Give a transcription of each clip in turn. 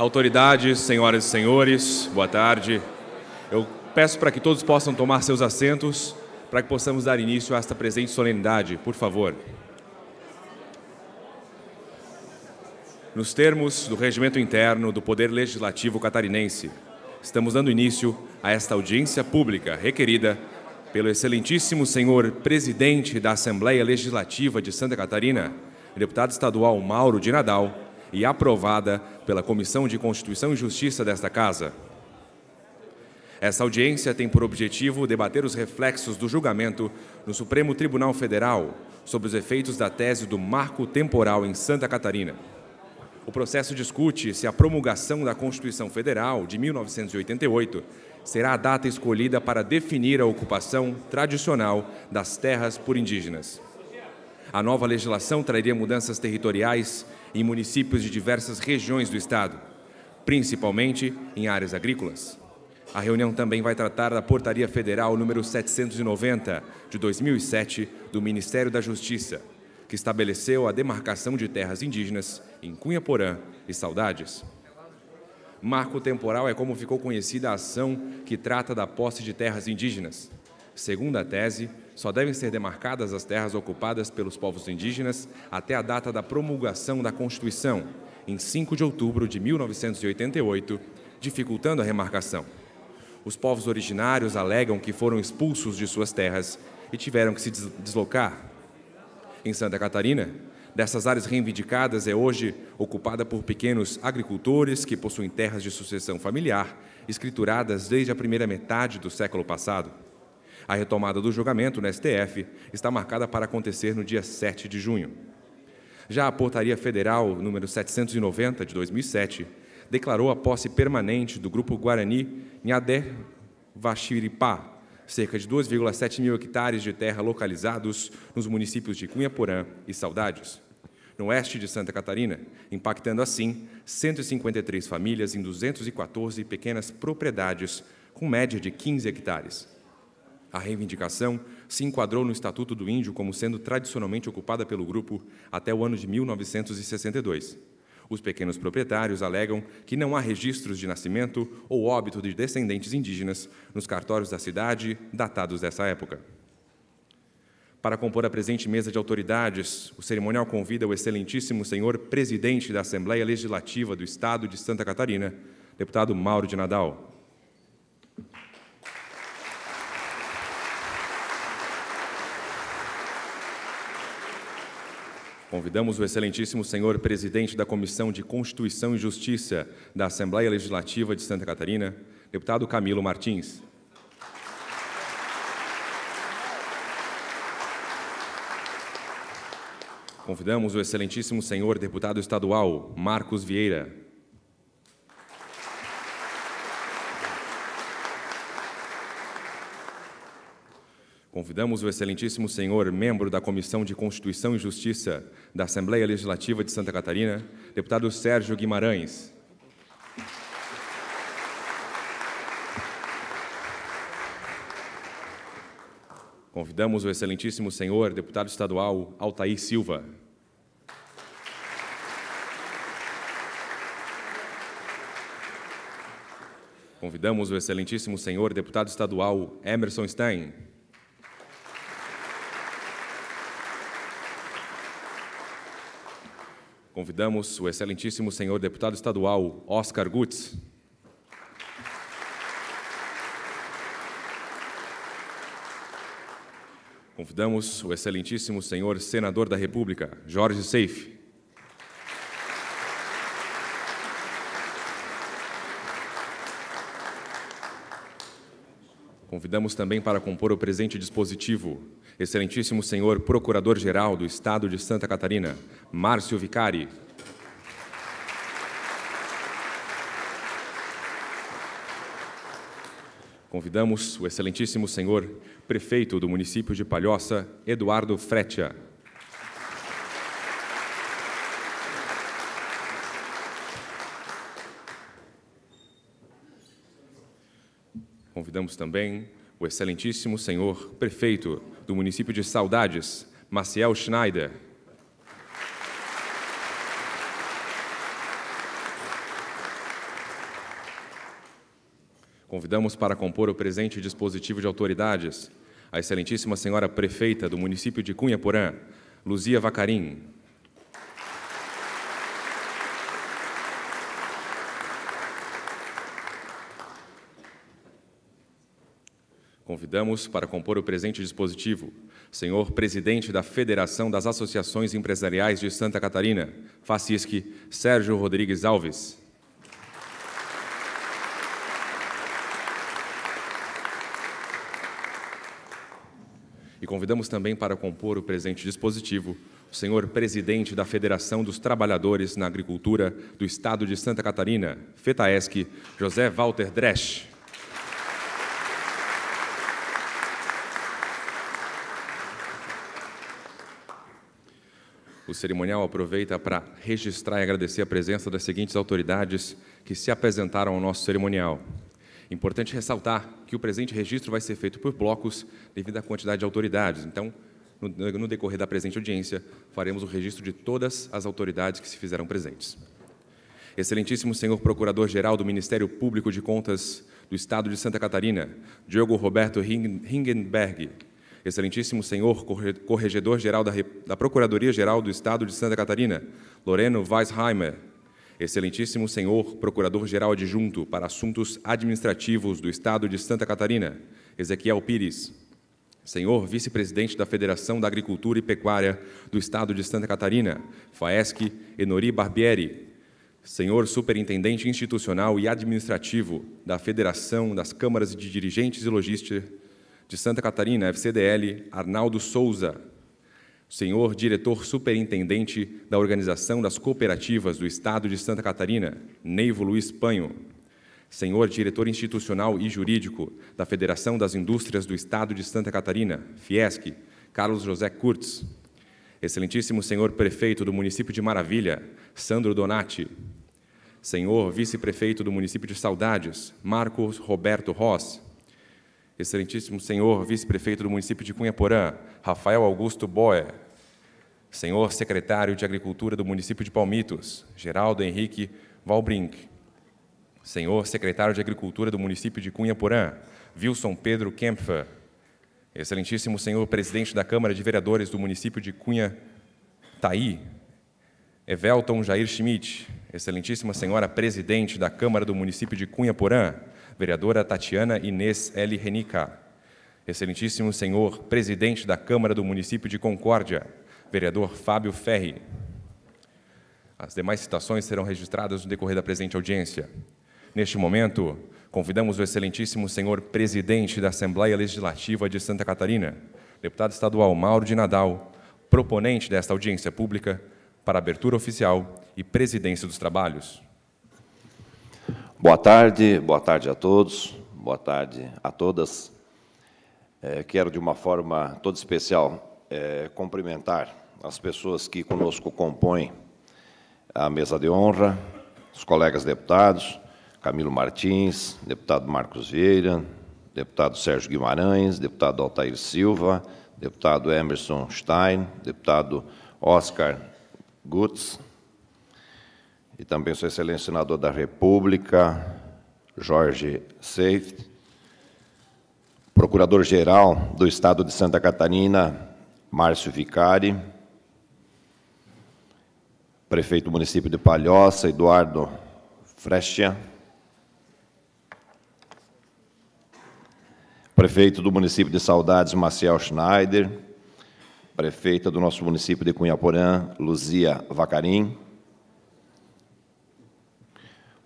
Autoridades, senhoras e senhores, boa tarde. Eu peço para que todos possam tomar seus assentos para que possamos dar início a esta presente solenidade, por favor. Nos termos do regimento interno do Poder Legislativo catarinense, estamos dando início a esta audiência pública requerida pelo excelentíssimo senhor presidente da Assembleia Legislativa de Santa Catarina, deputado estadual Mauro de Nadal, e aprovada pela Comissão de Constituição e Justiça desta Casa. Essa audiência tem por objetivo debater os reflexos do julgamento no Supremo Tribunal Federal sobre os efeitos da tese do marco temporal em Santa Catarina. O processo discute se a promulgação da Constituição Federal de 1988 será a data escolhida para definir a ocupação tradicional das terras por indígenas. A nova legislação traria mudanças territoriais em municípios de diversas regiões do Estado, principalmente em áreas agrícolas. A reunião também vai tratar da Portaria Federal número 790, de 2007, do Ministério da Justiça, que estabeleceu a demarcação de terras indígenas em Cunha Porã e Saudades. Marco temporal é como ficou conhecida a ação que trata da posse de terras indígenas. Segundo a tese, só devem ser demarcadas as terras ocupadas pelos povos indígenas até a data da promulgação da Constituição, em 5 de outubro de 1988, dificultando a remarcação. Os povos originários alegam que foram expulsos de suas terras e tiveram que se deslocar. Em Santa Catarina, dessas áreas reivindicadas é hoje ocupada por pequenos agricultores que possuem terras de sucessão familiar, escrituradas desde a primeira metade do século passado. A retomada do julgamento no STF está marcada para acontecer no dia 7 de junho. Já a Portaria Federal número 790 de 2007 declarou a posse permanente do grupo Guarani Nhader Vachiripá, cerca de 2,7 mil hectares de terra localizados nos municípios de Cunha Porã e Saudades, no oeste de Santa Catarina, impactando assim 153 famílias em 214 pequenas propriedades com média de 15 hectares a reivindicação se enquadrou no Estatuto do Índio como sendo tradicionalmente ocupada pelo grupo até o ano de 1962. Os pequenos proprietários alegam que não há registros de nascimento ou óbito de descendentes indígenas nos cartórios da cidade datados dessa época. Para compor a presente mesa de autoridades, o cerimonial convida o excelentíssimo senhor presidente da Assembleia Legislativa do Estado de Santa Catarina, deputado Mauro de Nadal. Convidamos o excelentíssimo senhor presidente da Comissão de Constituição e Justiça da Assembleia Legislativa de Santa Catarina, deputado Camilo Martins. Convidamos o excelentíssimo senhor deputado estadual Marcos Vieira. Convidamos o excelentíssimo senhor, membro da Comissão de Constituição e Justiça da Assembleia Legislativa de Santa Catarina, deputado Sérgio Guimarães. Convidamos o excelentíssimo senhor, deputado estadual Altair Silva. Convidamos o excelentíssimo senhor deputado estadual Emerson Stein. Convidamos o excelentíssimo senhor deputado estadual Oscar Gutz. Convidamos o excelentíssimo senhor senador da República, Jorge Seife. Convidamos também para compor o presente dispositivo Excelentíssimo Senhor Procurador-Geral do Estado de Santa Catarina, Márcio Vicari. Convidamos o Excelentíssimo Senhor Prefeito do município de Palhoça, Eduardo Freccia. Convidamos também o excelentíssimo senhor prefeito do município de Saudades, Maciel Schneider. Convidamos para compor o presente dispositivo de autoridades a excelentíssima senhora prefeita do município de Cunha Porã, Luzia Vacarim. Convidamos para compor o presente dispositivo, senhor presidente da Federação das Associações Empresariais de Santa Catarina, Facisque Sérgio Rodrigues Alves. E convidamos também para compor o presente dispositivo o senhor presidente da Federação dos Trabalhadores na Agricultura do Estado de Santa Catarina, FETAESC, José Walter Dresch. O cerimonial aproveita para registrar e agradecer a presença das seguintes autoridades que se apresentaram ao nosso cerimonial. Importante ressaltar que o presente registro vai ser feito por blocos devido à quantidade de autoridades. Então, no decorrer da presente audiência, faremos o registro de todas as autoridades que se fizeram presentes. Excelentíssimo senhor Procurador-Geral do Ministério Público de Contas do Estado de Santa Catarina, Diogo Roberto Hingenberg, Excelentíssimo senhor Corregedor-Geral da, da Procuradoria-Geral do Estado de Santa Catarina, Loreno Weisheimer. Excelentíssimo senhor Procurador-Geral Adjunto para Assuntos Administrativos do Estado de Santa Catarina, Ezequiel Pires. Senhor Vice-Presidente da Federação da Agricultura e Pecuária do Estado de Santa Catarina, FAESC Enori Barbieri. Senhor Superintendente Institucional e Administrativo da Federação das Câmaras de Dirigentes e Logística de Santa Catarina, FCDL, Arnaldo Souza. Senhor diretor superintendente da Organização das Cooperativas do Estado de Santa Catarina, Neivo Luiz Panho. Senhor diretor institucional e jurídico da Federação das Indústrias do Estado de Santa Catarina, Fiesc, Carlos José Kurtz. Excelentíssimo senhor prefeito do município de Maravilha, Sandro Donati. Senhor vice-prefeito do município de Saudades, Marcos Roberto Ross. Excelentíssimo senhor vice-prefeito do município de Cunha Porã, Rafael Augusto Boer. Senhor secretário de Agricultura do município de Palmitos, Geraldo Henrique Valbrink. Senhor secretário de Agricultura do município de Cunha Porã, Wilson Pedro Kempfer. Excelentíssimo senhor presidente da Câmara de Vereadores do município de Cunha Taí, Evelton Jair Schmidt. Excelentíssima senhora presidente da Câmara do município de Cunha Porã, vereadora Tatiana Inês L. Renica. Excelentíssimo senhor presidente da Câmara do Município de Concórdia, vereador Fábio Ferri. As demais citações serão registradas no decorrer da presente audiência. Neste momento, convidamos o excelentíssimo senhor presidente da Assembleia Legislativa de Santa Catarina, deputado estadual Mauro de Nadal, proponente desta audiência pública, para abertura oficial e presidência dos trabalhos. Boa tarde, boa tarde a todos, boa tarde a todas. É, quero, de uma forma toda especial, é, cumprimentar as pessoas que conosco compõem a mesa de honra, os colegas deputados, Camilo Martins, deputado Marcos Vieira, deputado Sérgio Guimarães, deputado Altair Silva, deputado Emerson Stein, deputado Oscar Gutz, e também Sua Excelência Senador da República, Jorge Seift, Procurador-Geral do Estado de Santa Catarina, Márcio Vicari, Prefeito do município de Palhoça, Eduardo Frestia, Prefeito do município de Saudades, Maciel Schneider, Prefeita do nosso município de Cunhaporã, Luzia Vacarim,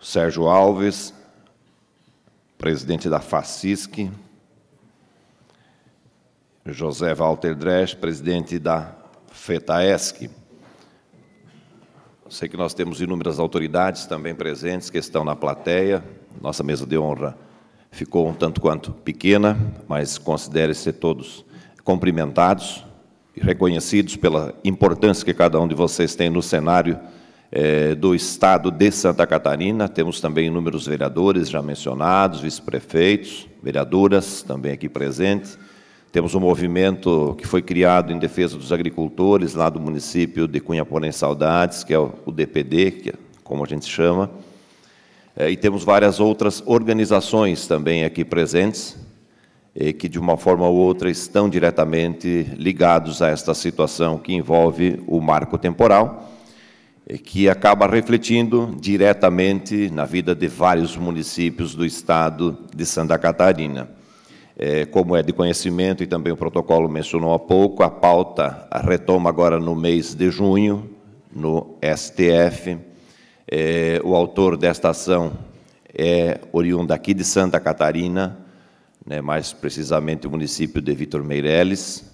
Sérgio Alves, presidente da FACISC, José Walter Dresch, presidente da FETAESC. Sei que nós temos inúmeras autoridades também presentes que estão na plateia. Nossa mesa de honra ficou um tanto quanto pequena, mas considere-se todos cumprimentados e reconhecidos pela importância que cada um de vocês tem no cenário eh, do Estado de Santa Catarina. Temos também inúmeros vereadores já mencionados, vice-prefeitos, vereadoras também aqui presentes. Temos um movimento que foi criado em defesa dos agricultores lá do município de Cunha Porém Saudades, que é o DPD, que é como a gente chama. Eh, e temos várias outras organizações também aqui presentes, eh, que de uma forma ou outra estão diretamente ligados a esta situação que envolve o marco temporal que acaba refletindo diretamente na vida de vários municípios do estado de Santa Catarina. É, como é de conhecimento e também o protocolo mencionou há pouco, a pauta retoma agora no mês de junho, no STF. É, o autor desta ação é oriundo aqui de Santa Catarina, né, mais precisamente o município de Vitor Meireles,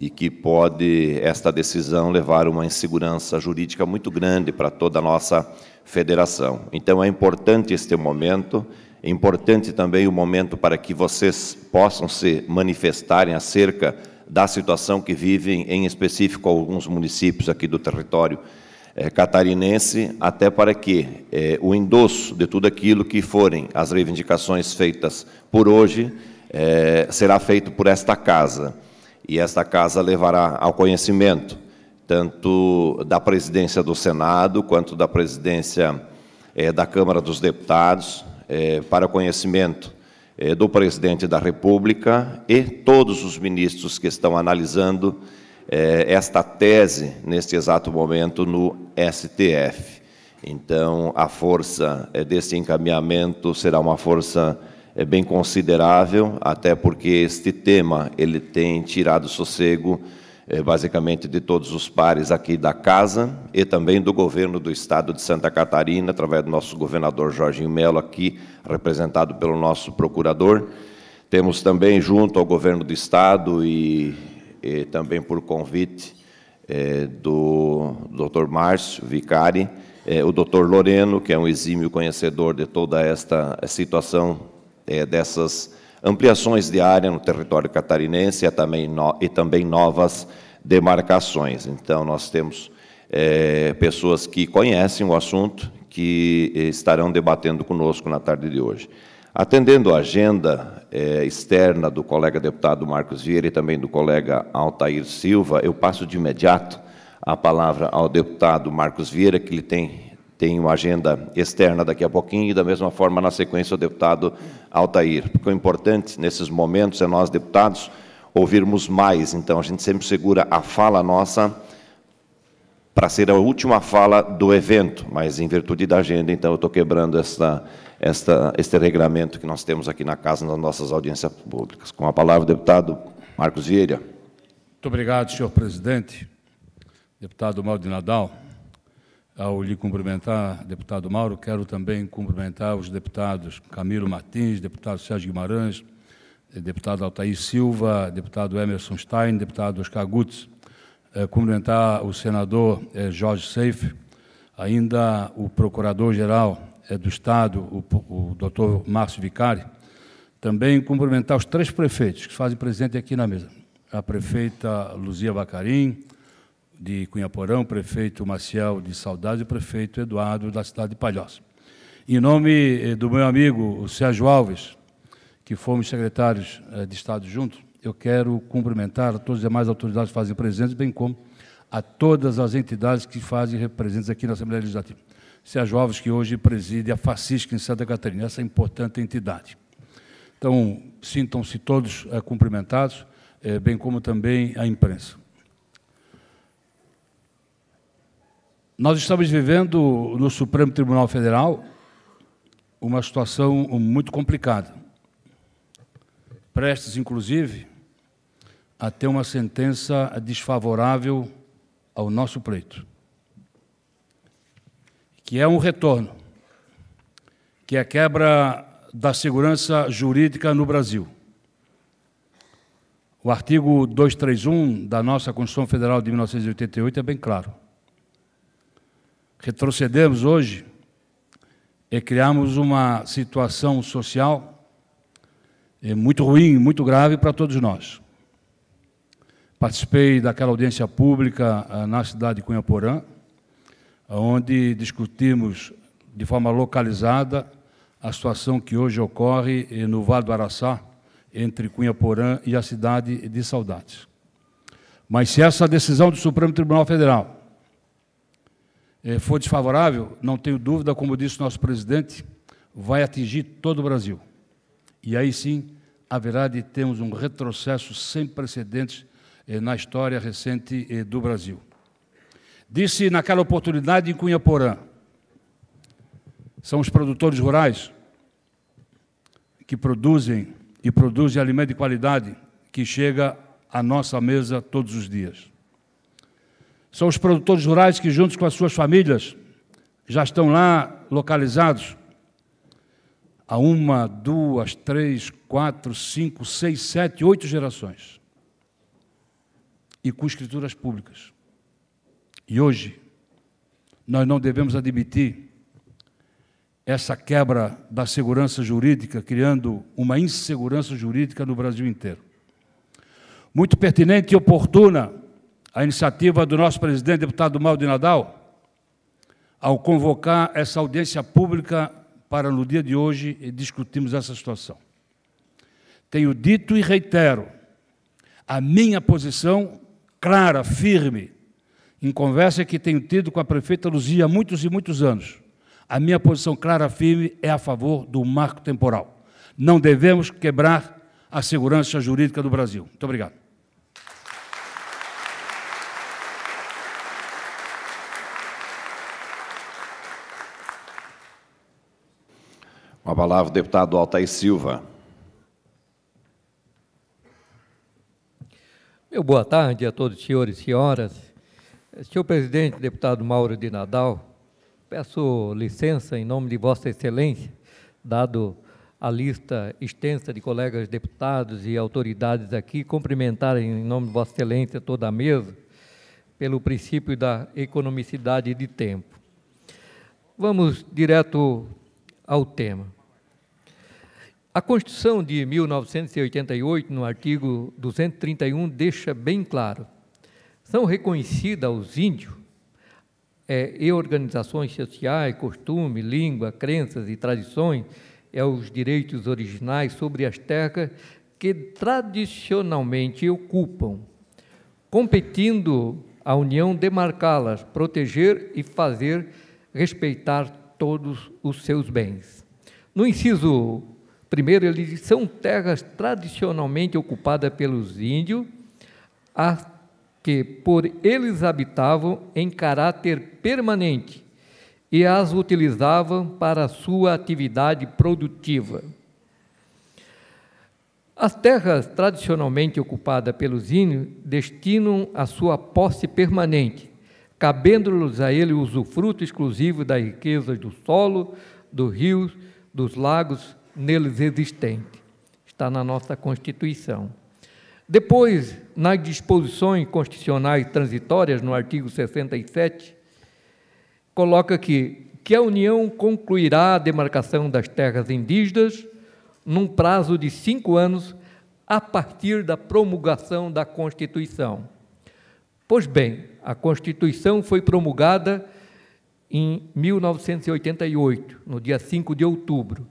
e que pode esta decisão levar uma insegurança jurídica muito grande para toda a nossa federação. Então é importante este momento, é importante também o momento para que vocês possam se manifestarem acerca da situação que vivem, em específico alguns municípios aqui do território é, catarinense, até para que é, o endosso de tudo aquilo que forem as reivindicações feitas por hoje é, será feito por esta casa e esta casa levará ao conhecimento tanto da presidência do Senado quanto da presidência eh, da Câmara dos Deputados eh, para para conhecimento eh, do presidente da República e todos os ministros que estão analisando esta tese neste exato momento no STF. Então, a força desse encaminhamento será uma força é bem considerável, até porque este tema ele tem tirado sossego eh, basicamente de todos os pares aqui da casa e também do governo do estado de Santa Catarina, através do nosso governador Jorginho Melo aqui, representado pelo nosso procurador. Temos também junto ao governo do estado e, e também por convite é, do Dr. Márcio Vicari, é, o Dr. Loreno, que é um exímio conhecedor de toda esta situação é, dessas ampliações de área no território catarinense e também, no, e também novas demarcações. Então, nós temos é, pessoas que conhecem o assunto, que é, estarão debatendo conosco na tarde de hoje. Atendendo a agenda é, externa do colega deputado Marcos Vieira e também do colega Altair Silva, eu passo de imediato a palavra ao deputado Marcos Vieira, que ele tem tem uma agenda externa daqui a pouquinho, e da mesma forma, na sequência, o deputado Altair. Porque o importante nesses momentos é nós, deputados, ouvirmos mais. Então, a gente sempre segura a fala nossa para ser a última fala do evento, mas em virtude da agenda, então, eu estou quebrando esta, esta, este regramento que nós temos aqui na casa, nas nossas audiências públicas. Com a palavra, o deputado Marcos Vieira. Muito obrigado, senhor presidente. Deputado de Nadal. Ao lhe cumprimentar, deputado Mauro, quero também cumprimentar os deputados Camilo Martins, deputado Sérgio Guimarães, deputado Altair Silva, deputado Emerson Stein, deputado Oscar Gutz, eh, cumprimentar o senador eh, Jorge Seif, ainda o procurador-geral eh, do Estado, o, o doutor Márcio Vicari, também cumprimentar os três prefeitos que fazem presente aqui na mesa, a prefeita Luzia Bacarim, de Cunhaporão, prefeito Maciel de Saudade e prefeito Eduardo da cidade de Palhoça. Em nome eh, do meu amigo Sérgio Alves, que fomos secretários eh, de Estado juntos, eu quero cumprimentar a todas as demais autoridades que fazem presentes, bem como a todas as entidades que fazem representantes aqui na Assembleia Legislativa. Sérgio Alves, que hoje preside a FACISC em Santa Catarina, essa importante entidade. Então, sintam-se todos eh, cumprimentados, bem como também a imprensa. Nós estamos vivendo no Supremo Tribunal Federal uma situação muito complicada. Prestes, inclusive, a ter uma sentença desfavorável ao nosso pleito, que é um retorno, que é a quebra da segurança jurídica no Brasil. O artigo 231 da nossa Constituição Federal de 1988 é bem claro retrocedemos hoje e criamos uma situação social eh, muito ruim, muito grave para todos nós. Participei daquela audiência pública ah, na cidade de Cunha Porã, onde discutimos de forma localizada a situação que hoje ocorre eh, no Vale do Araçá, entre Cunha Porã e a cidade de Saudades. Mas se essa decisão do Supremo Tribunal Federal eh, for desfavorável, não tenho dúvida, como disse o nosso presidente, vai atingir todo o Brasil. E aí sim haverá de termos um retrocesso sem precedentes eh, na história recente eh, do Brasil. Disse naquela oportunidade em Cunha Porã, são os produtores rurais que produzem e produzem alimento de qualidade que chega à nossa mesa todos os dias. São os produtores rurais que, juntos com as suas famílias, já estão lá localizados há uma, duas, três, quatro, cinco, seis, sete, oito gerações. E com escrituras públicas. E hoje, nós não devemos admitir essa quebra da segurança jurídica, criando uma insegurança jurídica no Brasil inteiro. Muito pertinente e oportuna a iniciativa do nosso presidente, deputado Mauro de Nadal, ao convocar essa audiência pública para no dia de hoje discutirmos essa situação. Tenho dito e reitero a minha posição clara, firme, em conversa que tenho tido com a prefeita Luzia há muitos e muitos anos. A minha posição clara, firme, é a favor do marco temporal. Não devemos quebrar a segurança jurídica do Brasil. Muito obrigado. Com a palavra, o deputado Altair Silva. Meu boa tarde a todos, senhores e senhoras. Senhor presidente, deputado Mauro de Nadal, peço licença em nome de Vossa Excelência, dado a lista extensa de colegas deputados e autoridades aqui, cumprimentar em nome de Vossa Excelência toda a mesa pelo princípio da economicidade de tempo. Vamos direto ao tema. A Constituição de 1988, no artigo 231, deixa bem claro: são reconhecidas aos índios é, e organizações sociais, costume, língua, crenças e tradições, é os direitos originais sobre as terras que tradicionalmente ocupam, competindo a União demarcá-las, proteger e fazer respeitar todos os seus bens. No inciso primeiro, ele diz: são terras tradicionalmente ocupadas pelos índios, as que por eles habitavam em caráter permanente e as utilizavam para sua atividade produtiva. As terras tradicionalmente ocupadas pelos índios destinam a sua posse permanente cabendo-lhes a ele o usufruto exclusivo das riquezas do solo, dos rios, dos lagos neles existente. Está na nossa Constituição. Depois, nas disposições constitucionais transitórias, no artigo 67, coloca aqui que a União concluirá a demarcação das terras indígenas num prazo de cinco anos a partir da promulgação da Constituição. Pois bem, a Constituição foi promulgada em 1988, no dia 5 de outubro.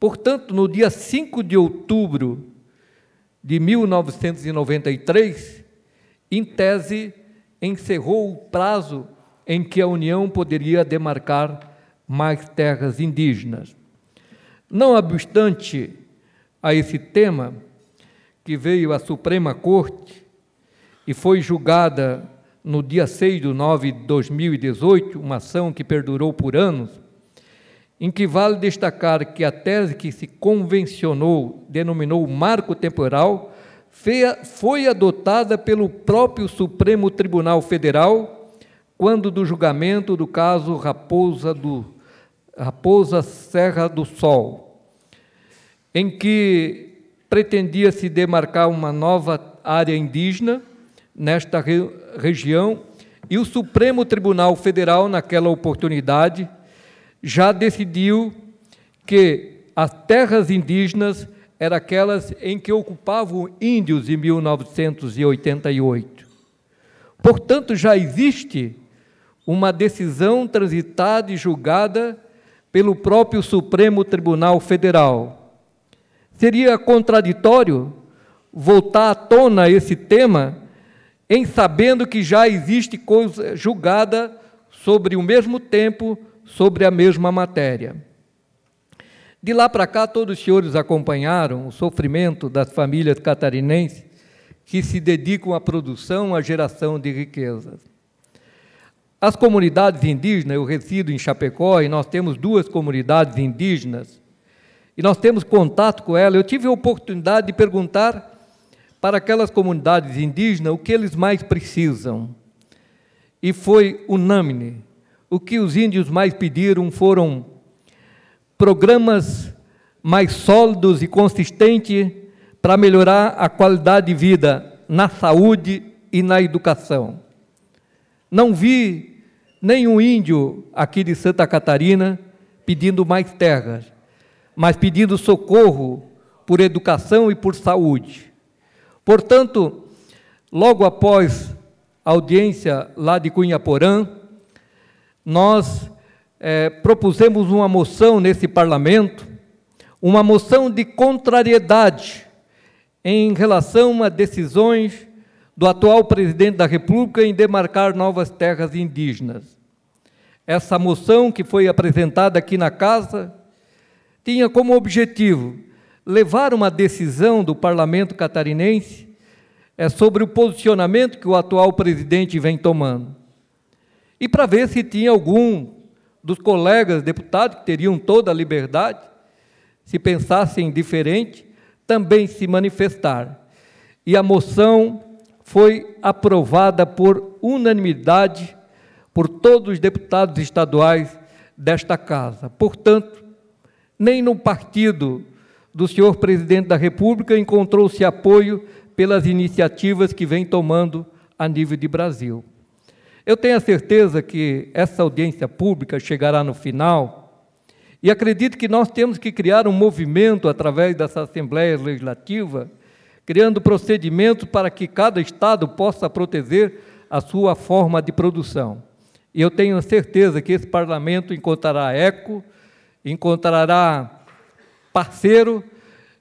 Portanto, no dia 5 de outubro de 1993, em tese, encerrou o prazo em que a União poderia demarcar mais terras indígenas. Não obstante a esse tema, que veio à Suprema Corte e foi julgada no dia 6 de 9 de 2018, uma ação que perdurou por anos, em que vale destacar que a tese que se convencionou, denominou marco temporal, foi adotada pelo próprio Supremo Tribunal Federal quando do julgamento do caso Raposa, do, Raposa Serra do Sol, em que pretendia se demarcar uma nova área indígena nesta re região e o Supremo Tribunal Federal, naquela oportunidade, já decidiu que as terras indígenas eram aquelas em que ocupavam índios em 1988. Portanto, já existe uma decisão transitada e julgada pelo próprio Supremo Tribunal Federal. Seria contraditório voltar à tona esse tema em sabendo que já existe coisa julgada sobre o mesmo tempo, sobre a mesma matéria. De lá para cá, todos os senhores acompanharam o sofrimento das famílias catarinenses que se dedicam à produção, à geração de riquezas. As comunidades indígenas, eu resido em Chapecó e nós temos duas comunidades indígenas, e nós temos contato com ela. Eu tive a oportunidade de perguntar para aquelas comunidades indígenas o que eles mais precisam. E foi unânime. O que os índios mais pediram foram programas mais sólidos e consistentes para melhorar a qualidade de vida na saúde e na educação. Não vi nenhum índio aqui de Santa Catarina pedindo mais terras, mas pedindo socorro por educação e por saúde. Portanto, logo após a audiência lá de Cunhaporã, nós é, propusemos uma moção nesse parlamento, uma moção de contrariedade em relação a decisões do atual presidente da República em demarcar novas terras indígenas. Essa moção que foi apresentada aqui na casa tinha como objetivo levar uma decisão do parlamento catarinense é sobre o posicionamento que o atual presidente vem tomando. E para ver se tinha algum dos colegas deputados, que teriam toda a liberdade, se pensassem diferente, também se manifestar. E a moção foi aprovada por unanimidade por todos os deputados estaduais desta casa. Portanto, nem no partido do senhor presidente da República encontrou-se apoio pelas iniciativas que vem tomando a nível de Brasil. Eu tenho a certeza que essa audiência pública chegará no final e acredito que nós temos que criar um movimento através dessa Assembleia Legislativa, criando procedimentos para que cada Estado possa proteger a sua forma de produção. E eu tenho a certeza que esse Parlamento encontrará eco, encontrará parceiro.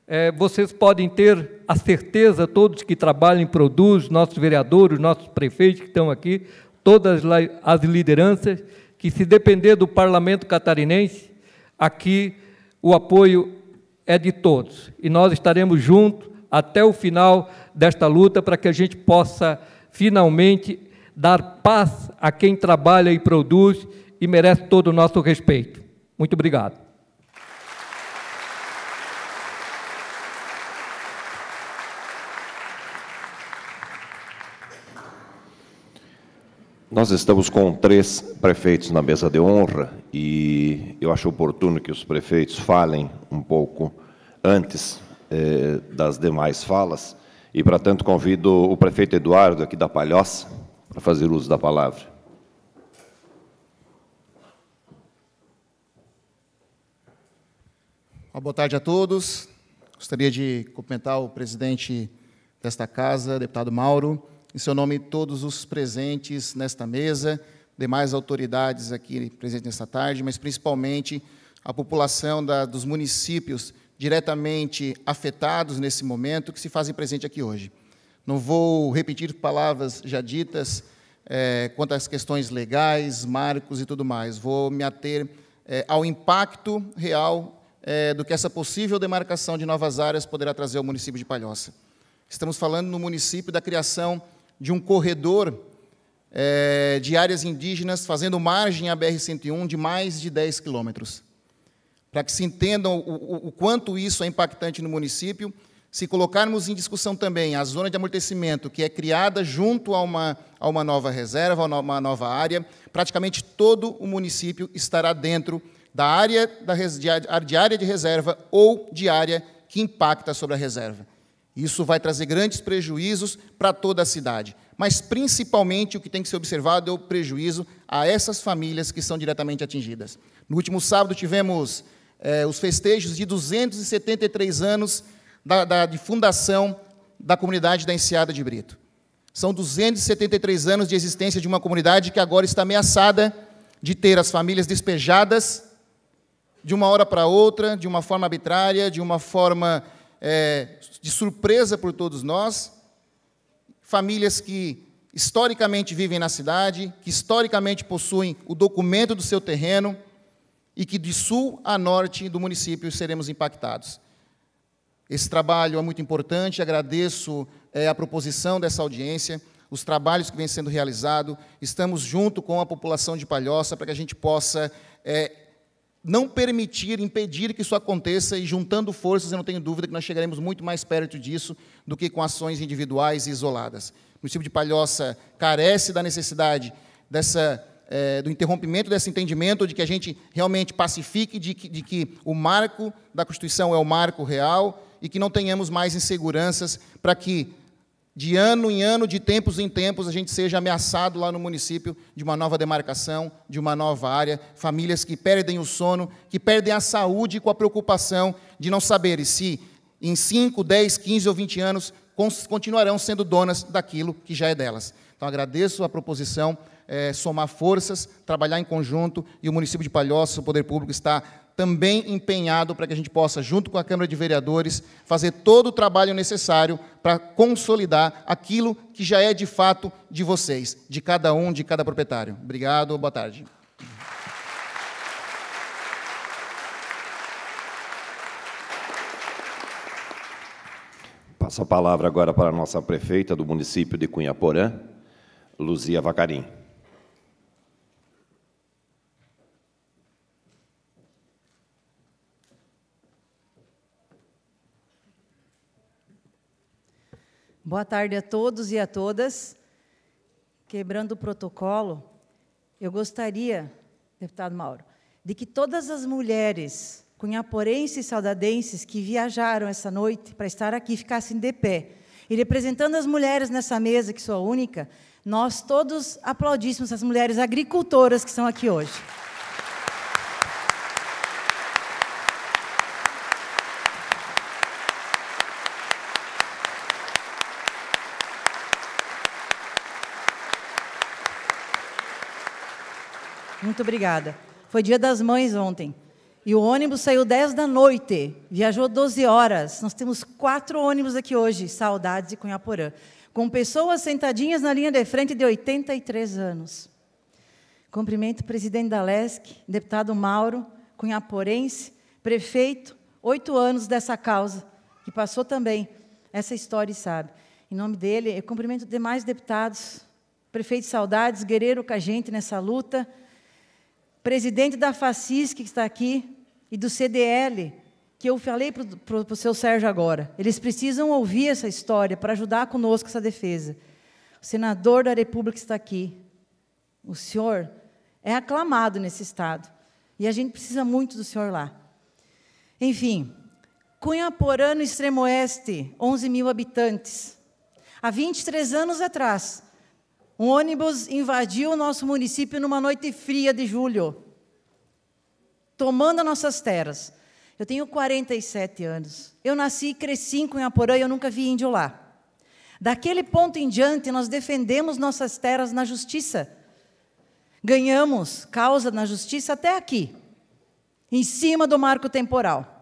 É, vocês podem ter a certeza, todos que trabalham e produzem, nossos vereadores, nossos prefeitos que estão aqui, todas as lideranças, que se depender do parlamento catarinense, aqui o apoio é de todos. E nós estaremos juntos até o final desta luta para que a gente possa finalmente dar paz a quem trabalha e produz e merece todo o nosso respeito. Muito obrigado. Nós estamos com três prefeitos na mesa de honra e eu acho oportuno que os prefeitos falem um pouco antes eh, das demais falas. E, para tanto, convido o prefeito Eduardo, aqui da Palhoça, para fazer uso da palavra. boa tarde a todos. Gostaria de cumprimentar o presidente desta casa, deputado Mauro, em seu nome, todos os presentes nesta mesa, demais autoridades aqui presentes nesta tarde, mas principalmente a população da, dos municípios diretamente afetados nesse momento que se fazem presente aqui hoje. Não vou repetir palavras já ditas é, quanto às questões legais, marcos e tudo mais. Vou me ater é, ao impacto real é, do que essa possível demarcação de novas áreas poderá trazer ao município de Palhoça. Estamos falando no município da criação de um corredor é, de áreas indígenas, fazendo margem à BR-101 de mais de 10 quilômetros. Para que se entendam o, o, o quanto isso é impactante no município, se colocarmos em discussão também a zona de amortecimento, que é criada junto a uma, a uma nova reserva, a uma nova área, praticamente todo o município estará dentro da área, da, de área de reserva ou de área que impacta sobre a reserva. Isso vai trazer grandes prejuízos para toda a cidade. Mas, principalmente, o que tem que ser observado é o prejuízo a essas famílias que são diretamente atingidas. No último sábado, tivemos é, os festejos de 273 anos da, da, de fundação da comunidade da Enseada de Brito. São 273 anos de existência de uma comunidade que agora está ameaçada de ter as famílias despejadas de uma hora para outra, de uma forma arbitrária, de uma forma é, de surpresa por todos nós. Famílias que historicamente vivem na cidade, que historicamente possuem o documento do seu terreno e que de sul a norte do município seremos impactados. Esse trabalho é muito importante, agradeço é, a proposição dessa audiência, os trabalhos que vêm sendo realizados. Estamos junto com a população de Palhoça para que a gente possa é, não permitir, impedir que isso aconteça e juntando forças, eu não tenho dúvida que nós chegaremos muito mais perto disso do que com ações individuais e isoladas. O município de Palhoça carece da necessidade dessa, é, do interrompimento desse entendimento de que a gente realmente pacifique, de que, de que o marco da Constituição é o marco real e que não tenhamos mais inseguranças para que de ano em ano, de tempos em tempos, a gente seja ameaçado lá no município de uma nova demarcação, de uma nova área, famílias que perdem o sono, que perdem a saúde com a preocupação de não saber se em 5, 10, 15 ou 20 anos continuarão sendo donas daquilo que já é delas. Então agradeço a proposição, é, somar forças, trabalhar em conjunto e o município de Palhoça, o poder público está também empenhado para que a gente possa, junto com a Câmara de Vereadores, fazer todo o trabalho necessário para consolidar aquilo que já é de fato de vocês, de cada um, de cada proprietário. Obrigado, boa tarde. Passo a palavra agora para a nossa prefeita do município de Porã, Luzia Vacarim. Boa tarde a todos e a todas. Quebrando o protocolo, eu gostaria, deputado Mauro, de que todas as mulheres cunhaporenses e saudadenses que viajaram essa noite para estar aqui ficassem de pé. E representando as mulheres nessa mesa, que sou a única, nós todos aplaudíssemos as mulheres agricultoras que estão aqui hoje. muito obrigada. Foi dia das mães ontem. E o ônibus saiu 10 da noite, viajou 12 horas. Nós temos quatro ônibus aqui hoje, saudades de Cunhaporã, com pessoas sentadinhas na linha de frente de 83 anos. Cumprimento o presidente da LESC, deputado Mauro, cunhaporense, prefeito, oito anos dessa causa, que passou também essa história e sabe. Em nome dele, eu cumprimento demais deputados, prefeito Saudades, guerreiro com a gente nessa luta presidente da FACIS, que está aqui, e do CDL, que eu falei para o seu Sérgio agora. Eles precisam ouvir essa história para ajudar conosco essa defesa. O senador da República está aqui. O senhor é aclamado nesse Estado. E a gente precisa muito do senhor lá. Enfim, Cunhaporã, no extremo oeste, 11 mil habitantes. Há 23 anos atrás, um ônibus invadiu o nosso município numa noite fria de julho, tomando nossas terras. Eu tenho 47 anos. Eu nasci e cresci em Cunhaporã e eu nunca vi índio lá. Daquele ponto em diante, nós defendemos nossas terras na justiça. Ganhamos causa na justiça até aqui, em cima do marco temporal.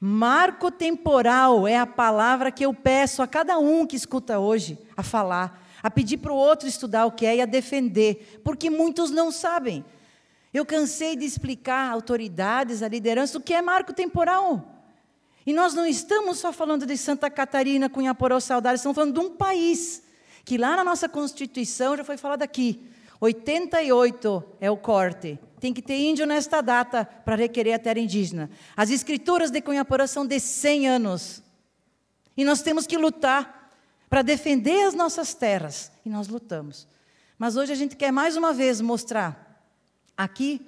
Marco temporal é a palavra que eu peço a cada um que escuta hoje a falar a pedir para o outro estudar o que é e a defender, porque muitos não sabem. Eu cansei de explicar a autoridades, a liderança, o que é marco temporal. E nós não estamos só falando de Santa Catarina, Cunha Poró, Saudade, estamos falando de um país que lá na nossa Constituição já foi falado aqui. 88 é o corte. Tem que ter índio nesta data para requerer a terra indígena. As escrituras de Cunha são de 100 anos. E nós temos que lutar para defender as nossas terras. E nós lutamos. Mas hoje a gente quer mais uma vez mostrar aqui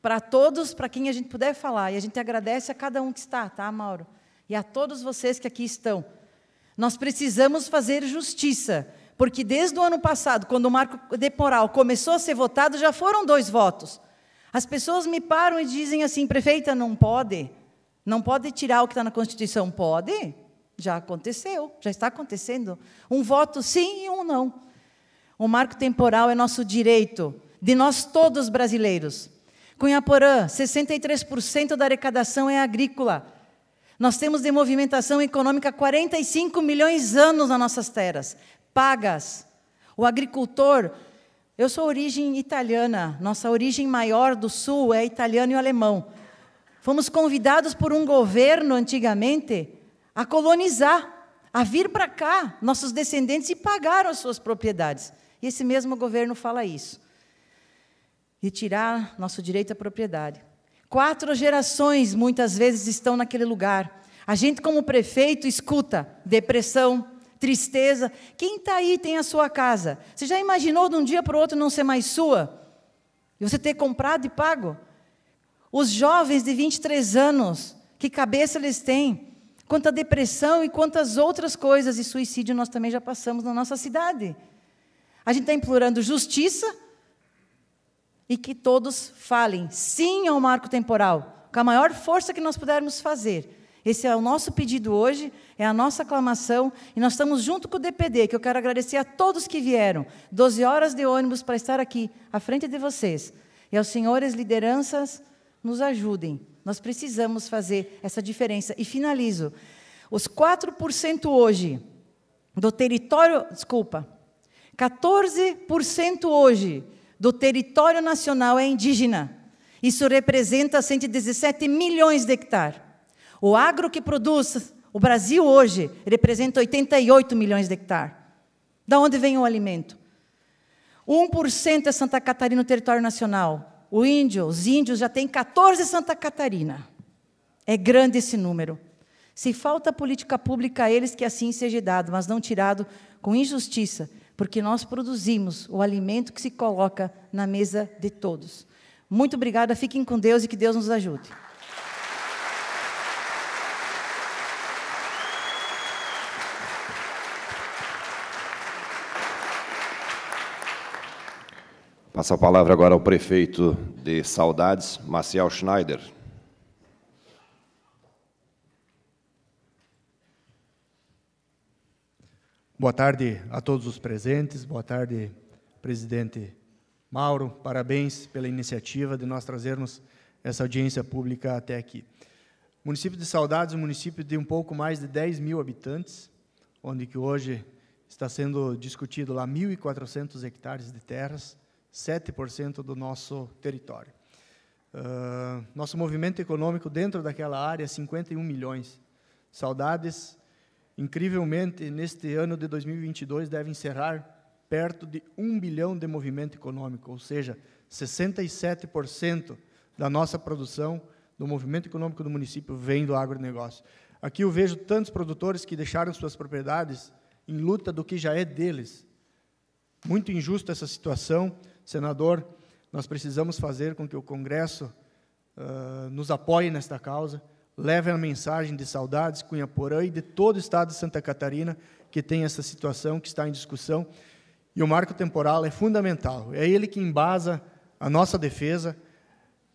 para todos, para quem a gente puder falar. E a gente agradece a cada um que está, tá, Mauro? E a todos vocês que aqui estão. Nós precisamos fazer justiça, porque desde o ano passado, quando o marco temporal começou a ser votado, já foram dois votos. As pessoas me param e dizem assim: prefeita, não pode? Não pode tirar o que está na Constituição? Pode? Já aconteceu, já está acontecendo. Um voto sim e um não. O marco temporal é nosso direito, de nós todos brasileiros. Cunhaporã, 63% da arrecadação é agrícola. Nós temos de movimentação econômica 45 milhões de anos nas nossas terras, pagas. O agricultor, eu sou origem italiana, nossa origem maior do sul é italiano e alemão. Fomos convidados por um governo antigamente a colonizar, a vir para cá, nossos descendentes, e pagaram as suas propriedades. E esse mesmo governo fala isso. retirar nosso direito à propriedade. Quatro gerações, muitas vezes, estão naquele lugar. A gente, como prefeito, escuta depressão, tristeza. Quem está aí tem a sua casa. Você já imaginou de um dia para o outro não ser mais sua? E você ter comprado e pago? Os jovens de 23 anos, que cabeça eles têm? quanto à depressão e quantas outras coisas e suicídio nós também já passamos na nossa cidade. A gente está implorando justiça e que todos falem sim ao marco temporal, com a maior força que nós pudermos fazer. Esse é o nosso pedido hoje, é a nossa aclamação, e nós estamos junto com o DPD, que eu quero agradecer a todos que vieram. 12 horas de ônibus para estar aqui, à frente de vocês. E aos senhores lideranças, nos ajudem nós precisamos fazer essa diferença. E finalizo. Os 4% hoje do território, desculpa, 14% hoje do território nacional é indígena. Isso representa 117 milhões de hectares. O agro que produz o Brasil hoje representa 88 milhões de hectares. Da onde vem o alimento? 1% é Santa Catarina no território nacional. O índio, os índios já tem 14 Santa Catarina. É grande esse número. Se falta política pública a eles, que assim seja dado, mas não tirado com injustiça, porque nós produzimos o alimento que se coloca na mesa de todos. Muito obrigada, fiquem com Deus e que Deus nos ajude. Passo a palavra agora ao prefeito de Saudades, Maciel Schneider. Boa tarde a todos os presentes, boa tarde, presidente Mauro, parabéns pela iniciativa de nós trazermos essa audiência pública até aqui. O município de Saudades é um município de um pouco mais de 10 mil habitantes, onde que hoje está sendo discutido lá 1.400 hectares de terras, 7% do nosso território. Uh, nosso movimento econômico dentro daquela área, 51 milhões. Saudades, incrivelmente, neste ano de 2022, deve encerrar perto de 1 bilhão de movimento econômico, ou seja, 67% da nossa produção do movimento econômico do município vem do agronegócio. Aqui eu vejo tantos produtores que deixaram suas propriedades em luta do que já é deles. Muito injusta essa situação senador, nós precisamos fazer com que o Congresso uh, nos apoie nesta causa, leve a mensagem de saudades, Cunha Porã e de todo o estado de Santa Catarina que tem essa situação, que está em discussão. E o marco temporal é fundamental, é ele que embasa a nossa defesa.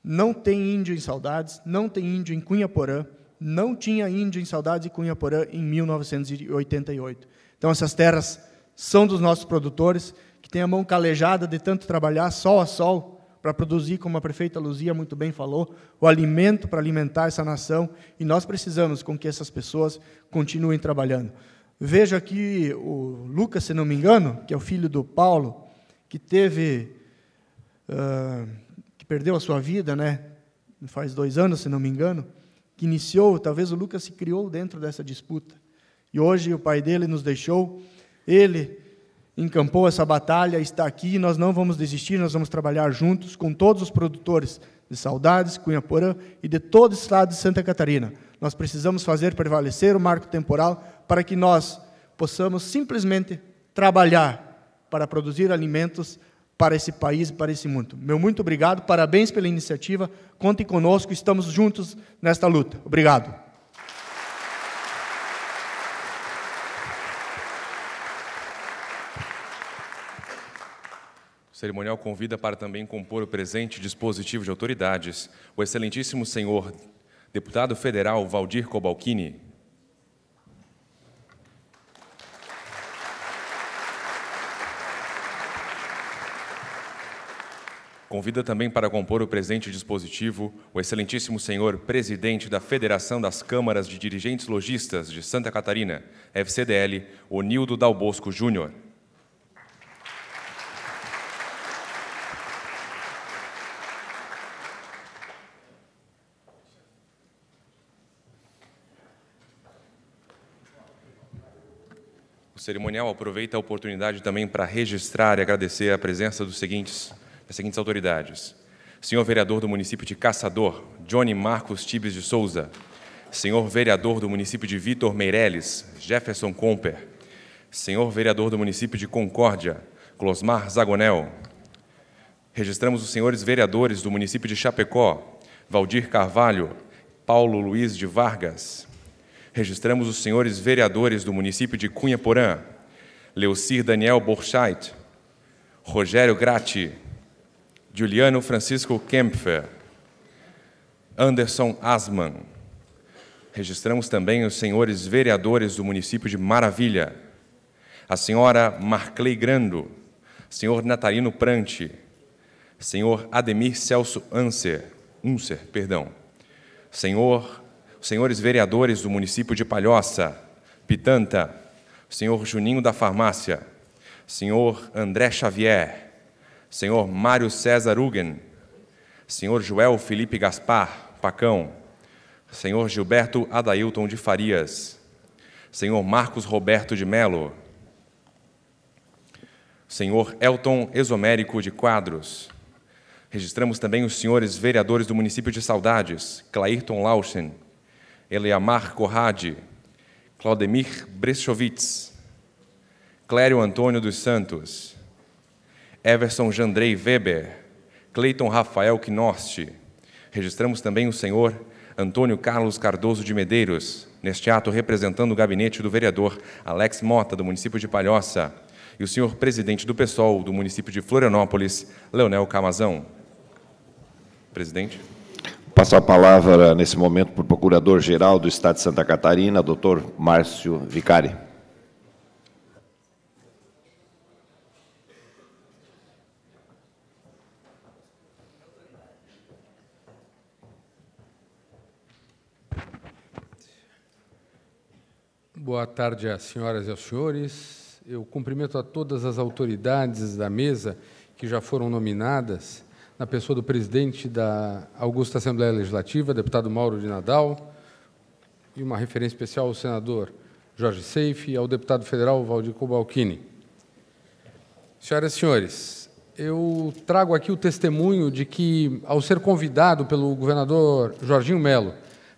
Não tem índio em saudades, não tem índio em Cunha Porã, não tinha índio em saudades e Cunha Porã em 1988. Então, essas terras são dos nossos produtores que tem a mão calejada de tanto trabalhar sol a sol para produzir, como a prefeita Luzia muito bem falou, o alimento para alimentar essa nação, e nós precisamos com que essas pessoas continuem trabalhando. Vejo aqui o Lucas, se não me engano, que é o filho do Paulo, que teve, uh, que perdeu a sua vida, né? Faz dois anos, se não me engano, que iniciou, talvez o Lucas se criou dentro dessa disputa. E hoje o pai dele nos deixou, ele encampou essa batalha, está aqui, nós não vamos desistir, nós vamos trabalhar juntos com todos os produtores de Saudades, Cunha Porã e de todo o estado de Santa Catarina. Nós precisamos fazer prevalecer o marco temporal para que nós possamos simplesmente trabalhar para produzir alimentos para esse país e para esse mundo. Meu muito obrigado, parabéns pela iniciativa, contem conosco, estamos juntos nesta luta. Obrigado. cerimonial convida para também compor o presente dispositivo de autoridades o excelentíssimo senhor deputado federal Valdir Cobalcini. Convida também para compor o presente dispositivo o excelentíssimo senhor presidente da Federação das Câmaras de Dirigentes Logistas de Santa Catarina, FCDL, Onildo Dalbosco Júnior. cerimonial aproveita a oportunidade também para registrar e agradecer a presença dos seguintes, das seguintes autoridades. Senhor vereador do município de Caçador, Johnny Marcos Tibes de Souza. Senhor vereador do município de Vitor Meireles, Jefferson Comper. Senhor vereador do município de Concórdia, Closmar Zagonel. Registramos os senhores vereadores do município de Chapecó, Valdir Carvalho, Paulo Luiz de Vargas, Registramos os senhores vereadores do município de Cunha Porã, Leucir Daniel Borchait, Rogério Grati, Juliano Francisco Kempfer, Anderson Asman. Registramos também os senhores vereadores do município de Maravilha, a senhora Marclay Grando, senhor Natalino Prante, senhor Ademir Celso Unser, Unser perdão, senhor os senhores vereadores do município de Palhoça, Pitanta, o senhor Juninho da Farmácia, o senhor André Xavier, o senhor Mário César Hugen, o senhor Joel Felipe Gaspar, Pacão, o senhor Gilberto Adailton de Farias, o senhor Marcos Roberto de Melo, o senhor Elton Exomérico de Quadros, Registramos também os senhores vereadores do município de Saudades, Clairton Lauschen, Eleamar Corradi, Claudemir Brechovitz, Clério Antônio dos Santos, Everson Jandrei Weber, Cleiton Rafael Quinorte. Registramos também o senhor Antônio Carlos Cardoso de Medeiros, neste ato representando o gabinete do vereador Alex Mota, do município de Palhoça, e o senhor presidente do PSOL, do município de Florianópolis, Leonel Camazão. Presidente. Passo a palavra, nesse momento, para o Procurador-Geral do Estado de Santa Catarina, doutor Márcio Vicari. Boa tarde às senhoras e aos senhores. Eu cumprimento a todas as autoridades da mesa que já foram nominadas na pessoa do presidente da Augusta Assembleia Legislativa, deputado Mauro de Nadal, e uma referência especial ao senador Jorge Seife e ao deputado federal Valdir Cobalcini. Senhoras e senhores, eu trago aqui o testemunho de que, ao ser convidado pelo governador Jorginho Melo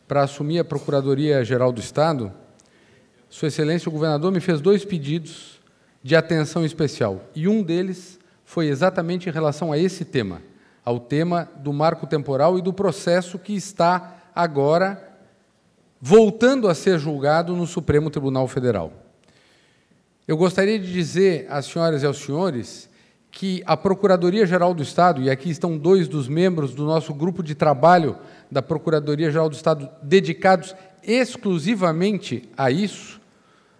para assumir a Procuradoria-Geral do Estado, Sua Excelência, o governador me fez dois pedidos de atenção especial, e um deles foi exatamente em relação a esse tema ao tema do marco temporal e do processo que está agora voltando a ser julgado no Supremo Tribunal Federal. Eu gostaria de dizer às senhoras e aos senhores que a Procuradoria-Geral do Estado, e aqui estão dois dos membros do nosso grupo de trabalho da Procuradoria-Geral do Estado dedicados exclusivamente a isso,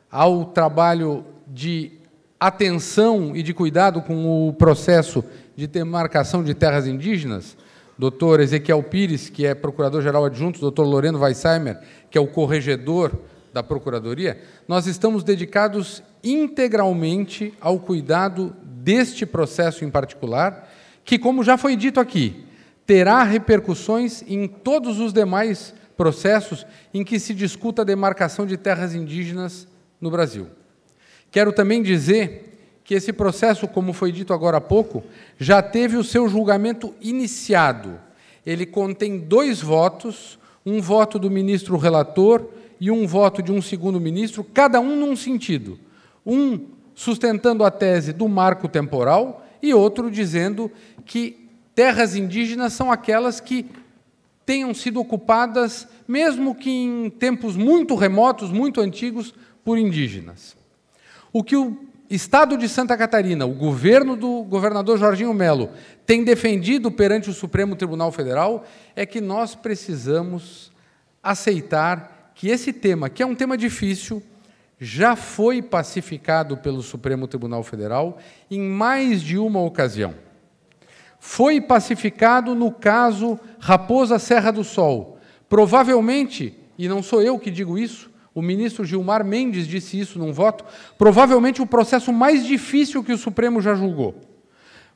ao trabalho de atenção e de cuidado com o processo de demarcação de terras indígenas, doutor Ezequiel Pires, que é procurador-geral adjunto, doutor Loreno Weissheimer, que é o corregedor da Procuradoria, nós estamos dedicados integralmente ao cuidado deste processo em particular, que, como já foi dito aqui, terá repercussões em todos os demais processos em que se discuta a demarcação de terras indígenas no Brasil. Quero também dizer que esse processo, como foi dito agora há pouco, já teve o seu julgamento iniciado. Ele contém dois votos, um voto do ministro relator e um voto de um segundo ministro, cada um num sentido. Um sustentando a tese do marco temporal e outro dizendo que terras indígenas são aquelas que tenham sido ocupadas, mesmo que em tempos muito remotos, muito antigos, por indígenas. O que o Estado de Santa Catarina, o governo do governador Jorginho Melo, tem defendido perante o Supremo Tribunal Federal é que nós precisamos aceitar que esse tema, que é um tema difícil, já foi pacificado pelo Supremo Tribunal Federal em mais de uma ocasião. Foi pacificado no caso Raposa Serra do Sol. Provavelmente, e não sou eu que digo isso, o ministro Gilmar Mendes disse isso num voto, provavelmente o processo mais difícil que o Supremo já julgou.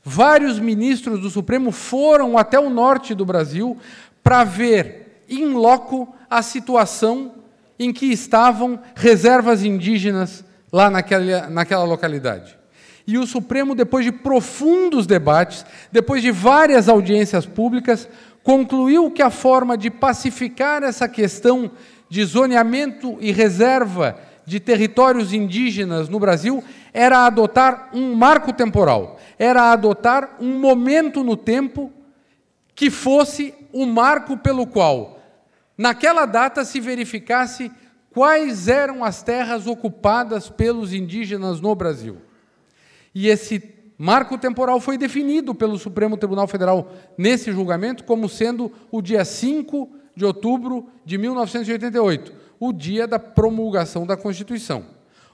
Vários ministros do Supremo foram até o norte do Brasil para ver em loco a situação em que estavam reservas indígenas lá naquela, naquela localidade. E o Supremo, depois de profundos debates, depois de várias audiências públicas, concluiu que a forma de pacificar essa questão de zoneamento e reserva de territórios indígenas no Brasil era adotar um marco temporal, era adotar um momento no tempo que fosse o marco pelo qual, naquela data, se verificasse quais eram as terras ocupadas pelos indígenas no Brasil. E esse marco temporal foi definido pelo Supremo Tribunal Federal nesse julgamento como sendo o dia 5 de outubro de 1988, o dia da promulgação da Constituição.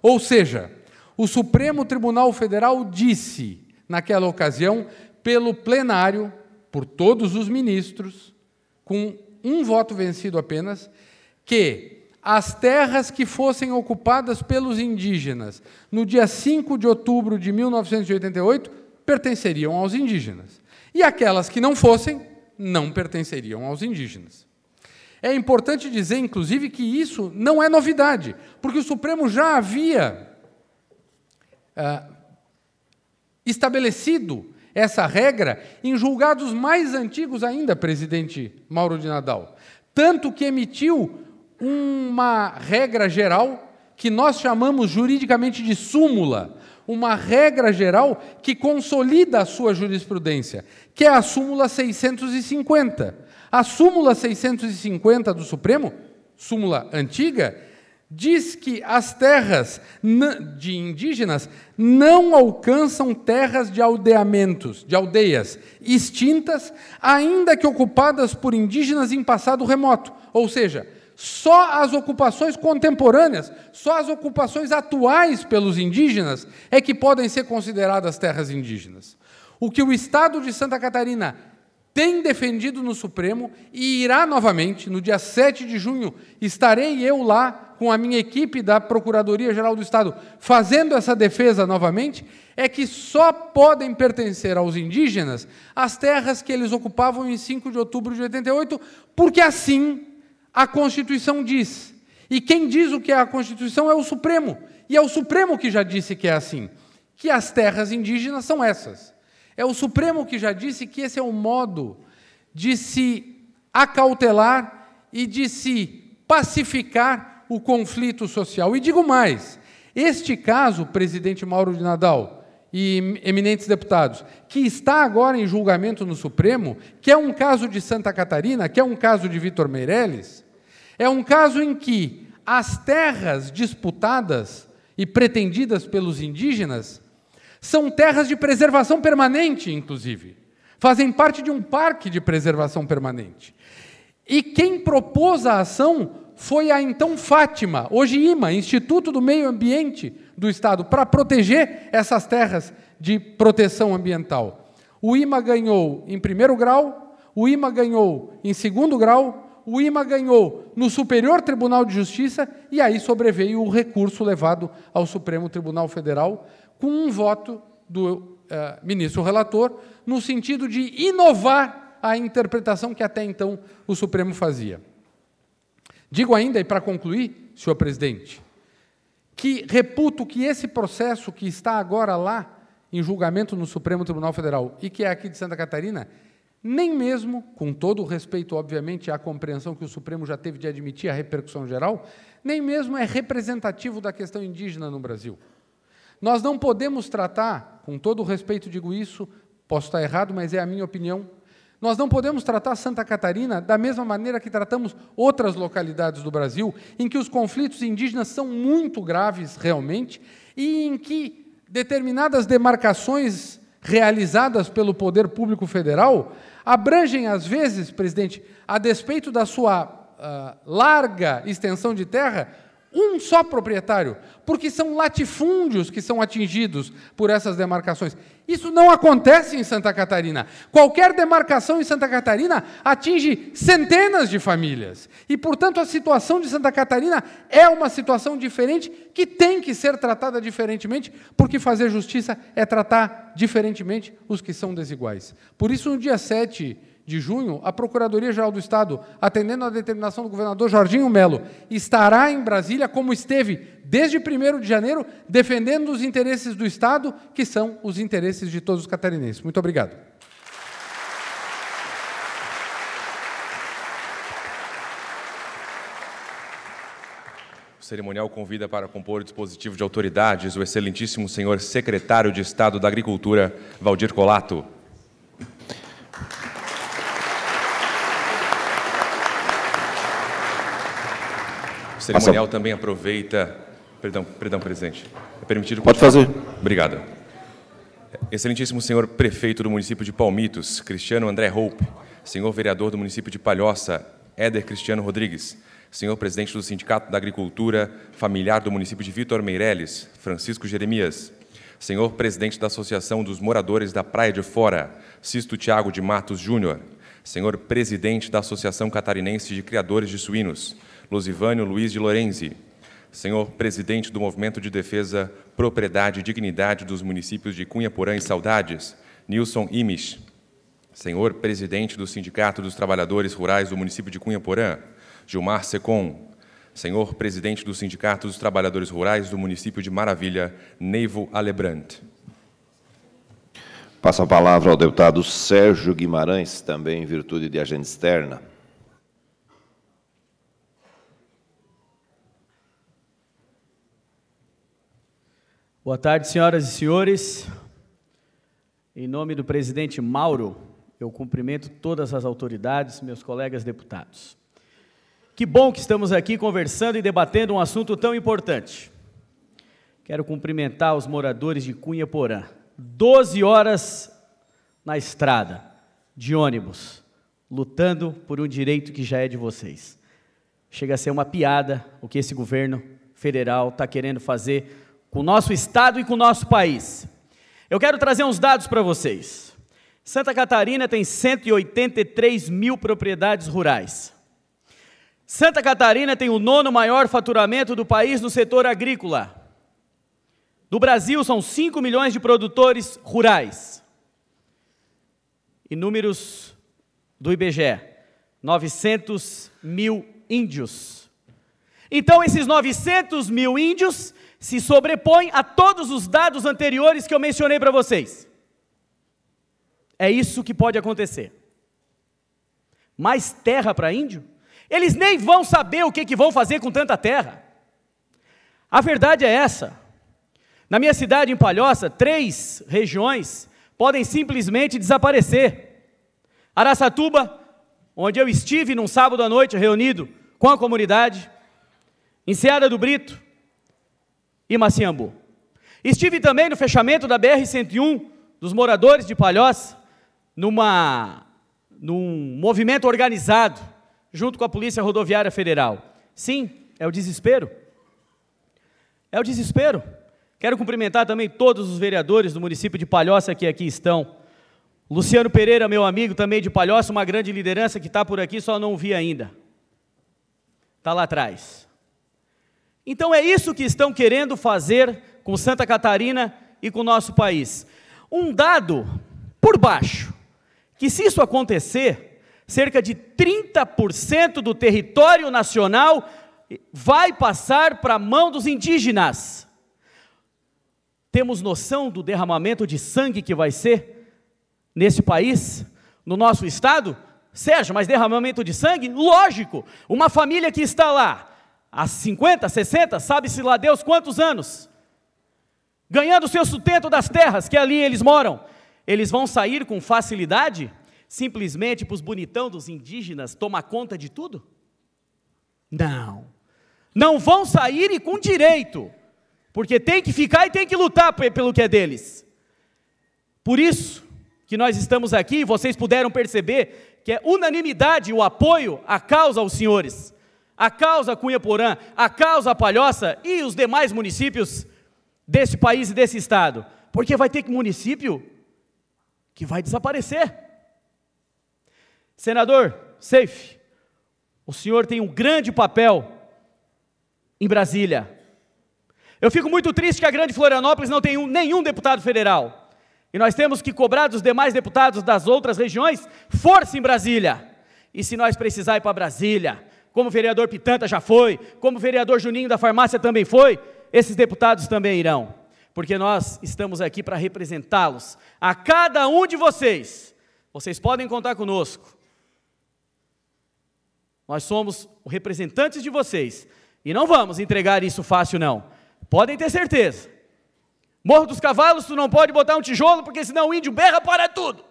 Ou seja, o Supremo Tribunal Federal disse, naquela ocasião, pelo plenário, por todos os ministros, com um voto vencido apenas, que as terras que fossem ocupadas pelos indígenas no dia 5 de outubro de 1988 pertenceriam aos indígenas. E aquelas que não fossem, não pertenceriam aos indígenas. É importante dizer, inclusive, que isso não é novidade, porque o Supremo já havia ah, estabelecido essa regra em julgados mais antigos ainda, presidente Mauro de Nadal. Tanto que emitiu uma regra geral que nós chamamos juridicamente de súmula, uma regra geral que consolida a sua jurisprudência, que é a súmula 650, a súmula 650 do Supremo, súmula antiga, diz que as terras de indígenas não alcançam terras de aldeamentos, de aldeias extintas, ainda que ocupadas por indígenas em passado remoto. Ou seja, só as ocupações contemporâneas, só as ocupações atuais pelos indígenas é que podem ser consideradas terras indígenas. O que o Estado de Santa Catarina tem defendido no Supremo e irá novamente, no dia 7 de junho, estarei eu lá com a minha equipe da Procuradoria-Geral do Estado fazendo essa defesa novamente, é que só podem pertencer aos indígenas as terras que eles ocupavam em 5 de outubro de 88, porque assim a Constituição diz. E quem diz o que é a Constituição é o Supremo. E é o Supremo que já disse que é assim, que as terras indígenas são essas. É o Supremo que já disse que esse é o modo de se acautelar e de se pacificar o conflito social. E digo mais: este caso, presidente Mauro de Nadal e eminentes deputados, que está agora em julgamento no Supremo, que é um caso de Santa Catarina, que é um caso de Vitor Meirelles, é um caso em que as terras disputadas e pretendidas pelos indígenas são terras de preservação permanente, inclusive. Fazem parte de um parque de preservação permanente. E quem propôs a ação foi a então Fátima, hoje IMA, Instituto do Meio Ambiente do Estado, para proteger essas terras de proteção ambiental. O IMA ganhou em primeiro grau, o IMA ganhou em segundo grau, o IMA ganhou no Superior Tribunal de Justiça e aí sobreveio o recurso levado ao Supremo Tribunal Federal com um voto do uh, ministro relator, no sentido de inovar a interpretação que até então o Supremo fazia. Digo ainda, e para concluir, senhor presidente, que reputo que esse processo que está agora lá em julgamento no Supremo Tribunal Federal e que é aqui de Santa Catarina, nem mesmo, com todo o respeito, obviamente, à compreensão que o Supremo já teve de admitir a repercussão geral, nem mesmo é representativo da questão indígena no Brasil. Nós não podemos tratar, com todo o respeito digo isso, posso estar errado, mas é a minha opinião. Nós não podemos tratar Santa Catarina da mesma maneira que tratamos outras localidades do Brasil, em que os conflitos indígenas são muito graves realmente e em que determinadas demarcações realizadas pelo poder público federal abrangem às vezes, presidente, a despeito da sua uh, larga extensão de terra, um só proprietário, porque são latifúndios que são atingidos por essas demarcações. Isso não acontece em Santa Catarina. Qualquer demarcação em Santa Catarina atinge centenas de famílias. E, portanto, a situação de Santa Catarina é uma situação diferente que tem que ser tratada diferentemente, porque fazer justiça é tratar diferentemente os que são desiguais. Por isso, no dia 7 de junho, a Procuradoria-Geral do Estado, atendendo à determinação do governador Jorginho Melo, estará em Brasília como esteve desde 1 de janeiro, defendendo os interesses do Estado, que são os interesses de todos os catarinenses. Muito obrigado. O cerimonial convida para compor o dispositivo de autoridades o excelentíssimo senhor secretário de Estado da Agricultura, Valdir Colato. cerimonial Passa. também aproveita. Perdão, perdão, presidente. É permitido. Pode fazer. Obrigado. Excelentíssimo senhor prefeito do município de Palmitos, Cristiano André Roupe. Senhor vereador do município de Palhoça, Éder Cristiano Rodrigues. Senhor presidente do Sindicato da Agricultura Familiar do município de Vitor Meireles, Francisco Jeremias. Senhor presidente da Associação dos Moradores da Praia de Fora, Sisto Tiago de Matos Júnior. Senhor presidente da Associação Catarinense de Criadores de Suínos. Luzivânio Luiz de Lorenzi. Senhor presidente do Movimento de Defesa, Propriedade e Dignidade dos Municípios de Cunha Porã e Saudades, Nilson Imich, Senhor presidente do Sindicato dos Trabalhadores Rurais do município de Cunha Porã, Gilmar Secom. Senhor presidente do Sindicato dos Trabalhadores Rurais do município de Maravilha, Neivo Alebrant. Passo a palavra ao deputado Sérgio Guimarães, também em virtude de agenda externa. Boa tarde, senhoras e senhores. Em nome do presidente Mauro, eu cumprimento todas as autoridades, meus colegas deputados. Que bom que estamos aqui conversando e debatendo um assunto tão importante. Quero cumprimentar os moradores de Cunha Porã. Doze horas na estrada, de ônibus, lutando por um direito que já é de vocês. Chega a ser uma piada o que esse governo federal está querendo fazer com o nosso estado e com o nosso país. Eu quero trazer uns dados para vocês. Santa Catarina tem 183 mil propriedades rurais. Santa Catarina tem o nono maior faturamento do país no setor agrícola. No Brasil, são 5 milhões de produtores rurais. E números do IBGE: 900 mil índios. Então, esses 900 mil índios se sobrepõe a todos os dados anteriores que eu mencionei para vocês. É isso que pode acontecer. Mais terra para índio? Eles nem vão saber o que, que vão fazer com tanta terra. A verdade é essa. Na minha cidade, em Palhoça, três regiões podem simplesmente desaparecer. Araçatuba, onde eu estive num sábado à noite reunido com a comunidade, Enseada do Brito, e Maciambu. Estive também no fechamento da BR-101 dos moradores de Palhoça, numa, num movimento organizado, junto com a Polícia Rodoviária Federal. Sim, é o desespero. É o desespero. Quero cumprimentar também todos os vereadores do município de Palhoça que aqui estão. Luciano Pereira, meu amigo também de Palhoça, uma grande liderança que está por aqui, só não vi ainda. Está lá atrás. Então é isso que estão querendo fazer com Santa Catarina e com o nosso país. Um dado por baixo, que se isso acontecer, cerca de 30% do território nacional vai passar para a mão dos indígenas. Temos noção do derramamento de sangue que vai ser nesse país, no nosso estado? Sérgio, mas derramamento de sangue? Lógico! Uma família que está lá há 50, 60, sabe-se lá Deus quantos anos, ganhando o seu sustento das terras que ali eles moram, eles vão sair com facilidade, simplesmente para os bonitão dos indígenas tomar conta de tudo? Não. Não vão sair e com direito, porque tem que ficar e tem que lutar pelo que é deles. Por isso que nós estamos aqui, vocês puderam perceber que é unanimidade o apoio à causa aos senhores a causa Cunha Porã, a causa Palhoça e os demais municípios deste país e desse estado. Porque vai ter município que vai desaparecer. Senador Safe, o senhor tem um grande papel em Brasília. Eu fico muito triste que a grande Florianópolis não tenha nenhum deputado federal. E nós temos que cobrar dos demais deputados das outras regiões força em Brasília. E se nós precisar ir para Brasília, como o vereador Pitanta já foi, como o vereador Juninho da farmácia também foi, esses deputados também irão, porque nós estamos aqui para representá-los, a cada um de vocês. Vocês podem contar conosco. Nós somos representantes de vocês e não vamos entregar isso fácil, não. Podem ter certeza. Morro dos Cavalos, tu não pode botar um tijolo, porque senão o índio berra para tudo.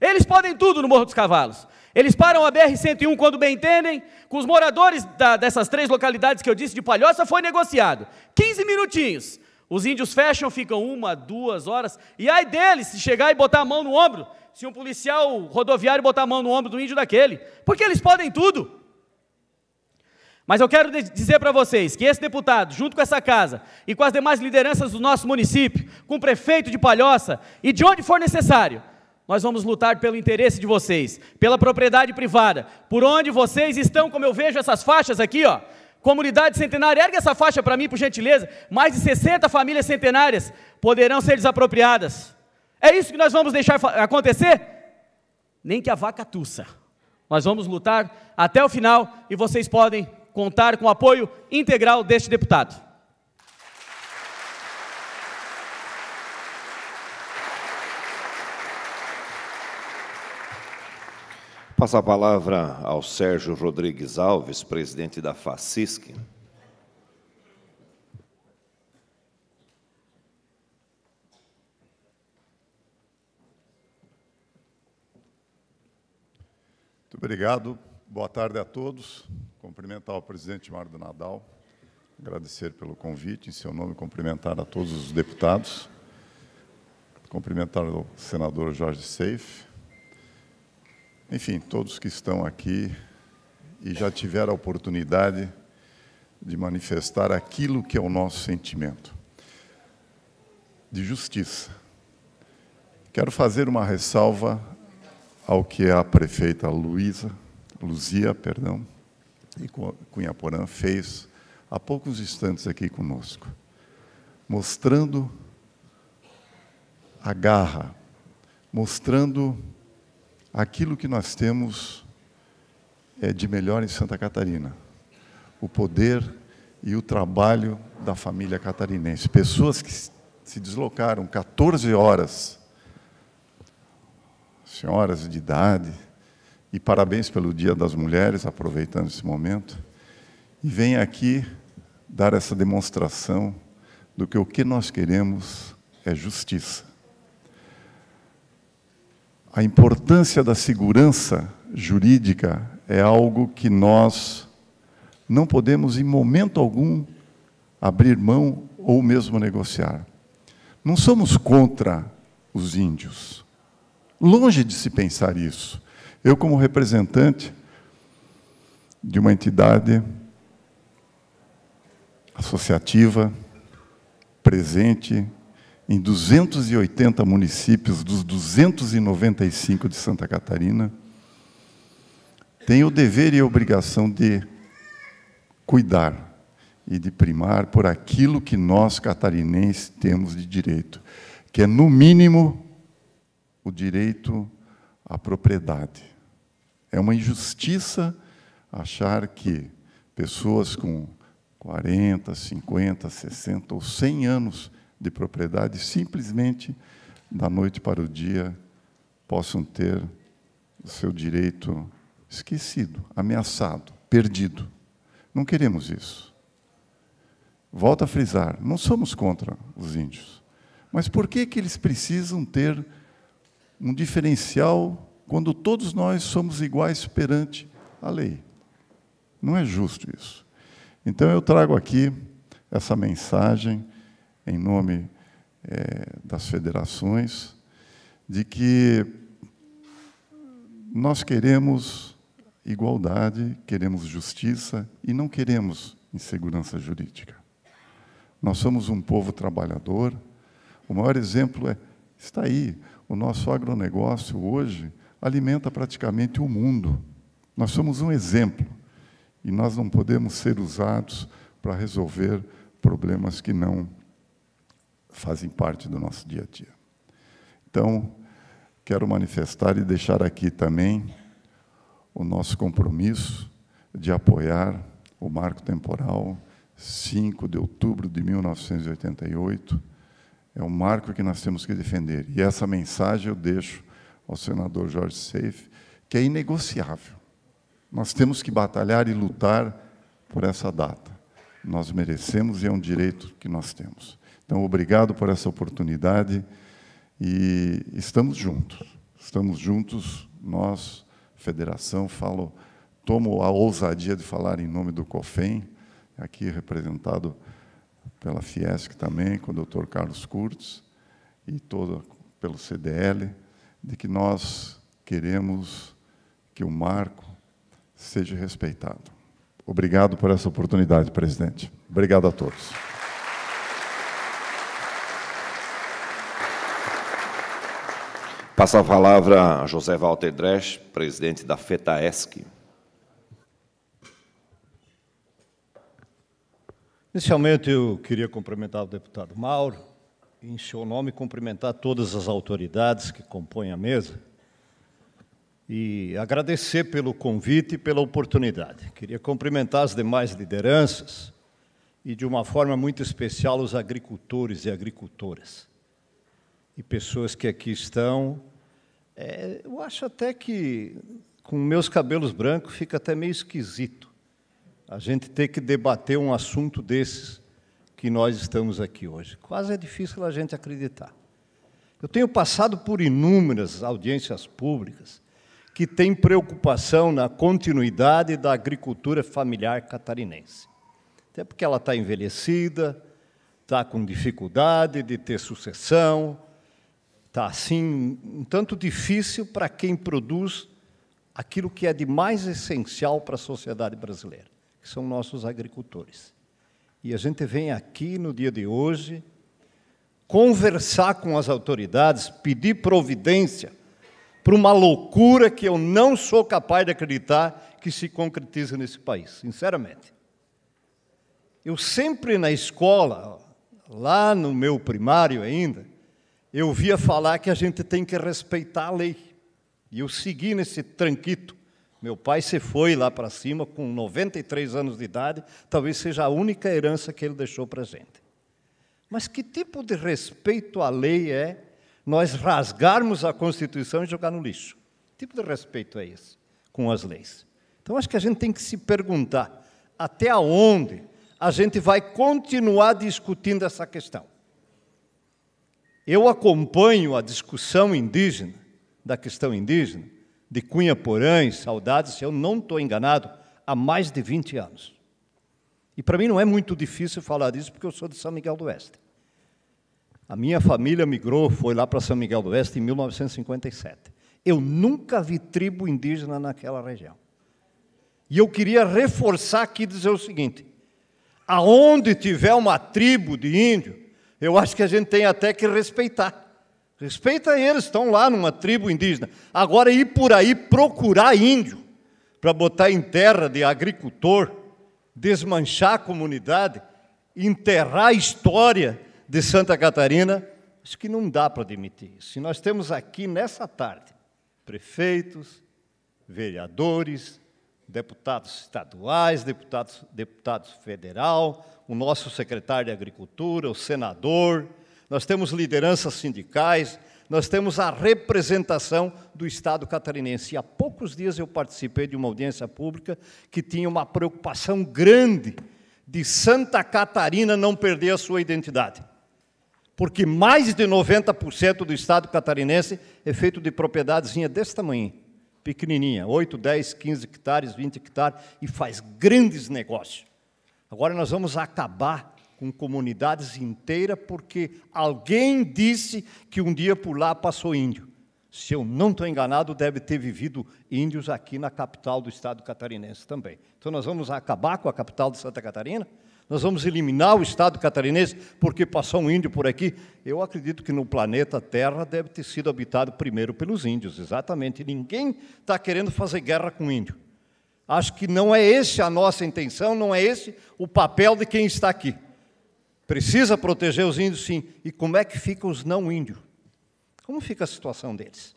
Eles podem tudo no Morro dos Cavalos. Eles param a BR-101 quando bem entendem. Com os moradores da, dessas três localidades que eu disse de Palhoça foi negociado. 15 minutinhos. Os índios fecham, ficam uma, duas horas. E aí deles, se chegar e botar a mão no ombro, se um policial rodoviário botar a mão no ombro do índio daquele, porque eles podem tudo. Mas eu quero dizer para vocês que esse deputado, junto com essa casa e com as demais lideranças do nosso município, com o prefeito de Palhoça e de onde for necessário, nós vamos lutar pelo interesse de vocês, pela propriedade privada, por onde vocês estão, como eu vejo essas faixas aqui, ó. Comunidade centenária, ergue essa faixa para mim, por gentileza. Mais de 60 famílias centenárias poderão ser desapropriadas. É isso que nós vamos deixar acontecer? Nem que a vaca tussa. Nós vamos lutar até o final e vocês podem contar com o apoio integral deste deputado. Passa a palavra ao Sérgio Rodrigues Alves, presidente da FACISC. Muito obrigado. Boa tarde a todos. Cumprimentar o presidente Mar do Nadal, agradecer pelo convite, em seu nome cumprimentar a todos os deputados, cumprimentar o senador Jorge Seife, enfim, todos que estão aqui e já tiveram a oportunidade de manifestar aquilo que é o nosso sentimento de justiça. Quero fazer uma ressalva ao que a prefeita Luísa, Luzia, perdão, e Cunha Porã fez há poucos instantes aqui conosco, mostrando a garra, mostrando aquilo que nós temos é de melhor em Santa Catarina: o poder e o trabalho da família catarinense. Pessoas que se deslocaram 14 horas, senhoras de idade, e parabéns pelo Dia das Mulheres, aproveitando esse momento, e vem aqui dar essa demonstração do que o que nós queremos é justiça. A importância da segurança jurídica é algo que nós não podemos, em momento algum, abrir mão ou mesmo negociar. Não somos contra os índios. Longe de se pensar isso. Eu, como representante de uma entidade associativa, presente em 280 municípios dos 295 de Santa Catarina, tem o dever e a obrigação de cuidar e de primar por aquilo que nós catarinenses temos de direito, que é, no mínimo, o direito à propriedade. É uma injustiça achar que pessoas com 40, 50, 60 ou 100 anos de propriedade, simplesmente da noite para o dia possam ter o seu direito esquecido, ameaçado, perdido. Não queremos isso. Volto a frisar, não somos contra os índios. Mas por que, que eles precisam ter um diferencial quando todos nós somos iguais perante a lei? Não é justo isso. Então eu trago aqui essa mensagem em nome é, das federações, de que nós queremos igualdade, queremos justiça e não queremos insegurança jurídica. Nós somos um povo trabalhador. O maior exemplo é está aí, o nosso agronegócio hoje alimenta praticamente o mundo. Nós somos um exemplo e nós não podemos ser usados para resolver problemas que não fazem parte do nosso dia a dia. Então, quero manifestar e deixar aqui também o nosso compromisso de apoiar o marco temporal 5 de outubro de 1988. É um marco que nós temos que defender. E essa mensagem eu deixo ao senador Jorge Seif, que é inegociável. Nós temos que batalhar e lutar por essa data. Nós merecemos e é um direito que nós temos. Então, obrigado por essa oportunidade e estamos juntos. Estamos juntos, nós, federação, falo, tomo a ousadia de falar em nome do COFEM, aqui representado pela Fiesc também, com o doutor Carlos Curtis, e todo pelo CDL, de que nós queremos que o marco seja respeitado. Obrigado por essa oportunidade, presidente. Obrigado a todos. Passa a palavra a José Walter Dresch, presidente da FETAESC. Inicialmente, eu queria cumprimentar o deputado Mauro, e, em seu nome, cumprimentar todas as autoridades que compõem a mesa e agradecer pelo convite e pela oportunidade. Queria cumprimentar as demais lideranças e, de uma forma muito especial, os agricultores e agricultoras e pessoas que aqui estão é, eu acho até que, com meus cabelos brancos, fica até meio esquisito a gente ter que debater um assunto desses que nós estamos aqui hoje. Quase é difícil a gente acreditar. Eu tenho passado por inúmeras audiências públicas que têm preocupação na continuidade da agricultura familiar catarinense. Até porque ela está envelhecida, está com dificuldade de ter sucessão, Está assim, um tanto difícil para quem produz aquilo que é de mais essencial para a sociedade brasileira, que são nossos agricultores. E a gente vem aqui no dia de hoje conversar com as autoridades, pedir providência para uma loucura que eu não sou capaz de acreditar que se concretiza nesse país, sinceramente. Eu sempre na escola, lá no meu primário ainda, eu ouvia falar que a gente tem que respeitar a lei. E eu segui nesse tranquito. Meu pai se foi lá para cima com 93 anos de idade, talvez seja a única herança que ele deixou para a gente. Mas que tipo de respeito à lei é nós rasgarmos a Constituição e jogar no lixo? Que tipo de respeito é esse com as leis? Então acho que a gente tem que se perguntar até onde a gente vai continuar discutindo essa questão. Eu acompanho a discussão indígena, da questão indígena, de Cunha Porães, Saudades, se eu não estou enganado, há mais de 20 anos. E para mim não é muito difícil falar disso, porque eu sou de São Miguel do Oeste. A minha família migrou, foi lá para São Miguel do Oeste em 1957. Eu nunca vi tribo indígena naquela região. E eu queria reforçar aqui e dizer o seguinte: aonde tiver uma tribo de índio, eu acho que a gente tem até que respeitar. Respeita eles, estão lá numa tribo indígena. Agora ir por aí procurar índio para botar em terra de agricultor, desmanchar a comunidade, enterrar a história de Santa Catarina, acho que não dá para admitir isso. E nós temos aqui nessa tarde prefeitos, vereadores, deputados estaduais, deputados, deputados federal, o nosso secretário de Agricultura, o senador, nós temos lideranças sindicais, nós temos a representação do Estado catarinense. E há poucos dias eu participei de uma audiência pública que tinha uma preocupação grande de Santa Catarina não perder a sua identidade. Porque mais de 90% do Estado catarinense é feito de propriedadezinha desse tamanho, pequenininha, 8, 10, 15 hectares, 20 hectares, e faz grandes negócios. Agora nós vamos acabar com comunidades inteiras porque alguém disse que um dia por lá passou índio. Se eu não estou enganado, deve ter vivido índios aqui na capital do estado catarinense também. Então nós vamos acabar com a capital de Santa Catarina? Nós vamos eliminar o estado catarinense porque passou um índio por aqui? Eu acredito que no planeta Terra deve ter sido habitado primeiro pelos índios, exatamente. Ninguém está querendo fazer guerra com índio. Acho que não é essa a nossa intenção, não é esse o papel de quem está aqui. Precisa proteger os índios, sim. E como é que fica os não índios? Como fica a situação deles?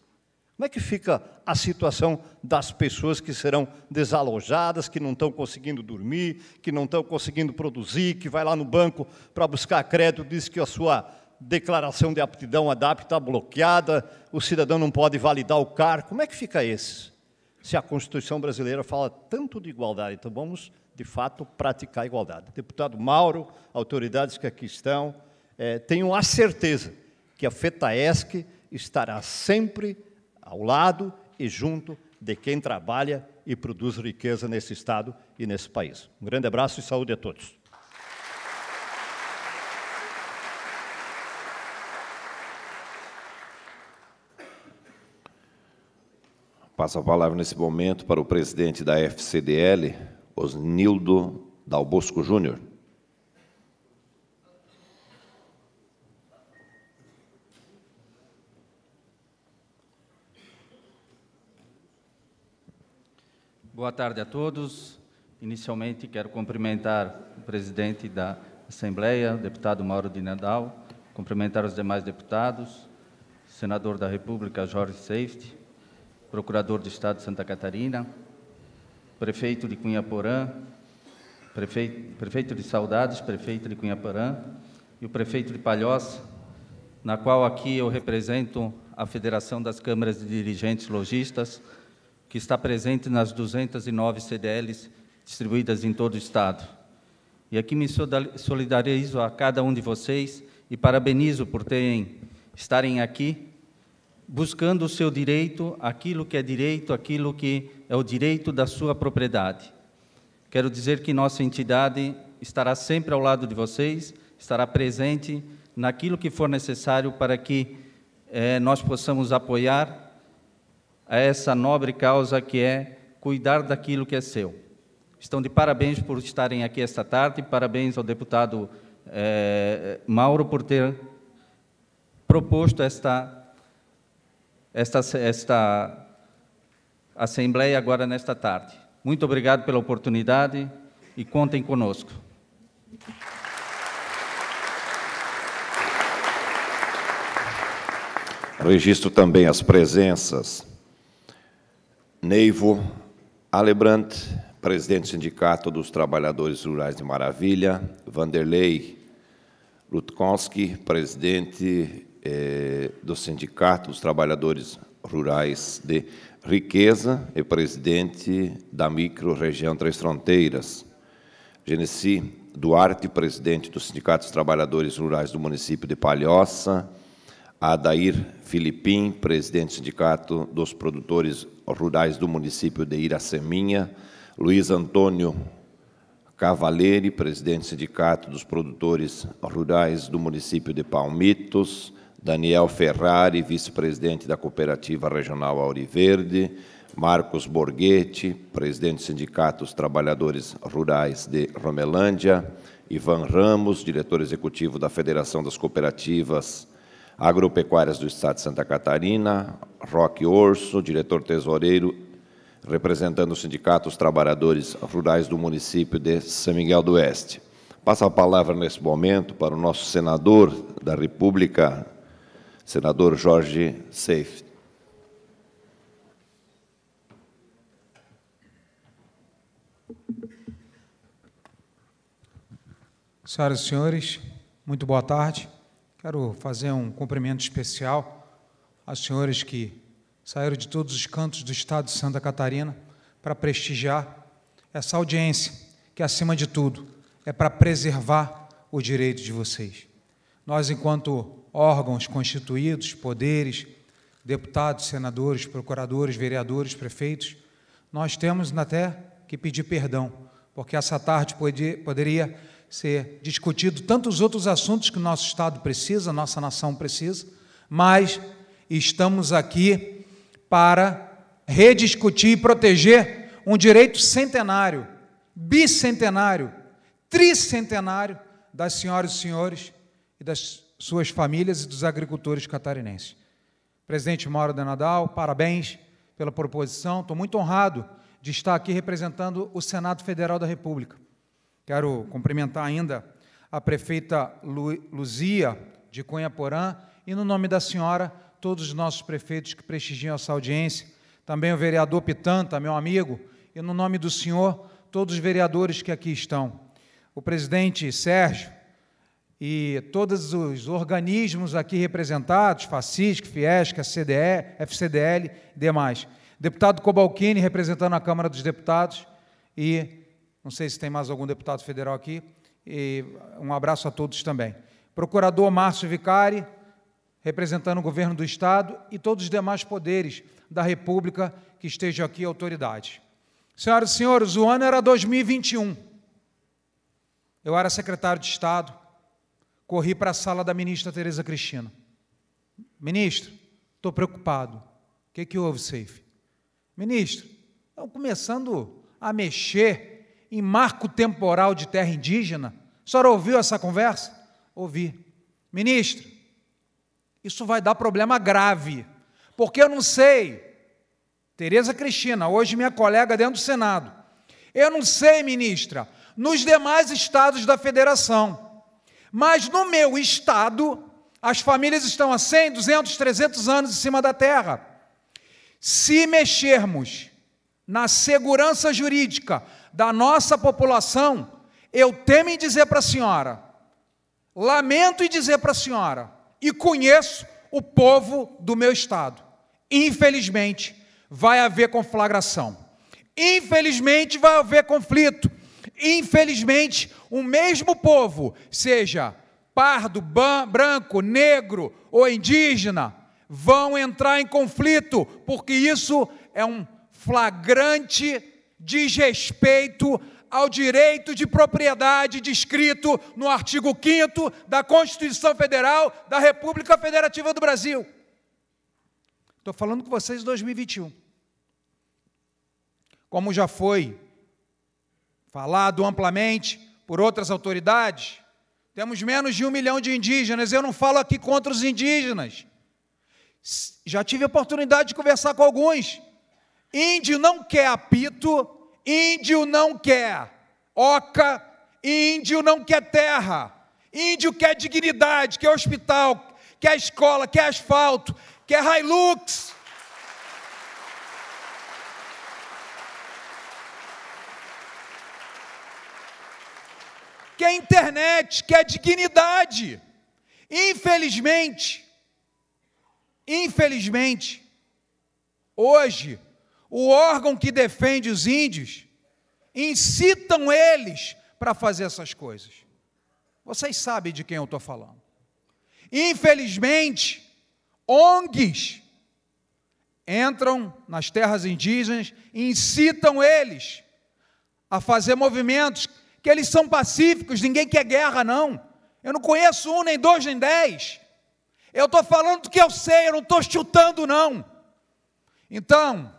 Como é que fica a situação das pessoas que serão desalojadas, que não estão conseguindo dormir, que não estão conseguindo produzir, que vai lá no banco para buscar crédito, diz que a sua declaração de aptidão adapta está bloqueada, o cidadão não pode validar o CAR. Como é que fica esses? se a Constituição brasileira fala tanto de igualdade. Então, vamos, de fato, praticar a igualdade. Deputado Mauro, autoridades que aqui estão, é, eh, tenham a certeza que a FETAESC estará sempre ao lado e junto de quem trabalha e produz riqueza nesse Estado e nesse país. Um grande abraço e saúde a todos. Passo a palavra nesse momento para o presidente da FCDL, Osnildo Dalbosco Júnior. Boa tarde a todos. Inicialmente, quero cumprimentar o presidente da Assembleia, deputado Mauro de Nadal, cumprimentar os demais deputados, senador da República, Jorge Safety, Procurador do Estado de Santa Catarina, Prefeito de Cunha Porã, prefeito, prefeito de Saudades, Prefeito de Cunha Porã e o Prefeito de Palhoça, na qual aqui eu represento a Federação das Câmaras de Dirigentes Logistas, que está presente nas 209 CDLs distribuídas em todo o Estado. E aqui me solidarizo a cada um de vocês e parabenizo por terem, estarem aqui buscando o seu direito, aquilo que é direito, aquilo que é o direito da sua propriedade. Quero dizer que nossa entidade estará sempre ao lado de vocês, estará presente naquilo que for necessário para que eh, nós possamos apoiar a essa nobre causa que é cuidar daquilo que é seu. Estão de parabéns por estarem aqui esta tarde, parabéns ao deputado eh, Mauro por ter proposto esta esta, esta assembleia agora nesta tarde. Muito obrigado pela oportunidade e contem conosco. Registro também as presenças. Neivo Alebrandt presidente do Sindicato dos Trabalhadores Rurais de Maravilha. Vanderlei Lutkowski, presidente é, do Sindicato dos Trabalhadores Rurais de Riqueza e é presidente da micro-região Três Fronteiras. Genesi Duarte, presidente do Sindicato dos Trabalhadores Rurais do município de Palhoça. Adair Filipim, presidente do Sindicato dos Produtores Rurais do município de Iraceminha. Luiz Antônio Cavaleri, presidente do Sindicato dos Produtores Rurais do município de Palmitos. Daniel Ferrari, vice-presidente da Cooperativa Regional Auriverde, Marcos Borghetti, presidente do Sindicato dos Trabalhadores Rurais de Romelândia, Ivan Ramos, diretor executivo da Federação das Cooperativas Agropecuárias do Estado de Santa Catarina, Roque Orso, diretor tesoureiro, representando o Sindicato dos Trabalhadores Rurais do município de São Miguel do Oeste. Passa a palavra nesse momento para o nosso senador da República, Senador Jorge Seif, Senhoras e senhores, muito boa tarde. Quero fazer um cumprimento especial aos senhores que saíram de todos os cantos do estado de Santa Catarina para prestigiar essa audiência, que acima de tudo é para preservar o direito de vocês. Nós, enquanto órgãos constituídos, poderes, deputados, senadores, procuradores, vereadores, prefeitos, nós temos até que pedir perdão, porque essa tarde poderia ser discutido tantos outros assuntos que o nosso Estado precisa, nossa nação precisa, mas estamos aqui para rediscutir e proteger um direito centenário, bicentenário, tricentenário das senhoras e senhores e das suas famílias e dos agricultores catarinenses. Presidente Mauro Denadal, parabéns pela proposição. Estou muito honrado de estar aqui representando o Senado Federal da República. Quero cumprimentar ainda a prefeita Lu Luzia de Cunha Porã e, no nome da senhora, todos os nossos prefeitos que prestigiam essa audiência. Também o vereador Pitanta, meu amigo, e, no nome do senhor, todos os vereadores que aqui estão. O presidente Sérgio, e todos os organismos aqui representados, FACISC, FIESC, CDE, FCDL e demais. Deputado Cobalcini, representando a Câmara dos Deputados, e não sei se tem mais algum deputado federal aqui, e um abraço a todos também. Procurador Márcio Vicari, representando o governo do Estado e todos os demais poderes da República que estejam aqui, autoridade. Senhoras e senhores, o ano era 2021. Eu era secretário de Estado corri para a sala da ministra Tereza Cristina. Ministro, estou preocupado. O que, que houve, Seif? Ministro, estão começando a mexer em marco temporal de terra indígena. A senhora ouviu essa conversa? Ouvi. Ministro, isso vai dar problema grave, porque eu não sei. Tereza Cristina, hoje minha colega dentro do Senado. Eu não sei, ministra, nos demais estados da federação. Mas no meu estado, as famílias estão há 100, 200, 300 anos em cima da terra. Se mexermos na segurança jurídica da nossa população, eu temo em dizer para a senhora, lamento em dizer para a senhora, e conheço o povo do meu estado. Infelizmente, vai haver conflagração. Infelizmente, vai haver conflito. Infelizmente, o mesmo povo, seja pardo, branco, negro ou indígena, vão entrar em conflito, porque isso é um flagrante desrespeito ao direito de propriedade descrito no artigo 5 da Constituição Federal da República Federativa do Brasil. Estou falando com vocês em 2021. Como já foi falado amplamente por outras autoridades. Temos menos de um milhão de indígenas. Eu não falo aqui contra os indígenas. Já tive a oportunidade de conversar com alguns. Índio não quer apito, índio não quer oca, índio não quer terra, índio quer dignidade, quer hospital, quer escola, quer asfalto, quer Hilux. que é a internet, que é dignidade. Infelizmente, infelizmente, hoje, o órgão que defende os índios incitam eles para fazer essas coisas. Vocês sabem de quem eu estou falando. Infelizmente, ONGs entram nas terras indígenas e incitam eles a fazer movimentos que eles são pacíficos, ninguém quer guerra, não. Eu não conheço um, nem dois, nem dez. Eu estou falando do que eu sei, eu não estou chutando, não. Então,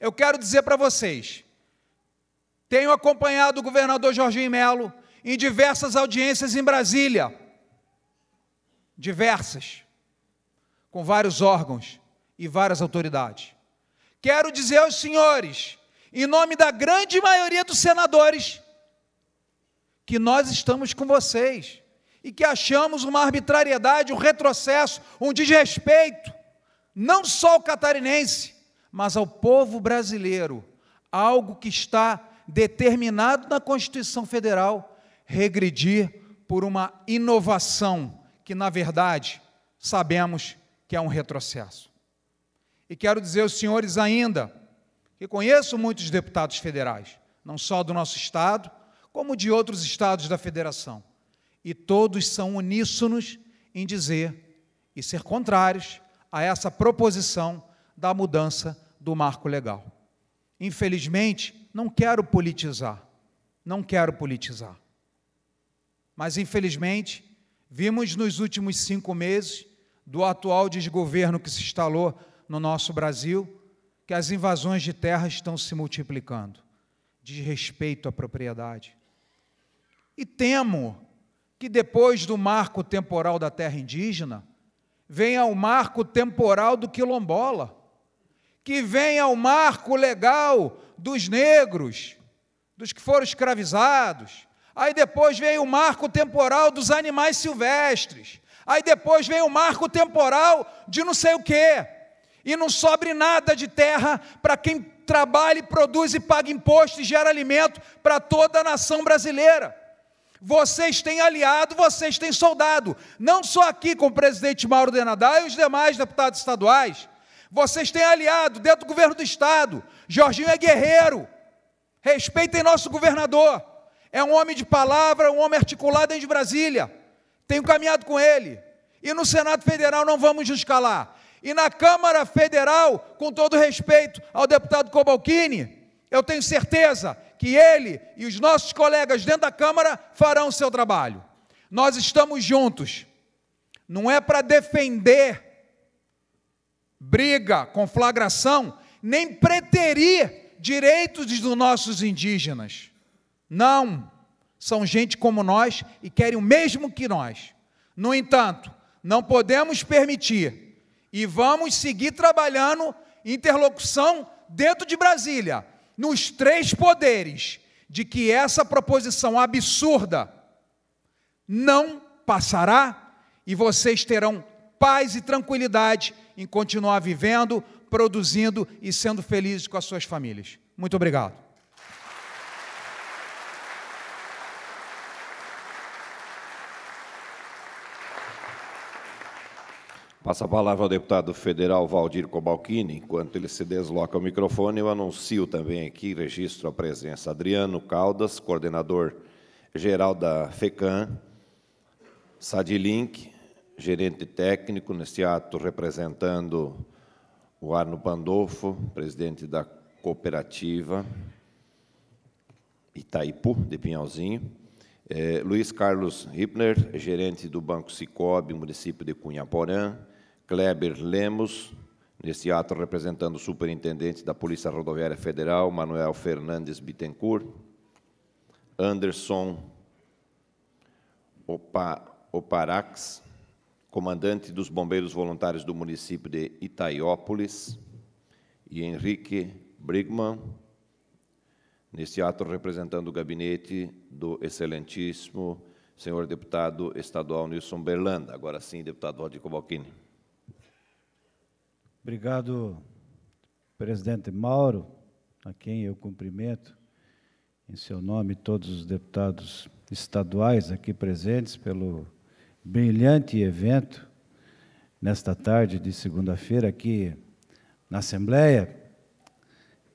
eu quero dizer para vocês: tenho acompanhado o governador Jorginho Melo em diversas audiências em Brasília diversas, com vários órgãos e várias autoridades. Quero dizer aos senhores, em nome da grande maioria dos senadores, que nós estamos com vocês e que achamos uma arbitrariedade, um retrocesso, um desrespeito, não só ao catarinense, mas ao povo brasileiro, algo que está determinado na Constituição Federal regredir por uma inovação que, na verdade, sabemos que é um retrocesso. E quero dizer aos senhores ainda que conheço muitos deputados federais, não só do nosso estado, como de outros estados da federação. E todos são uníssonos em dizer e ser contrários a essa proposição da mudança do marco legal. Infelizmente, não quero politizar, não quero politizar. Mas, infelizmente, vimos nos últimos cinco meses do atual desgoverno que se instalou no nosso Brasil que as invasões de terra estão se multiplicando. Desrespeito à propriedade, e temo que depois do marco temporal da terra indígena, venha o marco temporal do quilombola, que venha o marco legal dos negros, dos que foram escravizados. Aí depois vem o marco temporal dos animais silvestres. Aí depois vem o marco temporal de não sei o quê. E não sobre nada de terra para quem trabalha e produz e paga imposto e gera alimento para toda a nação brasileira. Vocês têm aliado, vocês têm soldado. Não só aqui com o presidente Mauro Denadá e os demais deputados estaduais. Vocês têm aliado dentro do governo do Estado. Jorginho é guerreiro. Respeitem nosso governador. É um homem de palavra, um homem articulado em Brasília. Tenho caminhado com ele. E no Senado Federal não vamos nos calar. E na Câmara Federal, com todo respeito ao deputado Cobalcini, eu tenho certeza que ele e os nossos colegas dentro da Câmara farão o seu trabalho. Nós estamos juntos. Não é para defender briga, conflagração, nem preterir direitos dos nossos indígenas. Não. São gente como nós e querem o mesmo que nós. No entanto, não podemos permitir e vamos seguir trabalhando interlocução dentro de Brasília nos três poderes de que essa proposição absurda não passará e vocês terão paz e tranquilidade em continuar vivendo, produzindo e sendo felizes com as suas famílias. Muito obrigado. Passa a palavra ao deputado federal Valdir Cobalcini. Enquanto ele se desloca ao microfone, eu anuncio também aqui, registro a presença Adriano Caldas, coordenador geral da FECAM, Sadilink, gerente técnico, neste ato representando o Arno Pandolfo, presidente da cooperativa Itaipu, de Pinhalzinho, eh, Luiz Carlos Hipner, gerente do Banco Cicobi, município de Cunhaporã, Kleber Lemos, nesse ato representando o superintendente da Polícia Rodoviária Federal, Manuel Fernandes Bittencourt, Anderson Oparax, comandante dos Bombeiros Voluntários do município de Itaiópolis, e Henrique Brigman, nesse ato representando o gabinete do excelentíssimo senhor deputado estadual Nilson Berlanda. Agora sim, deputado Valdir Cobalcini. Obrigado, presidente Mauro, a quem eu cumprimento em seu nome todos os deputados estaduais aqui presentes pelo brilhante evento nesta tarde de segunda-feira aqui na Assembleia.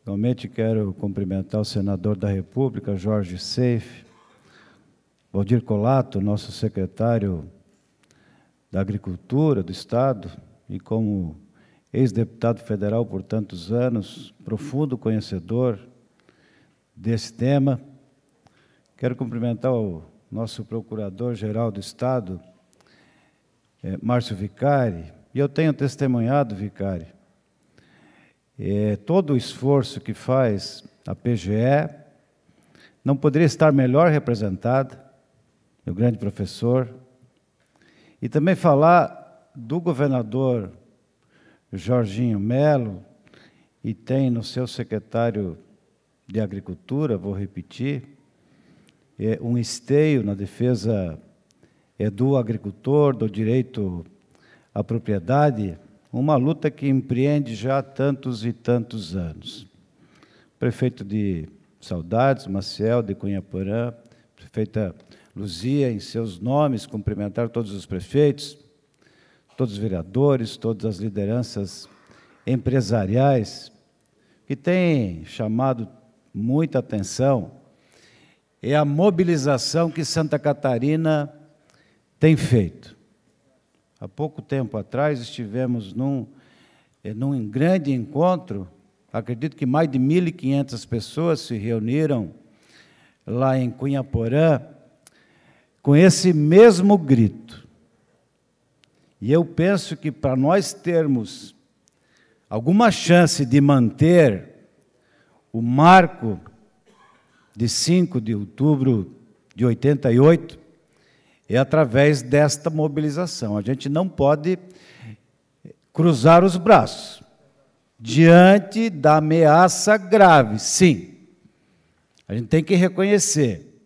Realmente quero cumprimentar o senador da República, Jorge Seif, Valdir Colato, nosso secretário da Agricultura do Estado, e como ex-deputado federal por tantos anos, profundo conhecedor desse tema. Quero cumprimentar o nosso procurador-geral do Estado, é, Márcio Vicari, e eu tenho testemunhado, Vicari, é, todo o esforço que faz a PGE, não poderia estar melhor representada, meu grande professor, e também falar do governador Jorginho Melo e tem no seu secretário de Agricultura, vou repetir, é, um esteio na defesa é, do agricultor, do direito à propriedade, uma luta que empreende já há tantos e tantos anos. Prefeito de Saudades, Maciel de Cunhaporã, prefeita Luzia, em seus nomes, cumprimentar todos os prefeitos, todos os vereadores, todas as lideranças empresariais, que tem chamado muita atenção é a mobilização que Santa Catarina tem feito. Há pouco tempo atrás estivemos num, eh, num grande encontro, acredito que mais de 1.500 pessoas se reuniram lá em Cunhaporã, com esse mesmo grito. E eu penso que para nós termos alguma chance de manter o marco de 5 de outubro de 88 é através desta mobilização. A gente não pode cruzar os braços diante da ameaça grave, sim. A gente tem que reconhecer.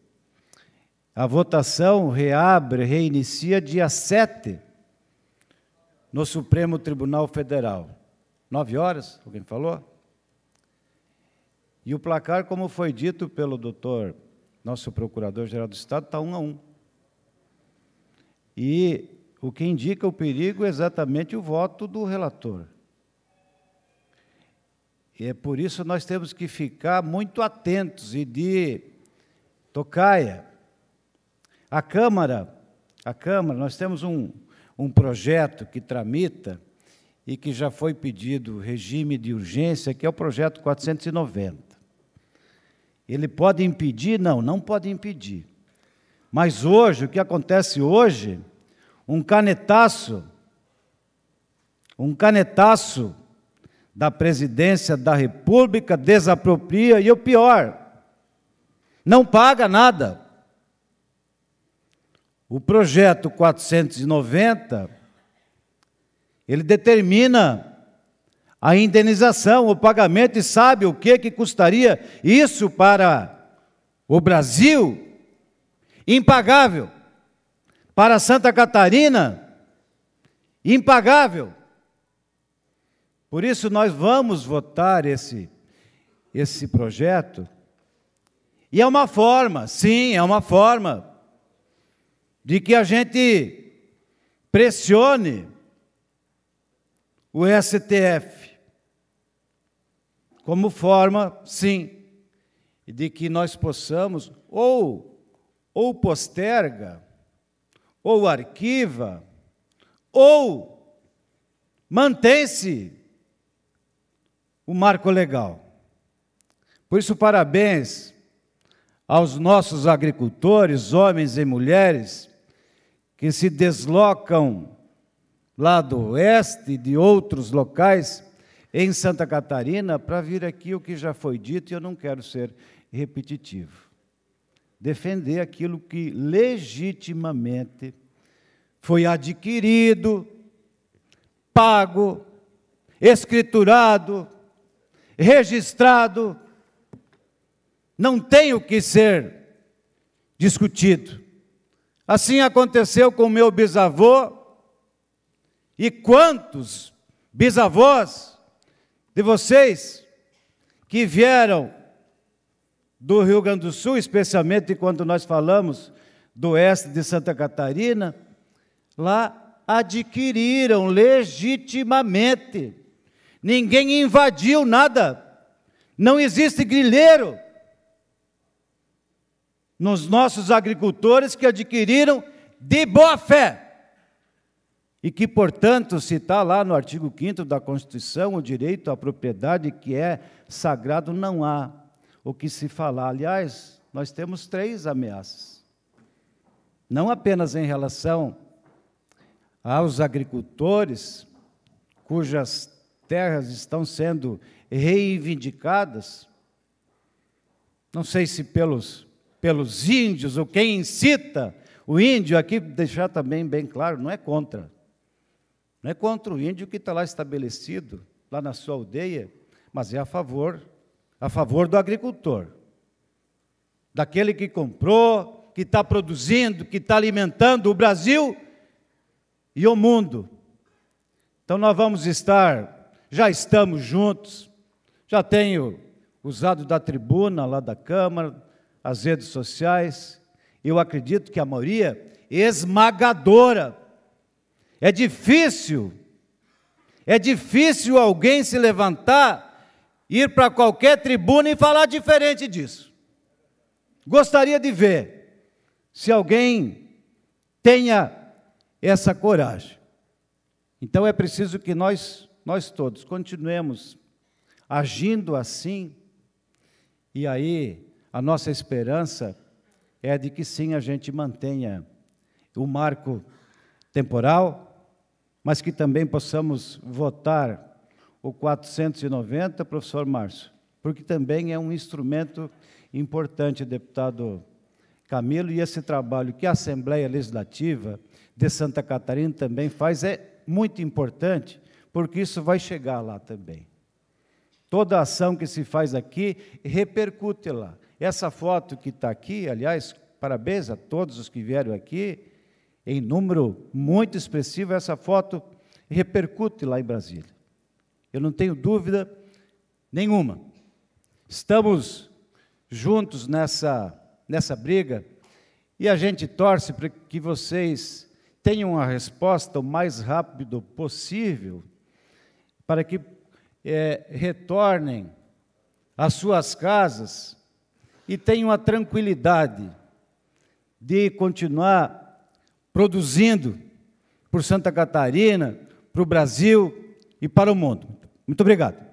A votação reabre, reinicia dia 7 no Supremo Tribunal Federal. Nove horas, alguém falou? E o placar, como foi dito pelo doutor, nosso procurador-geral do Estado, está um a um. E o que indica o perigo é exatamente o voto do relator. E é por isso nós temos que ficar muito atentos e de tocaia. A Câmara, a Câmara, nós temos um um projeto que tramita e que já foi pedido regime de urgência, que é o projeto 490. Ele pode impedir? Não, não pode impedir. Mas hoje, o que acontece hoje, um canetaço, um canetaço da presidência da República desapropria e o pior, não paga nada. O projeto 490 ele determina a indenização, o pagamento e sabe o que que custaria isso para o Brasil? Impagável. Para Santa Catarina, impagável. Por isso nós vamos votar esse esse projeto. E é uma forma, sim, é uma forma de que a gente pressione o STF como forma, sim, de que nós possamos ou ou posterga ou arquiva ou mantém-se o marco legal. Por isso parabéns aos nossos agricultores, homens e mulheres, que se deslocam lá do oeste, de outros locais, em Santa Catarina, para vir aqui o que já foi dito, e eu não quero ser repetitivo. Defender aquilo que legitimamente foi adquirido, pago, escriturado, registrado, não tem o que ser discutido. Assim aconteceu com meu bisavô e quantos bisavós de vocês que vieram do Rio Grande do Sul, especialmente quando nós falamos do oeste de Santa Catarina, lá adquiriram legitimamente. Ninguém invadiu nada. Não existe grileiro nos nossos agricultores que adquiriram de boa fé. E que, portanto, se está lá no artigo 5 da Constituição o direito à propriedade que é sagrado, não há o que se falar. Aliás, nós temos três ameaças. Não apenas em relação aos agricultores, cujas terras estão sendo reivindicadas, não sei se pelos pelos índios, ou quem incita o índio, aqui deixar também bem claro, não é contra. Não é contra o índio que está lá estabelecido, lá na sua aldeia, mas é a favor, a favor do agricultor, daquele que comprou, que está produzindo, que está alimentando o Brasil e o mundo. Então nós vamos estar, já estamos juntos, já tenho usado da tribuna lá da Câmara, as redes sociais, eu acredito que a maioria esmagadora. É difícil, é difícil alguém se levantar, ir para qualquer tribuna e falar diferente disso. Gostaria de ver se alguém tenha essa coragem. Então é preciso que nós, nós todos, continuemos agindo assim, e aí a nossa esperança é de que sim a gente mantenha o marco temporal, mas que também possamos votar o 490, professor Márcio, porque também é um instrumento importante, deputado Camilo, e esse trabalho que a Assembleia Legislativa de Santa Catarina também faz é muito importante, porque isso vai chegar lá também. Toda ação que se faz aqui repercute lá. Essa foto que está aqui, aliás, parabéns a todos os que vieram aqui, em número muito expressivo, essa foto repercute lá em Brasília. Eu não tenho dúvida nenhuma. Estamos juntos nessa, nessa briga e a gente torce para que vocês tenham a resposta o mais rápido possível para que é, retornem às suas casas e tenham a tranquilidade de continuar produzindo por Santa Catarina, para o Brasil e para o mundo. Muito obrigado.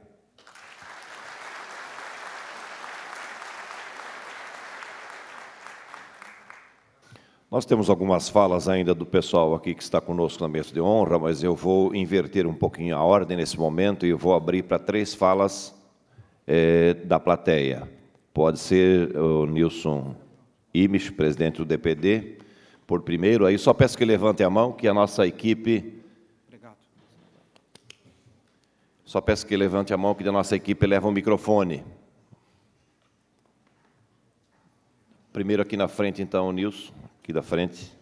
Nós temos algumas falas ainda do pessoal aqui que está conosco na mesa de honra, mas eu vou inverter um pouquinho a ordem nesse momento e eu vou abrir para três falas é, da plateia. Pode ser o Nilson Imes, presidente do DPD, por primeiro. Aí só peço que levante a mão, que a nossa equipe... Obrigado. Só peço que levante a mão, que a nossa equipe leva o um microfone. Primeiro aqui na frente, então, o Nilson, aqui da frente.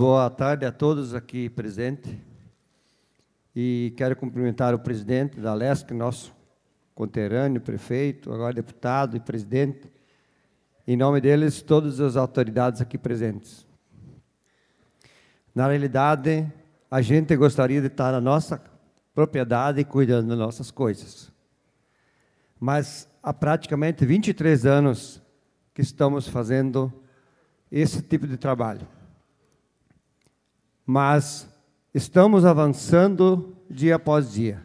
Boa tarde a todos aqui presentes. E quero cumprimentar o presidente da LESC, nosso conterrâneo, prefeito, agora deputado e presidente. Em nome deles, todas as autoridades aqui presentes. Na realidade, a gente gostaria de estar na nossa propriedade cuidando das nossas coisas. Mas há praticamente 23 anos que estamos fazendo esse tipo de trabalho mas estamos avançando dia após dia.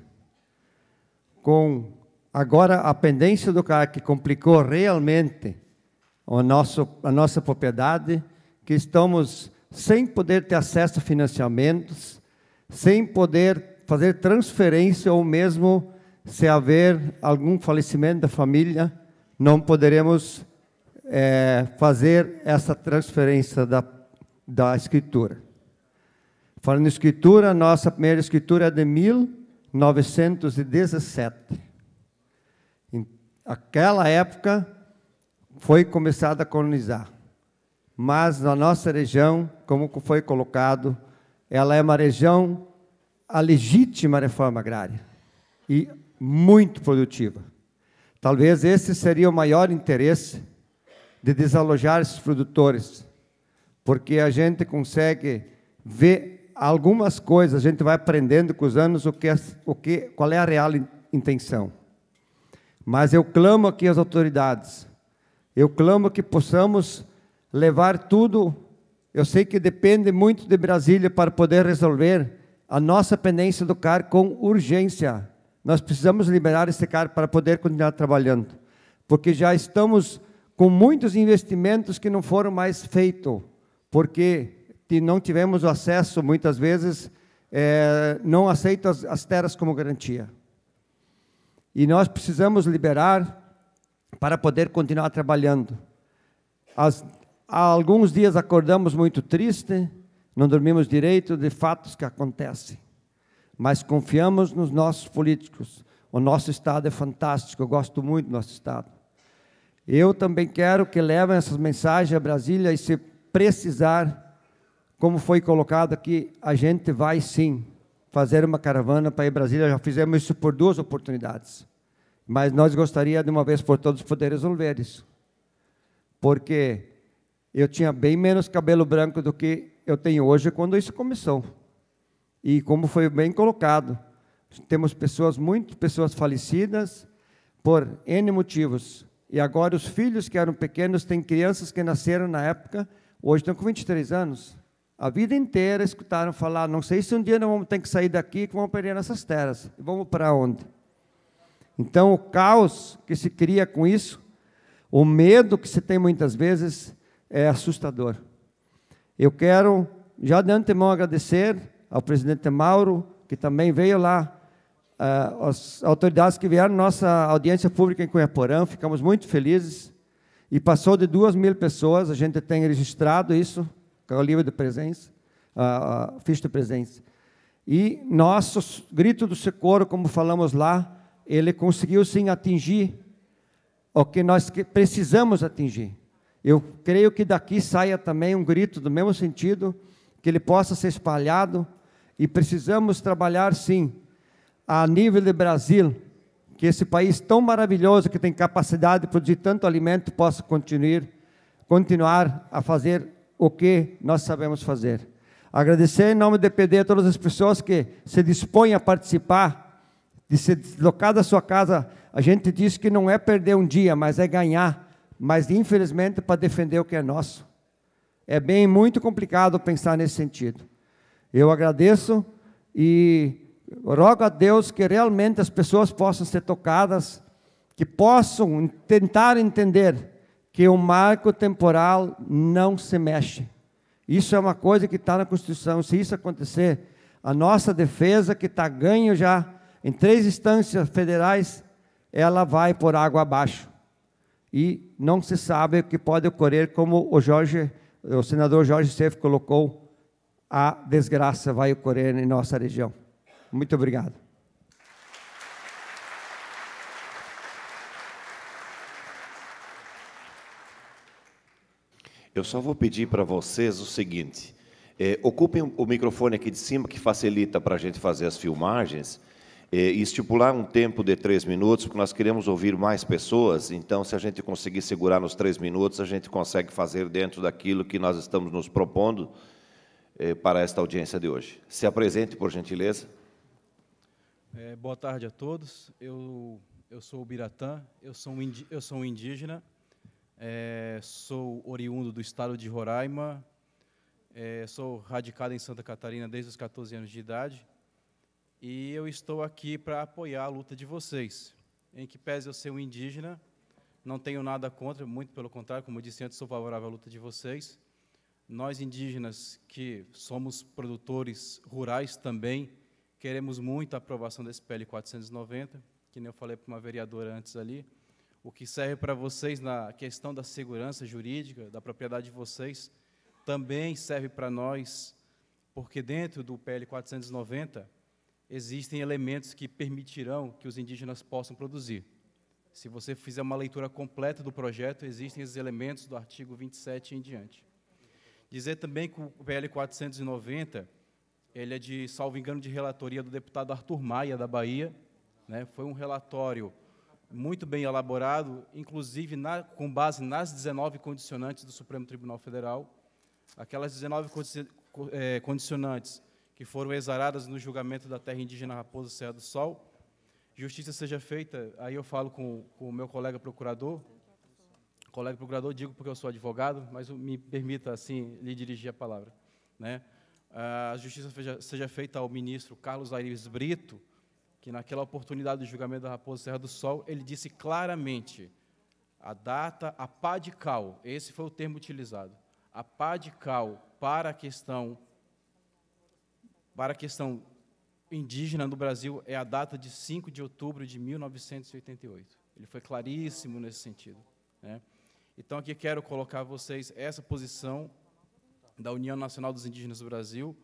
Com agora a pendência do cara que complicou realmente o nosso, a nossa propriedade, que estamos sem poder ter acesso a financiamentos, sem poder fazer transferência ou mesmo se haver algum falecimento da família, não poderemos é, fazer essa transferência da, da escritura. Falando em escritura, nossa primeira escritura é de 1917. Em aquela época foi começado a colonizar. Mas na nossa região, como foi colocado, ela é uma região a legítima reforma agrária e muito produtiva. Talvez esse seria o maior interesse de desalojar esses produtores, porque a gente consegue ver algumas coisas a gente vai aprendendo com os anos o que, é, o que, qual é a real intenção. Mas eu clamo aqui às autoridades. Eu clamo que possamos levar tudo. Eu sei que depende muito de Brasília para poder resolver a nossa pendência do CAR com urgência. Nós precisamos liberar esse CAR para poder continuar trabalhando, porque já estamos com muitos investimentos que não foram mais feitos, porque que não tivemos acesso, muitas vezes, é, não aceita as, as terras como garantia. E nós precisamos liberar para poder continuar trabalhando. As, há alguns dias acordamos muito triste, não dormimos direito de fatos que acontecem. Mas confiamos nos nossos políticos. O nosso Estado é fantástico, eu gosto muito do nosso Estado. Eu também quero que levem essas mensagens a Brasília e, se precisar, como foi colocado aqui, a gente vai sim fazer uma caravana para ir Brasília. Já fizemos isso por duas oportunidades. Mas nós gostaria de uma vez por todas poder resolver isso. Porque eu tinha bem menos cabelo branco do que eu tenho hoje quando isso começou. E como foi bem colocado, temos pessoas, muitas pessoas falecidas por N motivos. E agora os filhos que eram pequenos têm crianças que nasceram na época, hoje estão com 23 anos. A vida inteira escutaram falar, não sei se um dia nós vamos ter que sair daqui, que vamos perder nossas terras. E vamos para onde? Então, o caos que se cria com isso, o medo que se tem muitas vezes, é assustador. Eu quero, já de antemão, agradecer ao presidente Mauro, que também veio lá, eh, as autoridades que vieram nossa audiência pública em Cunhaporã, ficamos muito felizes, e passou de duas mil pessoas, a gente tem registrado isso, livro de presença, a ficha de presença. E nosso grito do socorro, como falamos lá, ele conseguiu sim atingir o que nós precisamos atingir. Eu creio que daqui saia também um grito do mesmo sentido, que ele possa ser espalhado, e precisamos trabalhar sim, a nível de Brasil, que esse país tão maravilhoso, que tem capacidade de produzir tanto alimento, possa continuar, continuar a fazer o que nós sabemos fazer. Agradecer em nome de PD a todas as pessoas que se dispõem a participar, de se deslocar da sua casa. A gente diz que não é perder um dia, mas é ganhar. Mas, infelizmente, para defender o que é nosso. É bem muito complicado pensar nesse sentido. Eu agradeço e rogo a Deus que realmente as pessoas possam ser tocadas, que possam tentar entender que o marco temporal não se mexe. Isso é uma coisa que está na Constituição. Se isso acontecer, a nossa defesa, que está ganho já em três instâncias federais, ela vai por água abaixo. E não se sabe o que pode ocorrer, como o, Jorge, o senador Jorge Seif colocou, a desgraça vai ocorrer em nossa região. Muito obrigado. Eu só vou pedir para vocês o seguinte: é, ocupem o microfone aqui de cima, que facilita para a gente fazer as filmagens, é, e estipular um tempo de três minutos, porque nós queremos ouvir mais pessoas. Então, se a gente conseguir segurar nos três minutos, a gente consegue fazer dentro daquilo que nós estamos nos propondo é, para esta audiência de hoje. Se apresente, por gentileza. É, boa tarde a todos. Eu, eu sou o Biratã, eu sou um, eu sou um indígena é, sou oriundo do estado de Roraima, é, sou radicado em Santa Catarina desde os 14 anos de idade e eu estou aqui para apoiar a luta de vocês. Em que pese eu ser um indígena, não tenho nada contra, muito pelo contrário, como eu disse antes, sou favorável à luta de vocês. Nós indígenas que somos produtores rurais também queremos muito a aprovação desse PL 490, que nem eu falei para uma vereadora antes ali o que serve para vocês na questão da segurança jurídica, da propriedade de vocês, também serve para nós, porque dentro do PL 490 existem elementos que permitirão que os indígenas possam produzir. Se você fizer uma leitura completa do projeto, existem esses elementos do artigo 27 em diante. Dizer também que o PL 490, ele é de, salvo engano, de relatoria do deputado Arthur Maia, da Bahia. Né? Foi um relatório muito bem elaborado, inclusive na, com base nas 19 condicionantes do Supremo Tribunal Federal. Aquelas 19 eh, condicionantes que foram exaradas no julgamento da terra indígena Raposa Serra do Sol. Justiça seja feita, aí eu falo com, com o meu colega procurador, colega procurador, digo porque eu sou advogado, mas me permita, assim, lhe dirigir a palavra. Né? Ah, a justiça seja, seja feita ao ministro Carlos Aires Brito, que naquela oportunidade do julgamento da raposa Serra do Sol, ele disse claramente a data, a pá de cal, esse foi o termo utilizado, a pá de cal para a questão para a questão indígena no Brasil é a data de 5 de outubro de 1988. Ele foi claríssimo nesse sentido. Né? Então, aqui quero colocar a vocês essa posição da União Nacional dos Indígenas do Brasil,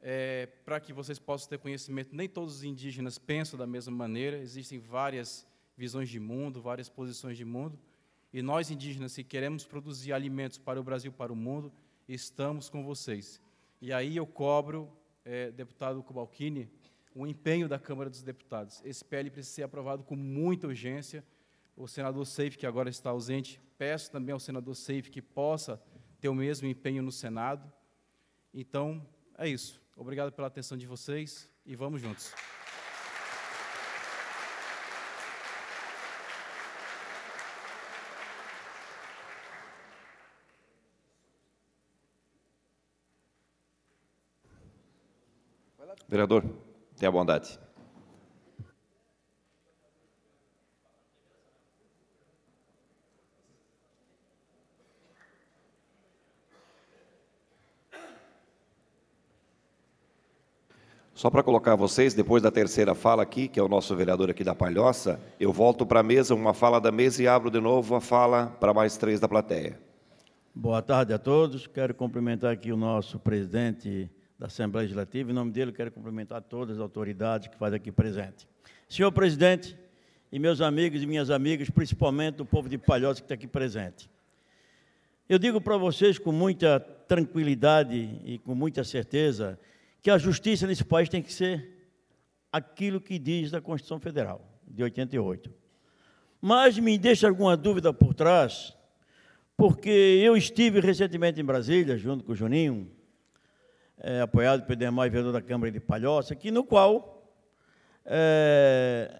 é, para que vocês possam ter conhecimento, nem todos os indígenas pensam da mesma maneira, existem várias visões de mundo, várias posições de mundo, e nós indígenas, se queremos produzir alimentos para o Brasil, para o mundo, estamos com vocês. E aí eu cobro, é, deputado Cubalcini, o empenho da Câmara dos Deputados. Esse PL precisa ser aprovado com muita urgência. O senador Seif, que agora está ausente, peço também ao senador Seif que possa ter o mesmo empenho no Senado. Então, é isso. Obrigado pela atenção de vocês e vamos juntos. Vereador, tenha bondade. Só para colocar vocês, depois da terceira fala aqui, que é o nosso vereador aqui da Palhoça, eu volto para a mesa, uma fala da mesa e abro de novo a fala para mais três da plateia. Boa tarde a todos. Quero cumprimentar aqui o nosso presidente da Assembleia Legislativa. Em nome dele, quero cumprimentar todas as autoridades que fazem aqui presente. Senhor presidente e meus amigos e minhas amigas, principalmente o povo de Palhoça que está aqui presente. Eu digo para vocês com muita tranquilidade e com muita certeza que a justiça nesse país tem que ser aquilo que diz a Constituição Federal, de 88. Mas me deixa alguma dúvida por trás, porque eu estive recentemente em Brasília, junto com o Juninho, é, apoiado pelo demais vereador da Câmara de Palhoça, que no qual é,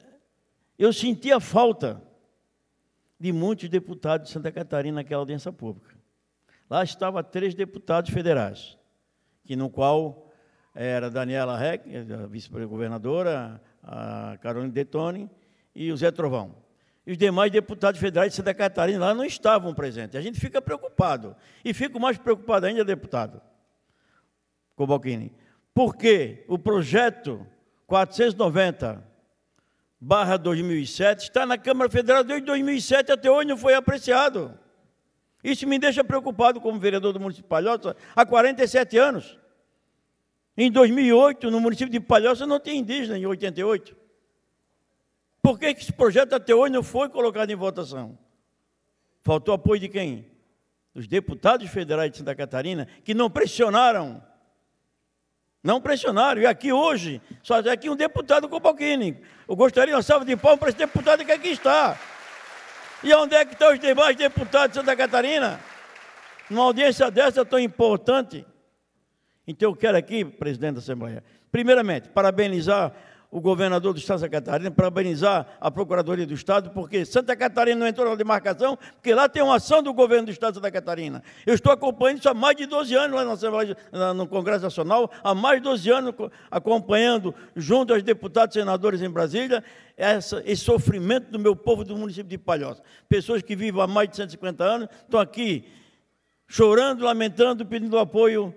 eu senti a falta de muitos deputados de Santa Catarina naquela audiência pública. Lá estavam três deputados federais, que no qual era Daniela Reck, vice-governadora, a Carolina Detoni e o Zé Trovão. E os demais deputados federais de Santa Catarina lá não estavam presentes. A gente fica preocupado. E fico mais preocupado ainda, deputado Cobalcini, porque o projeto 490 2007 está na Câmara Federal desde 2007 até hoje não foi apreciado. Isso me deixa preocupado como vereador do municipalhotas há 47 anos. Em 2008, no município de Palhoça, não tem indígena em 88. Por que esse projeto até hoje não foi colocado em votação? Faltou apoio de quem? Dos deputados federais de Santa Catarina, que não pressionaram. Não pressionaram. E aqui hoje, só tem aqui um deputado com Balquini. Eu gostaria uma salva de palmas para esse deputado que aqui está. E onde é que estão os demais deputados de Santa Catarina? Numa audiência dessa tão importante, então eu quero aqui, presidente da Assembleia, primeiramente, parabenizar o governador do Estado de Santa Catarina, parabenizar a Procuradoria do Estado, porque Santa Catarina não entrou na demarcação, porque lá tem uma ação do governo do Estado de Santa Catarina. Eu estou acompanhando isso há mais de 12 anos lá no Congresso Nacional, há mais de 12 anos acompanhando, junto aos deputados e senadores em Brasília, essa, esse sofrimento do meu povo do município de Palhoça. Pessoas que vivem há mais de 150 anos estão aqui chorando, lamentando, pedindo apoio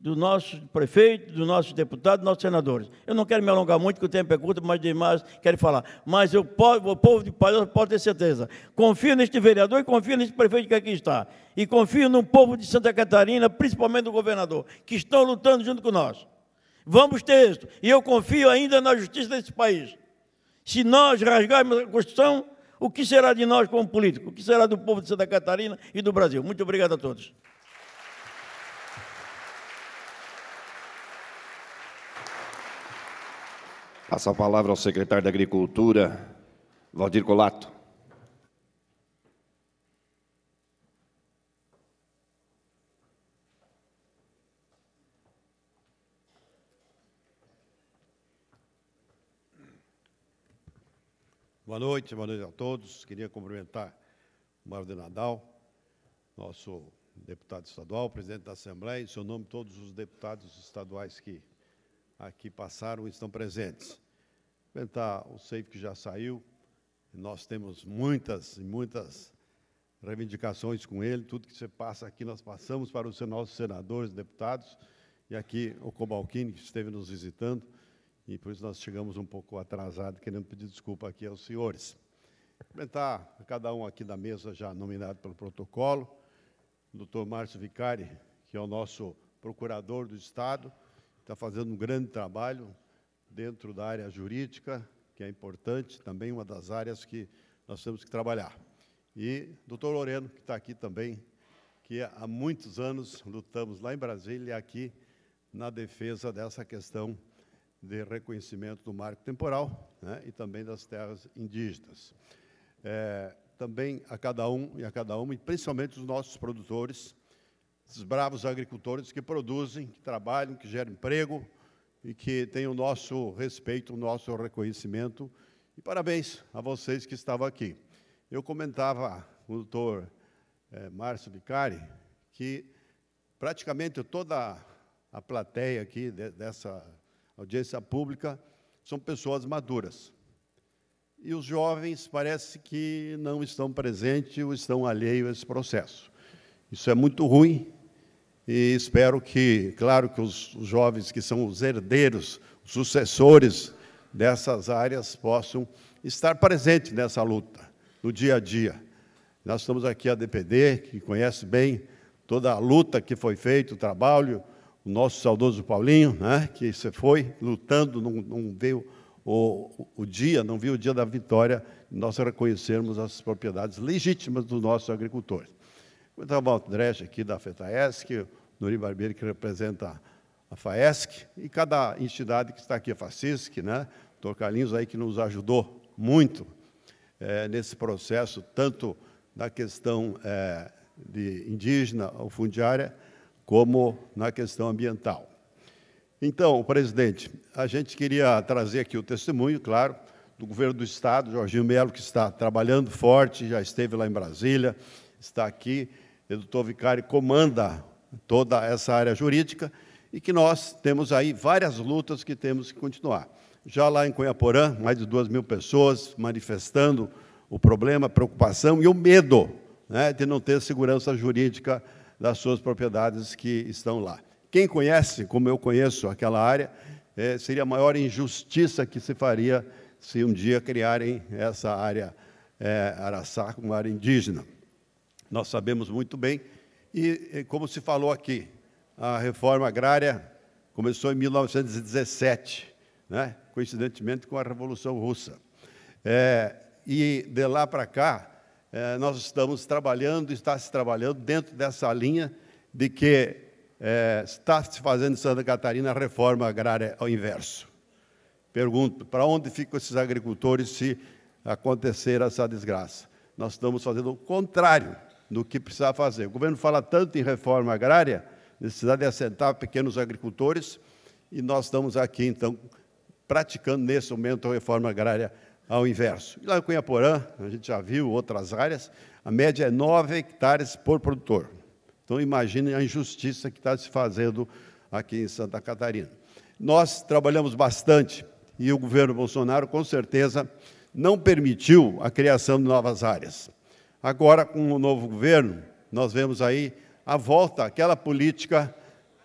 do nosso prefeito, do nosso deputado, dos nossos senadores. Eu não quero me alongar muito, porque o tempo é curto, mas demais quero falar. Mas eu o povo de Palhoça pode ter certeza. Confio neste vereador e confio neste prefeito que aqui está. E confio no povo de Santa Catarina, principalmente do governador, que estão lutando junto com nós. Vamos ter isso. E eu confio ainda na justiça desse país. Se nós rasgarmos a Constituição, o que será de nós como político? O que será do povo de Santa Catarina e do Brasil? Muito obrigado a todos. Passa a palavra ao secretário da Agricultura, Valdir Colato. Boa noite, boa noite a todos. Queria cumprimentar o Mário de Nadal, nosso deputado estadual, presidente da Assembleia, em seu nome todos os deputados estaduais que aqui passaram e estão presentes. Comentar o SAFE que já saiu, nós temos muitas e muitas reivindicações com ele, tudo que você passa aqui nós passamos para os nossos senadores, deputados, e aqui o Cobalquini, que esteve nos visitando, e por isso nós chegamos um pouco atrasado, querendo pedir desculpa aqui aos senhores. Comentar a cada um aqui da mesa já nominado pelo protocolo, o doutor Márcio Vicari, que é o nosso procurador do Estado, está fazendo um grande trabalho dentro da área jurídica, que é importante, também uma das áreas que nós temos que trabalhar. E doutor Loreno, que está aqui também, que há muitos anos lutamos lá em Brasília e aqui na defesa dessa questão de reconhecimento do marco temporal né, e também das terras indígenas. É, também a cada um e a cada uma, e principalmente os nossos produtores, esses bravos agricultores que produzem, que trabalham, que geram emprego e que têm o nosso respeito, o nosso reconhecimento. E parabéns a vocês que estavam aqui. Eu comentava com o doutor é, Márcio Vicari que praticamente toda a plateia aqui de, dessa audiência pública são pessoas maduras. E os jovens parece que não estão presentes ou estão alheios a esse processo. Isso é muito ruim, e espero que, claro, que os jovens que são os herdeiros, os sucessores dessas áreas possam estar presentes nessa luta, no dia a dia. Nós estamos aqui a DPD, que conhece bem toda a luta que foi feita, o trabalho, o nosso saudoso Paulinho, né, que se foi lutando, não, não veio o, o dia, não viu o dia da vitória, nós reconhecermos as propriedades legítimas dos nossos agricultores. Então, o Baltreche aqui da FETAESC, o Nuri Barbeiro, que representa a FAESC, e cada entidade que está aqui, a FACISC, né? o Dr. Carlinhos aí que nos ajudou muito é, nesse processo, tanto na questão é, de indígena ou fundiária, como na questão ambiental. Então, presidente, a gente queria trazer aqui o testemunho, claro, do governo do Estado, Jorginho Melo, que está trabalhando forte, já esteve lá em Brasília, está aqui o doutor Vicari comanda toda essa área jurídica e que nós temos aí várias lutas que temos que continuar. Já lá em Cunhaporã, mais de duas mil pessoas manifestando o problema, a preocupação e o medo né, de não ter segurança jurídica das suas propriedades que estão lá. Quem conhece, como eu conheço aquela área, é, seria a maior injustiça que se faria se um dia criarem essa área é, Araçá como área indígena nós sabemos muito bem. E, eh, como se falou aqui, a reforma agrária começou em 1917, né? coincidentemente com a Revolução Russa. É, e de lá para cá, é, nós estamos trabalhando, está se trabalhando dentro dessa linha de que é, está se fazendo em Santa Catarina a reforma agrária ao inverso. Pergunto, para onde ficam esses agricultores se acontecer essa desgraça? Nós estamos fazendo o contrário do que precisava fazer. O governo fala tanto em reforma agrária, necessidade de assentar pequenos agricultores, e nós estamos aqui, então, praticando nesse momento a reforma agrária ao inverso. E lá em Cunhaporã, a gente já viu outras áreas, a média é 9 hectares por produtor. Então, imagine a injustiça que está se fazendo aqui em Santa Catarina. Nós trabalhamos bastante e o governo Bolsonaro, com certeza, não permitiu a criação de novas áreas. Agora, com o novo governo, nós vemos aí a volta àquela política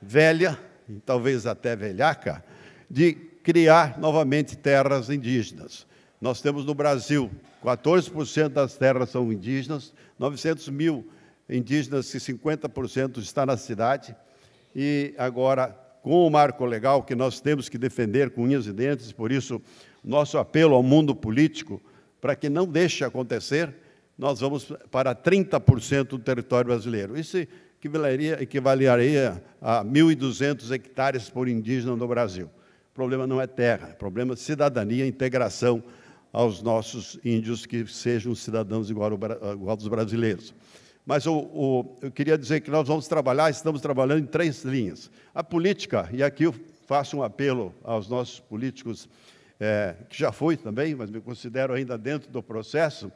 velha, e talvez até velhaca, de criar novamente terras indígenas. Nós temos no Brasil 14% das terras são indígenas, 900 mil indígenas, e 50% está na cidade, e agora com o marco legal que nós temos que defender com unhas e dentes, por isso nosso apelo ao mundo político para que não deixe acontecer nós vamos para 30% do território brasileiro. Isso equivaleria, equivaleria a 1.200 hectares por indígena no Brasil. O problema não é terra, o problema é cidadania, integração aos nossos índios que sejam cidadãos igual, ao, igual aos brasileiros. Mas o, o, eu queria dizer que nós vamos trabalhar, estamos trabalhando em três linhas. A política, e aqui eu faço um apelo aos nossos políticos, é, que já foi também, mas me considero ainda dentro do processo,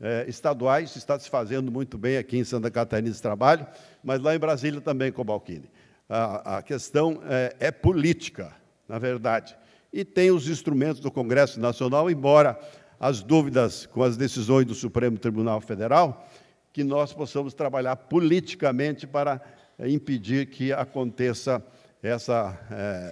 eh, estaduais, está se fazendo muito bem aqui em Santa Catarina esse trabalho, mas lá em Brasília também, Cobalcini. A, a questão eh, é política, na verdade. E tem os instrumentos do Congresso Nacional, embora as dúvidas com as decisões do Supremo Tribunal Federal, que nós possamos trabalhar politicamente para é, impedir que aconteça essa,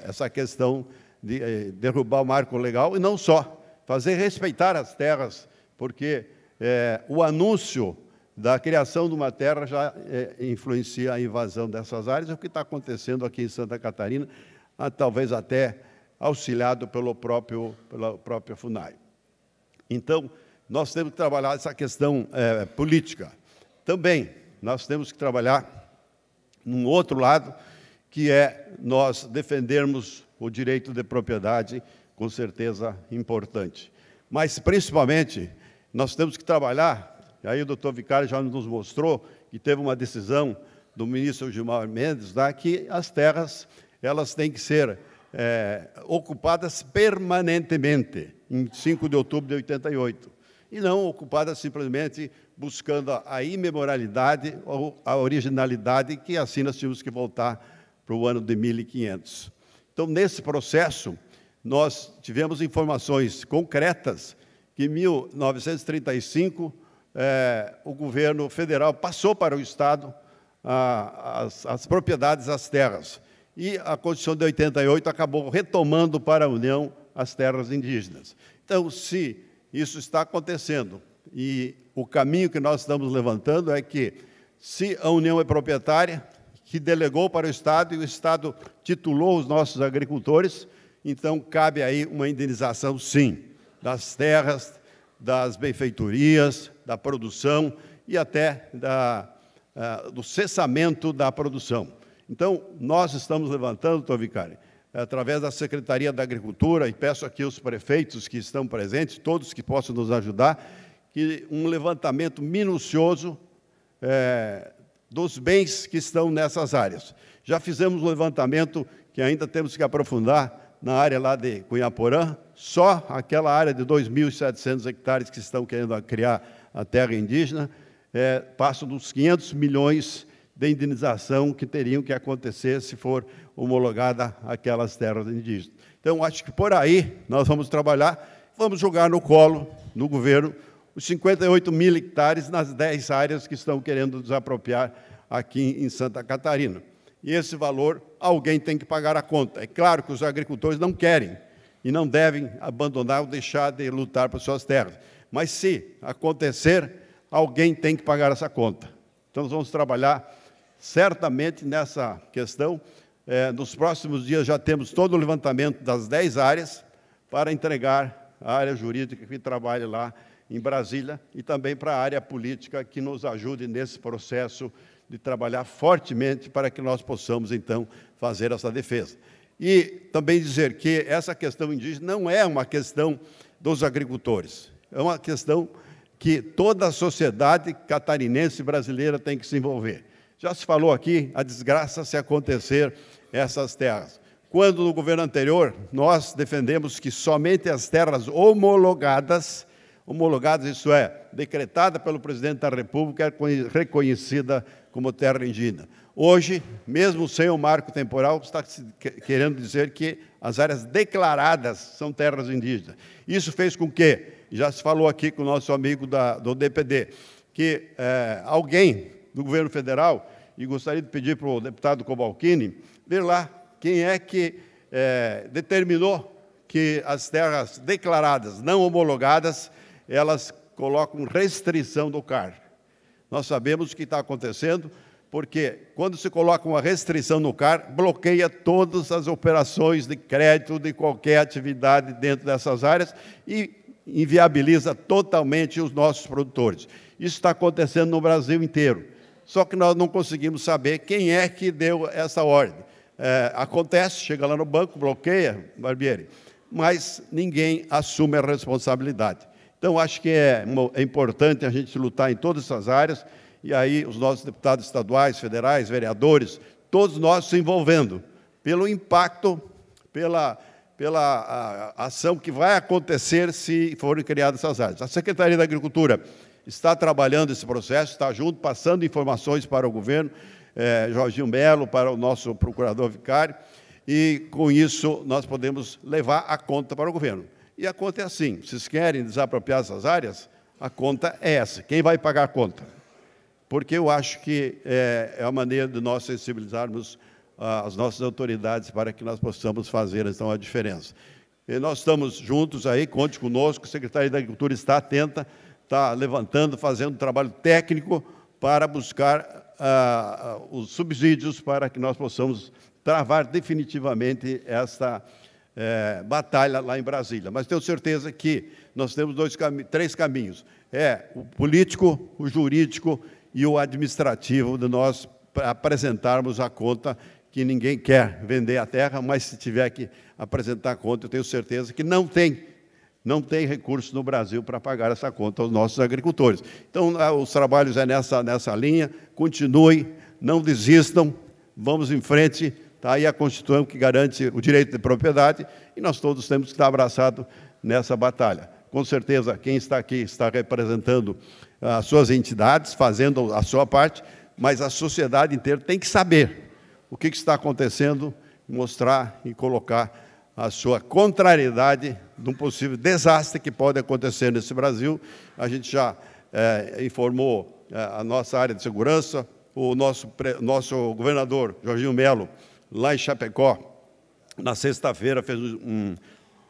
essa questão de derrubar o marco legal, e não só, fazer respeitar as terras, porque é, o anúncio da criação de uma terra já é, influencia a invasão dessas áreas, é o que está acontecendo aqui em Santa Catarina, ah, talvez até auxiliado pelo próprio, pela própria FUNAI. Então, nós temos que trabalhar essa questão é, política. Também, nós temos que trabalhar num outro lado, que é nós defendermos o direito de propriedade, com certeza importante. Mas, principalmente, nós temos que trabalhar, e aí o doutor Vicário já nos mostrou que teve uma decisão do ministro Gilmar Mendes, lá, né, que as terras elas têm que ser é, ocupadas permanentemente, em 5 de outubro de 88, e não ocupadas simplesmente buscando a imemorialidade ou a originalidade, que assim nós tínhamos que voltar para o ano de 1500. Então, nesse processo, nós tivemos informações concretas que em 1935 eh, o governo federal passou para o Estado ah, as, as, propriedades, as terras. E a Constituição de 88 acabou retomando para a União as terras indígenas. Então, se isso está acontecendo, e o caminho que nós estamos levantando é que, se a União é proprietária, que delegou para o Estado e o Estado titulou os nossos agricultores, então cabe aí uma indenização, sim das terras, das benfeitorias, da produção e até da, eh, do cessamento da produção. Então, nós estamos levantando, doutor Vicari, através da Secretaria da Agricultura, e peço aqui aos prefeitos que estão presentes, todos que possam nos ajudar, que um levantamento minucioso é, dos bens que estão nessas áreas. Já fizemos um levantamento que ainda temos que aprofundar na área lá de Cunhaporã, só aquela área de 2.700 hectares que estão querendo criar a terra indígena, é, passa dos 500 milhões de indenização que teriam que acontecer se for homologada aquelas terras indígenas. Então, acho que por aí nós vamos trabalhar, vamos jogar no colo, no governo, os 58 mil hectares nas 10 áreas que estão querendo desapropriar aqui em Santa Catarina e esse valor alguém tem que pagar a conta. É claro que os agricultores não querem e não devem abandonar ou deixar de lutar por suas terras. Mas se acontecer, alguém tem que pagar essa conta. Então nós vamos trabalhar certamente nessa questão. É, nos próximos dias já temos todo o levantamento das 10 áreas para entregar à área jurídica que trabalha lá em Brasília e também para a área política que nos ajude nesse processo de trabalhar fortemente para que nós possamos, então, fazer essa defesa. E também dizer que essa questão indígena não é uma questão dos agricultores, é uma questão que toda a sociedade catarinense brasileira tem que se envolver. Já se falou aqui a desgraça se acontecer essas terras. Quando no governo anterior nós defendemos que somente as terras homologadas, homologadas isso é, decretada pelo presidente da República, é reconhecida como terra indígena. Hoje, mesmo sem o marco temporal, está querendo dizer que as áreas declaradas são terras indígenas. Isso fez com que, já se falou aqui com o nosso amigo da, do DPD, que eh, alguém do governo federal, e gostaria de pedir para o deputado Cobalcini, ver lá quem é que eh, determinou que as terras declaradas, não homologadas, elas colocam restrição do CAR. Nós sabemos o que está acontecendo, porque quando se coloca uma restrição no CAR, bloqueia todas as operações de crédito de qualquer atividade dentro dessas áreas e inviabiliza totalmente os nossos produtores. Isso está acontecendo no Brasil inteiro. Só que nós não conseguimos saber quem é que deu essa ordem. É, acontece, chega lá no banco, bloqueia, Barbieri, mas ninguém assume a responsabilidade. Então, acho que é, é importante a gente lutar em todas essas áreas, e aí os nossos deputados estaduais, federais, vereadores, todos nós se envolvendo pelo impacto, pela, pela a, a ação que vai acontecer se forem criadas essas áreas. A Secretaria da Agricultura está trabalhando esse processo, está junto, passando informações para o governo, é, Jorginho Melo, para o nosso procurador vicário, e com isso nós podemos levar a conta para o governo. E a conta é assim: vocês querem desapropriar essas áreas? A conta é essa. Quem vai pagar a conta? Porque eu acho que é, é a maneira de nós sensibilizarmos ah, as nossas autoridades para que nós possamos fazer então a diferença. E nós estamos juntos aí, conte conosco, o secretário da Agricultura está atenta, está levantando, fazendo um trabalho técnico para buscar ah, ah, os subsídios para que nós possamos travar definitivamente esta é, batalha lá em Brasília. Mas tenho certeza que nós temos dois cami três caminhos: é o político, o jurídico e o administrativo de nós apresentarmos a conta que ninguém quer vender a terra, mas se tiver que apresentar a conta, eu tenho certeza que não tem não tem recursos no Brasil para pagar essa conta aos nossos agricultores. Então, ah, os trabalhos é nessa, nessa linha, continuem, não desistam, vamos em frente, Tá e a Constituição que garante o direito de propriedade e nós todos temos que estar abraçados nessa batalha. Com certeza, quem está aqui está representando ah, as suas entidades, fazendo a sua parte, mas a sociedade inteira tem que saber o que está acontecendo, mostrar e colocar a sua contrariedade de um possível desastre que pode acontecer nesse Brasil. A gente já é, informou é, a nossa área de segurança, o nosso, nosso governador, Jorginho Melo, lá em Chapecó, na sexta-feira, fez um,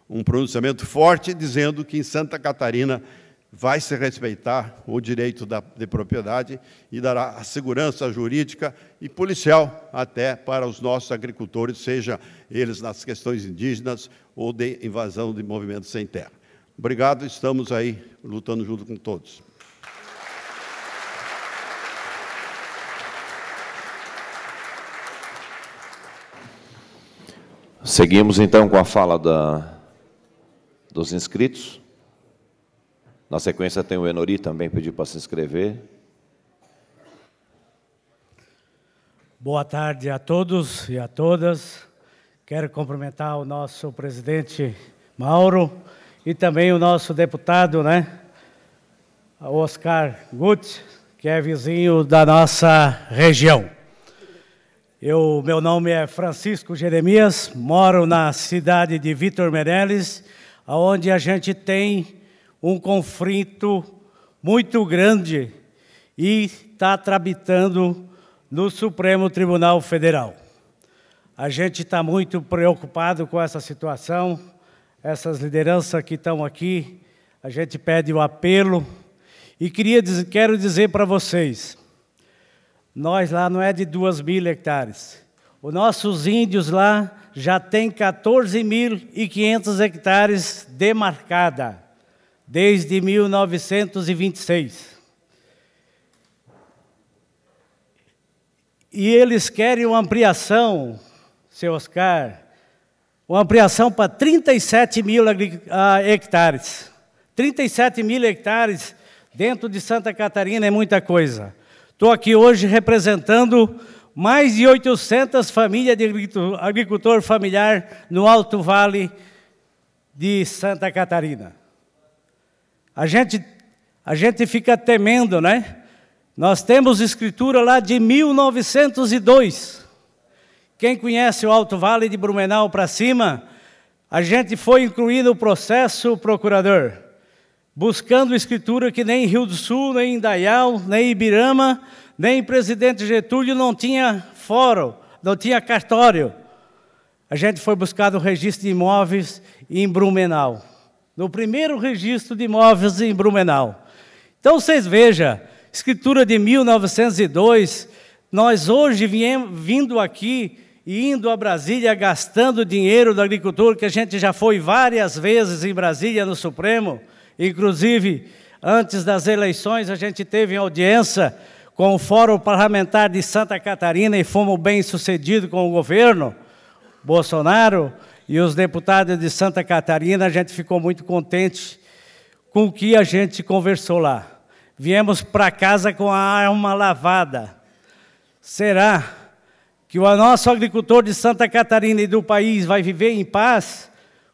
um pronunciamento forte dizendo que em Santa Catarina vai se respeitar o direito da, de propriedade e dará a segurança jurídica e policial até para os nossos agricultores, seja eles nas questões indígenas ou de invasão de movimentos sem terra. Obrigado, estamos aí lutando junto com todos. Seguimos então com a fala da, dos inscritos. Na sequência tem o Enori também pediu para se inscrever. Boa tarde a todos e a todas. Quero cumprimentar o nosso presidente Mauro e também o nosso deputado, né, Oscar Gutt, que é vizinho da nossa região. Eu, meu nome é Francisco Jeremias, moro na cidade de Vitor Meirelles, onde a gente tem um conflito muito grande e está tramitando no Supremo Tribunal Federal. A gente está muito preocupado com essa situação, essas lideranças que estão aqui, a gente pede o apelo e queria, quero dizer para vocês, nós lá não é de duas mil hectares. Os nossos índios lá já têm 14.500 hectares demarcada desde 1926. E eles querem uma ampliação, seu Oscar, uma ampliação para 37 mil ah, hectares. 37 mil hectares dentro de Santa Catarina é muita coisa. Estou aqui hoje representando mais de 800 famílias de agricultor familiar no Alto Vale de Santa Catarina. A gente, a gente fica temendo, né? Nós temos escritura lá de 1902. Quem conhece o Alto Vale de Brumenau para cima, a gente foi incluído no processo procurador buscando escritura que nem Rio do Sul, nem Indaial, nem Ibirama, nem presidente Getúlio não tinha fórum, não tinha cartório. A gente foi buscar o registro de imóveis em Brumenau. No primeiro registro de imóveis em Brumenau. Então vocês vejam, escritura de 1902, nós hoje viemos, vindo aqui e indo a Brasília gastando dinheiro do agricultor, que a gente já foi várias vezes em Brasília no Supremo, Inclusive, antes das eleições, a gente teve audiência com o Fórum Parlamentar de Santa Catarina e fomos bem sucedidos com o governo Bolsonaro e os deputados de Santa Catarina. A gente ficou muito contente com o que a gente conversou lá. Viemos para casa com a alma lavada. Será que o nosso agricultor de Santa Catarina e do país vai viver em paz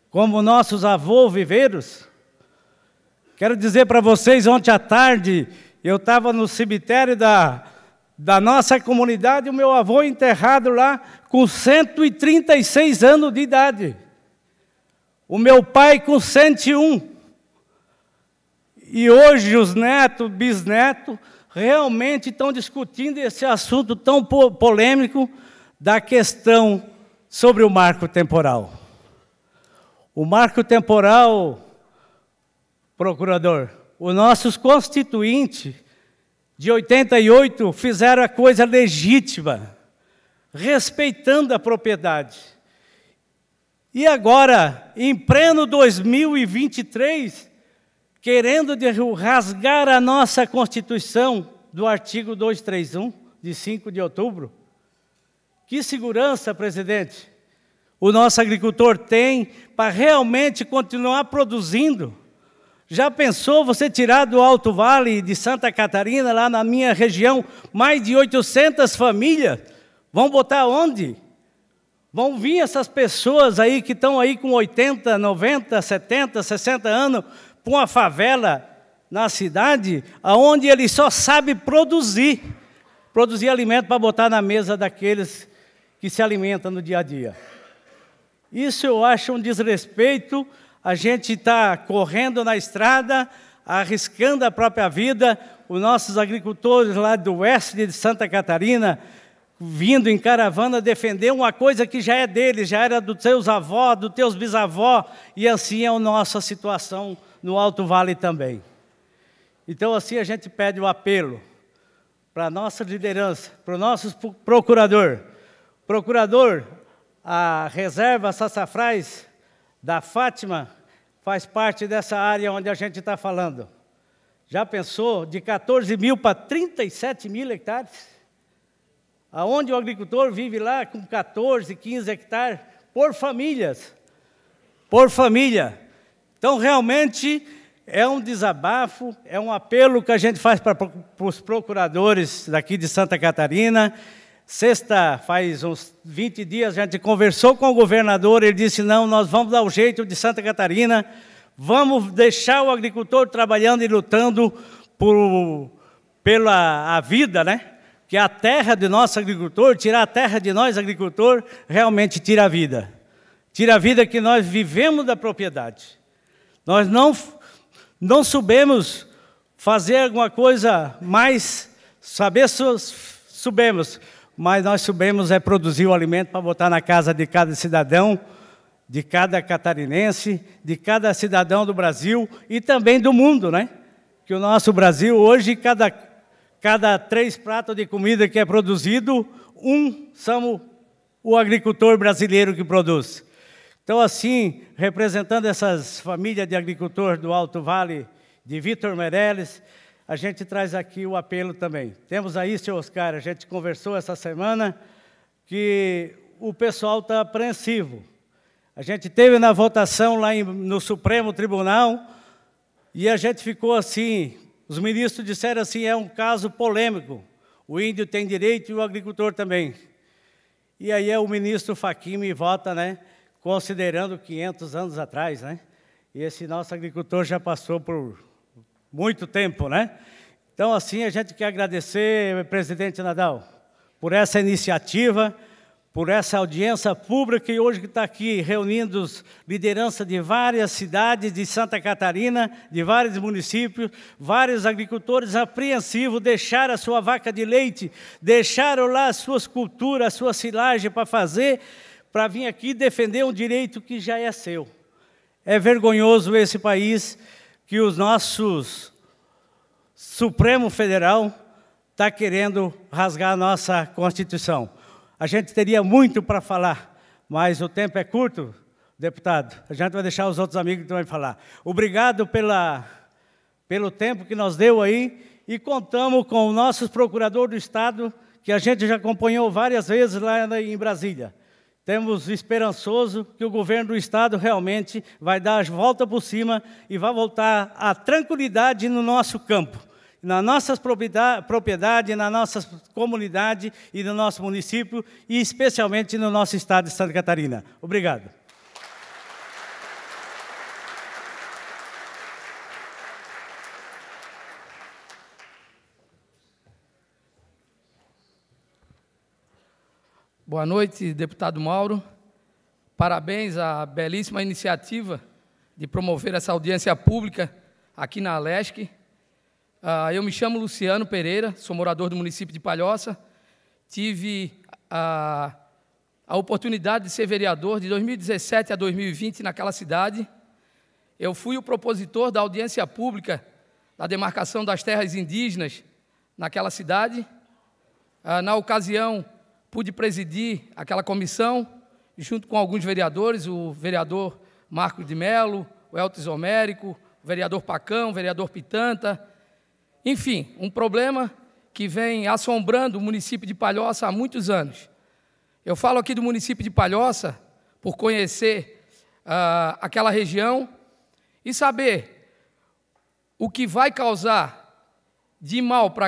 como nossos avôs viveram? Quero dizer para vocês, ontem à tarde, eu estava no cemitério da, da nossa comunidade, o meu avô enterrado lá com 136 anos de idade. O meu pai com 101. E hoje os netos, bisnetos, realmente estão discutindo esse assunto tão polêmico da questão sobre o marco temporal. O marco temporal procurador, os nossos constituintes de 88 fizeram a coisa legítima, respeitando a propriedade. E agora, em pleno 2023, querendo rasgar a nossa Constituição do artigo 231, de 5 de outubro. Que segurança, presidente, o nosso agricultor tem para realmente continuar produzindo. Já pensou você tirar do Alto Vale de Santa Catarina, lá na minha região, mais de 800 famílias? Vão botar onde? Vão vir essas pessoas aí que estão aí com 80, 90, 70, 60 anos para uma favela na cidade, aonde ele só sabe produzir, produzir alimento para botar na mesa daqueles que se alimentam no dia a dia. Isso eu acho um desrespeito a gente está correndo na estrada, arriscando a própria vida. Os nossos agricultores lá do oeste de Santa Catarina, vindo em caravana defender uma coisa que já é deles, já era dos seus avós, dos teus bisavós, e assim é a nossa situação no Alto Vale também. Então, assim a gente pede o apelo para a nossa liderança, para o nosso procurador. Procurador, a reserva Sassafrás da Fátima faz parte dessa área onde a gente está falando. Já pensou de 14 mil para 37 mil hectares? Aonde o agricultor vive lá com 14, 15 hectares por famílias. Por família. Então, realmente, é um desabafo, é um apelo que a gente faz para, para os procuradores daqui de Santa Catarina Sexta, faz uns 20 dias, a gente conversou com o governador, ele disse: não, nós vamos dar o jeito de Santa Catarina, vamos deixar o agricultor trabalhando e lutando por, pela a vida, né? Que a terra de nosso agricultor, tirar a terra de nós, agricultor, realmente tira a vida. Tira a vida que nós vivemos da propriedade. Nós não, não soubemos fazer alguma coisa mais, saber, soubemos mas nós soubemos é, produzir o alimento para botar na casa de cada cidadão, de cada catarinense, de cada cidadão do Brasil e também do mundo, né? Que o nosso Brasil, hoje, cada, cada três pratos de comida que é produzido, um são o agricultor brasileiro que produz. Então, assim, representando essas famílias de agricultores do Alto Vale, de Vitor Meirelles, a gente traz aqui o apelo também. Temos aí, seu Oscar, a gente conversou essa semana que o pessoal está apreensivo. A gente teve na votação lá em, no Supremo Tribunal e a gente ficou assim. Os ministros disseram assim: é um caso polêmico. O índio tem direito e o agricultor também. E aí é o ministro Faquim vota, né? Considerando 500 anos atrás, né? E esse nosso agricultor já passou por muito tempo, né? Então, assim, a gente quer agradecer, presidente Nadal, por essa iniciativa, por essa audiência pública e hoje que está aqui reunindo liderança de várias cidades de Santa Catarina, de vários municípios, vários agricultores apreensivos, deixaram a sua vaca de leite, deixaram lá as suas culturas, a sua silagem para fazer, para vir aqui defender um direito que já é seu. É vergonhoso esse país que os nossos Supremo Federal está querendo rasgar a nossa Constituição. A gente teria muito para falar, mas o tempo é curto, deputado. A gente vai deixar os outros amigos também falar. Obrigado pela, pelo tempo que nos deu aí e contamos com o nosso procurador do Estado, que a gente já acompanhou várias vezes lá em Brasília. Temos esperançoso que o governo do Estado realmente vai dar as voltas por cima e vai voltar à tranquilidade no nosso campo, nas nossas propriedades, na nossa comunidade e no nosso município, e especialmente no nosso Estado de Santa Catarina. Obrigado. Boa noite, deputado Mauro. Parabéns à belíssima iniciativa de promover essa audiência pública aqui na Alesc. Ah, eu me chamo Luciano Pereira, sou morador do município de Palhoça. Tive a, ah, a oportunidade de ser vereador de 2017 a 2020 naquela cidade. Eu fui o propositor da audiência pública da demarcação das terras indígenas naquela cidade. Ah, na ocasião, pude presidir aquela comissão, junto com alguns vereadores, o vereador Marco de Melo, o Elton Isomérico, o vereador Pacão, o vereador Pitanta. Enfim, um problema que vem assombrando o município de Palhoça há muitos anos. Eu falo aqui do município de Palhoça por conhecer uh, aquela região e saber o que vai causar de mal para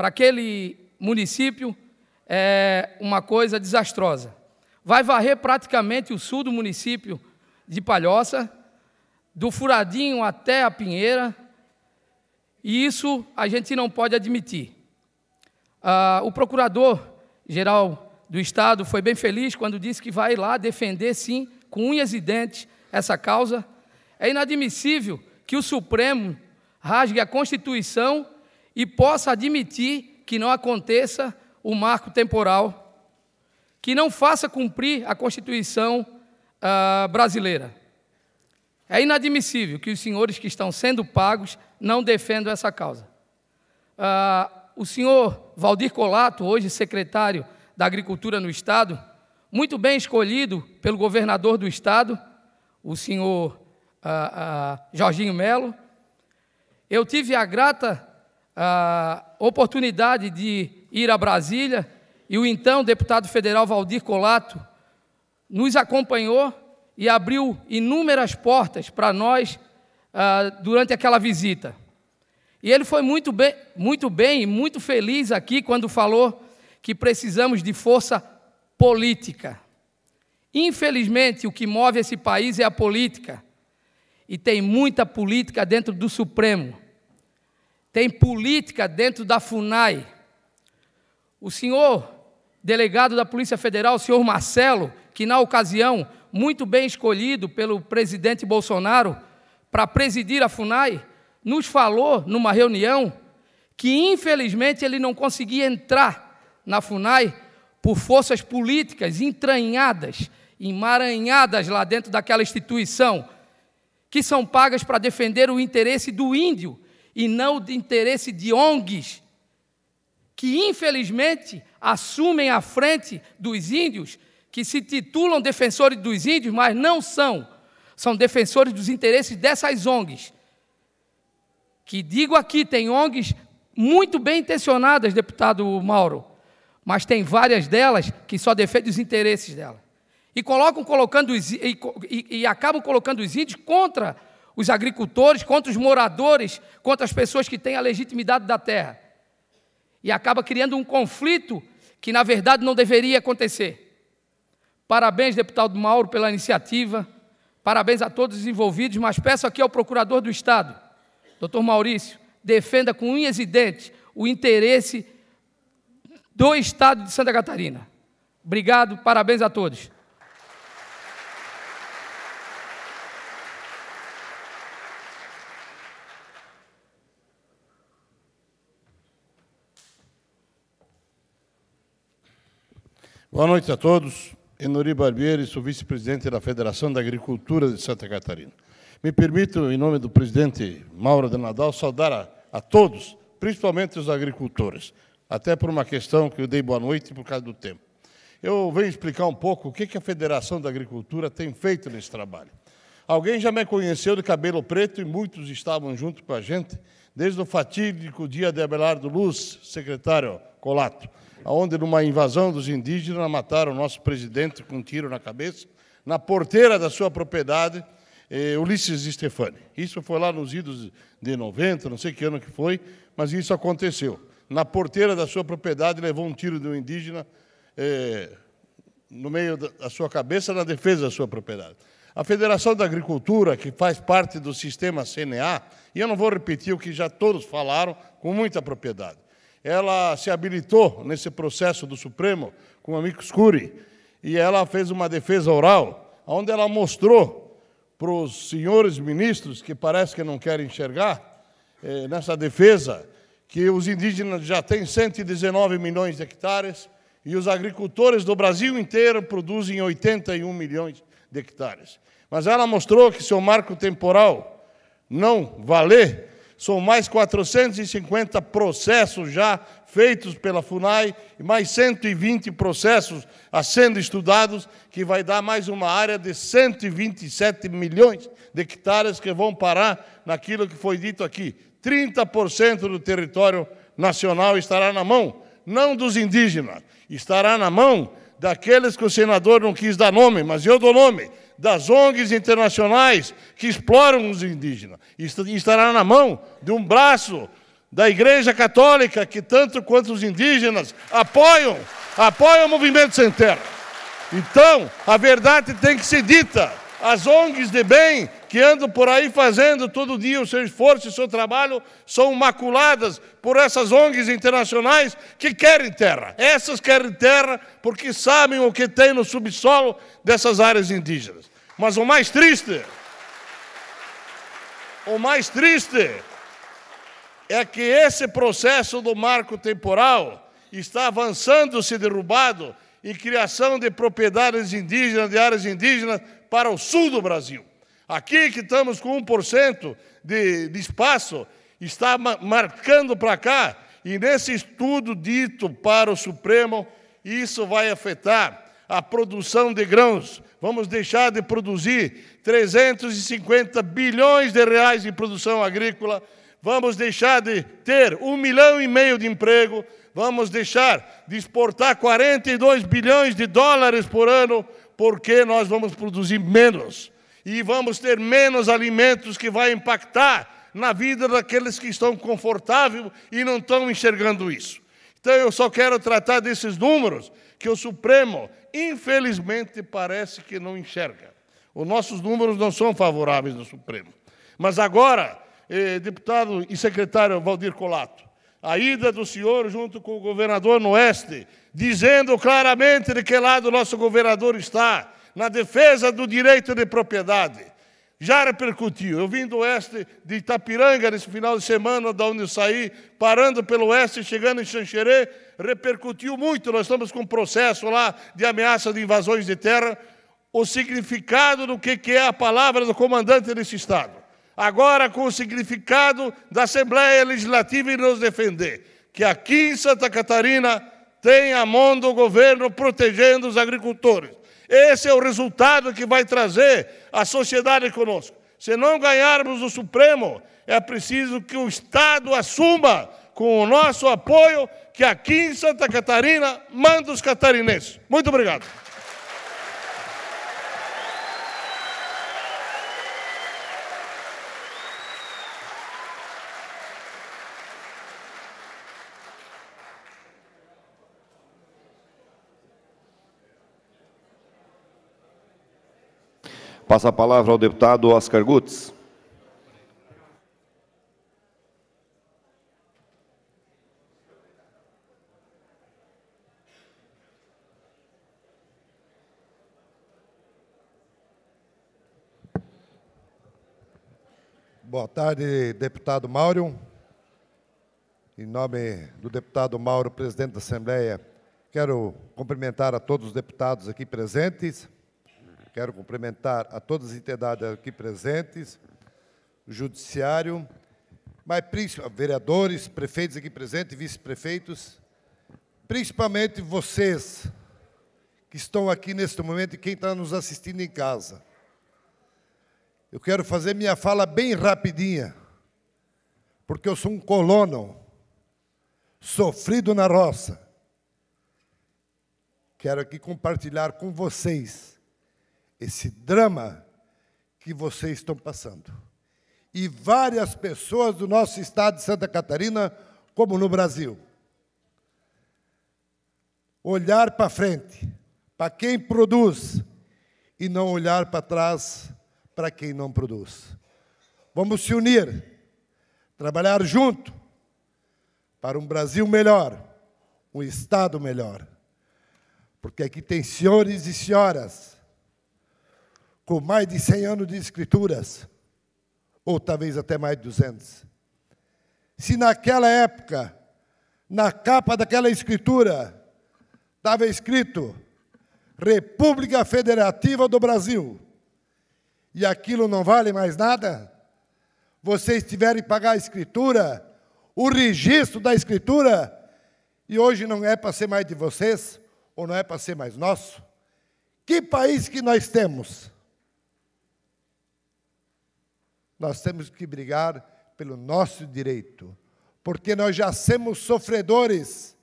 aquele município é, uma coisa desastrosa. Vai varrer praticamente o sul do município de Palhoça, do Furadinho até a Pinheira, e isso a gente não pode admitir. Ah, o procurador-geral do Estado foi bem feliz quando disse que vai lá defender, sim, com unhas e dentes, essa causa. É inadmissível que o Supremo rasgue a Constituição e possa admitir que não aconteça o marco temporal que não faça cumprir a Constituição uh, brasileira. É inadmissível que os senhores que estão sendo pagos não defendam essa causa. Uh, o senhor Valdir Colato, hoje secretário da Agricultura no Estado, muito bem escolhido pelo governador do Estado, o senhor uh, uh, Jorginho Melo, eu tive a grata uh, oportunidade de ir a Brasília e o então deputado federal Valdir Colato nos acompanhou e abriu inúmeras portas para nós ah, durante aquela visita. E ele foi muito bem, muito bem e muito feliz aqui quando falou que precisamos de força política. Infelizmente, o que move esse país é a política. E tem muita política dentro do Supremo. Tem política dentro da FUNAI. O senhor delegado da Polícia Federal, o senhor Marcelo, que na ocasião, muito bem escolhido pelo presidente Bolsonaro para presidir a FUNAI, nos falou numa reunião que infelizmente ele não conseguia entrar na FUNAI por forças políticas entranhadas, emaranhadas lá dentro daquela instituição, que são pagas para defender o interesse do índio e não o interesse de ONGs que infelizmente assumem a frente dos índios, que se titulam defensores dos índios, mas não são. São defensores dos interesses dessas ONGs. Que digo aqui, tem ONGs muito bem intencionadas, deputado Mauro, mas tem várias delas que só defendem os interesses dela. E colocam colocando os, e, e, e acabam colocando os índios contra os agricultores, contra os moradores, contra as pessoas que têm a legitimidade da terra e acaba criando um conflito que, na verdade, não deveria acontecer. Parabéns, deputado Mauro, pela iniciativa. Parabéns a todos os envolvidos, mas peço aqui ao procurador do Estado, doutor Maurício, defenda com unhas e dentes o interesse do Estado de Santa Catarina. Obrigado, parabéns a todos. Boa noite a todos. Enori Barbieri, sou vice-presidente da Federação da Agricultura de Santa Catarina. Me permito, em nome do presidente Mauro de Nadal, saudar a, a todos, principalmente os agricultores, até por uma questão que eu dei boa noite por causa do tempo. Eu venho explicar um pouco o que, que a Federação da Agricultura tem feito nesse trabalho. Alguém já me conheceu de cabelo preto e muitos estavam junto com a gente, desde o fatídico dia de Abelardo Luz, secretário Colato, onde numa invasão dos indígenas mataram o nosso presidente com um tiro na cabeça, na porteira da sua propriedade, eh, Ulisses Stefani. Isso foi lá nos idos de 90, não sei que ano que foi, mas isso aconteceu. Na porteira da sua propriedade levou um tiro de um indígena eh, no meio da sua cabeça na defesa da sua propriedade. A Federação da Agricultura, que faz parte do sistema CNA, e eu não vou repetir o que já todos falaram com muita propriedade, ela se habilitou nesse processo do Supremo com o amigo Curi e ela fez uma defesa oral, onde ela mostrou para os senhores ministros, que parece que não querem enxergar, eh, nessa defesa, que os indígenas já têm 119 milhões de hectares e os agricultores do Brasil inteiro produzem 81 milhões de hectares. Mas ela mostrou que se o marco temporal não valer, são mais 450 processos já feitos pela FUNAI e mais 120 processos a sendo estudados, que vai dar mais uma área de 127 milhões de hectares que vão parar naquilo que foi dito aqui. 30% do território nacional estará na mão, não dos indígenas, estará na mão daqueles que o senador não quis dar nome, mas eu dou nome, das ONGs internacionais que exploram os indígenas. E estará na mão de um braço da Igreja Católica, que tanto quanto os indígenas apoiam, apoiam o movimento sem terra. Então, a verdade tem que ser dita. As ONGs de bem que andam por aí fazendo todo dia o seu esforço e o seu trabalho são maculadas por essas ONGs internacionais que querem terra. Essas querem terra porque sabem o que tem no subsolo dessas áreas indígenas. Mas o mais triste, o mais triste é que esse processo do marco temporal está avançando, se derrubado, e criação de propriedades indígenas, de áreas indígenas, para o sul do Brasil. Aqui que estamos com 1% de, de espaço, está marcando para cá, e nesse estudo dito para o Supremo, isso vai afetar a produção de grãos, vamos deixar de produzir 350 bilhões de reais de produção agrícola, vamos deixar de ter um milhão e meio de emprego, vamos deixar de exportar 42 bilhões de dólares por ano, porque nós vamos produzir menos. E vamos ter menos alimentos que vai impactar na vida daqueles que estão confortáveis e não estão enxergando isso. Então eu só quero tratar desses números que o Supremo infelizmente, parece que não enxerga. Os nossos números não são favoráveis no Supremo. Mas agora, eh, deputado e secretário Valdir Colato, a ida do senhor junto com o governador no Oeste, dizendo claramente de que lado o nosso governador está, na defesa do direito de propriedade, já repercutiu. Eu vim do oeste de Itapiranga nesse final de semana, da onde eu saí, parando pelo oeste, chegando em Xanxerê, repercutiu muito. Nós estamos com um processo lá de ameaça de invasões de terra. O significado do que é a palavra do comandante desse Estado. Agora, com o significado da Assembleia Legislativa em nos defender, que aqui em Santa Catarina tem a mão do governo protegendo os agricultores esse é o resultado que vai trazer a sociedade conosco. Se não ganharmos o Supremo, é preciso que o Estado assuma com o nosso apoio que aqui em Santa Catarina manda os catarinenses. Muito obrigado. Passa a palavra ao deputado Oscar Gutz. Boa tarde, deputado Mauro. Em nome do deputado Mauro, presidente da Assembleia, quero cumprimentar a todos os deputados aqui presentes Quero cumprimentar a todas as entidades aqui presentes, judiciário, mas principalmente vereadores, prefeitos aqui presentes, vice-prefeitos, principalmente vocês que estão aqui neste momento e quem está nos assistindo em casa. Eu quero fazer minha fala bem rapidinha, porque eu sou um colono, sofrido na roça. Quero aqui compartilhar com vocês esse drama que vocês estão passando. E várias pessoas do nosso estado de Santa Catarina, como no Brasil. Olhar para frente, para quem produz, e não olhar para trás, para quem não produz. Vamos se unir, trabalhar junto para um Brasil melhor, um Estado melhor. Porque aqui tem senhores e senhoras com mais de 100 anos de escrituras, ou talvez até mais de 200. Se naquela época, na capa daquela escritura, estava escrito República Federativa do Brasil, e aquilo não vale mais nada, vocês tiverem que pagar a escritura, o registro da escritura, e hoje não é para ser mais de vocês, ou não é para ser mais nosso? Que país que nós temos? nós temos que brigar pelo nosso direito, porque nós já somos sofredores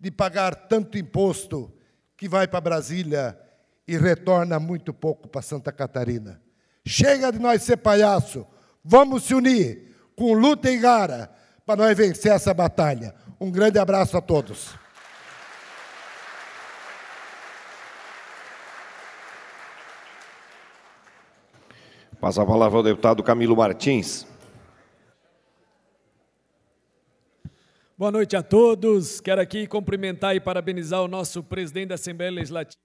de pagar tanto imposto que vai para Brasília e retorna muito pouco para Santa Catarina. Chega de nós ser palhaço, vamos se unir com luta e gara para nós vencer essa batalha. Um grande abraço a todos. Passa a palavra ao deputado Camilo Martins. Boa noite a todos. Quero aqui cumprimentar e parabenizar o nosso presidente da Assembleia Legislativa,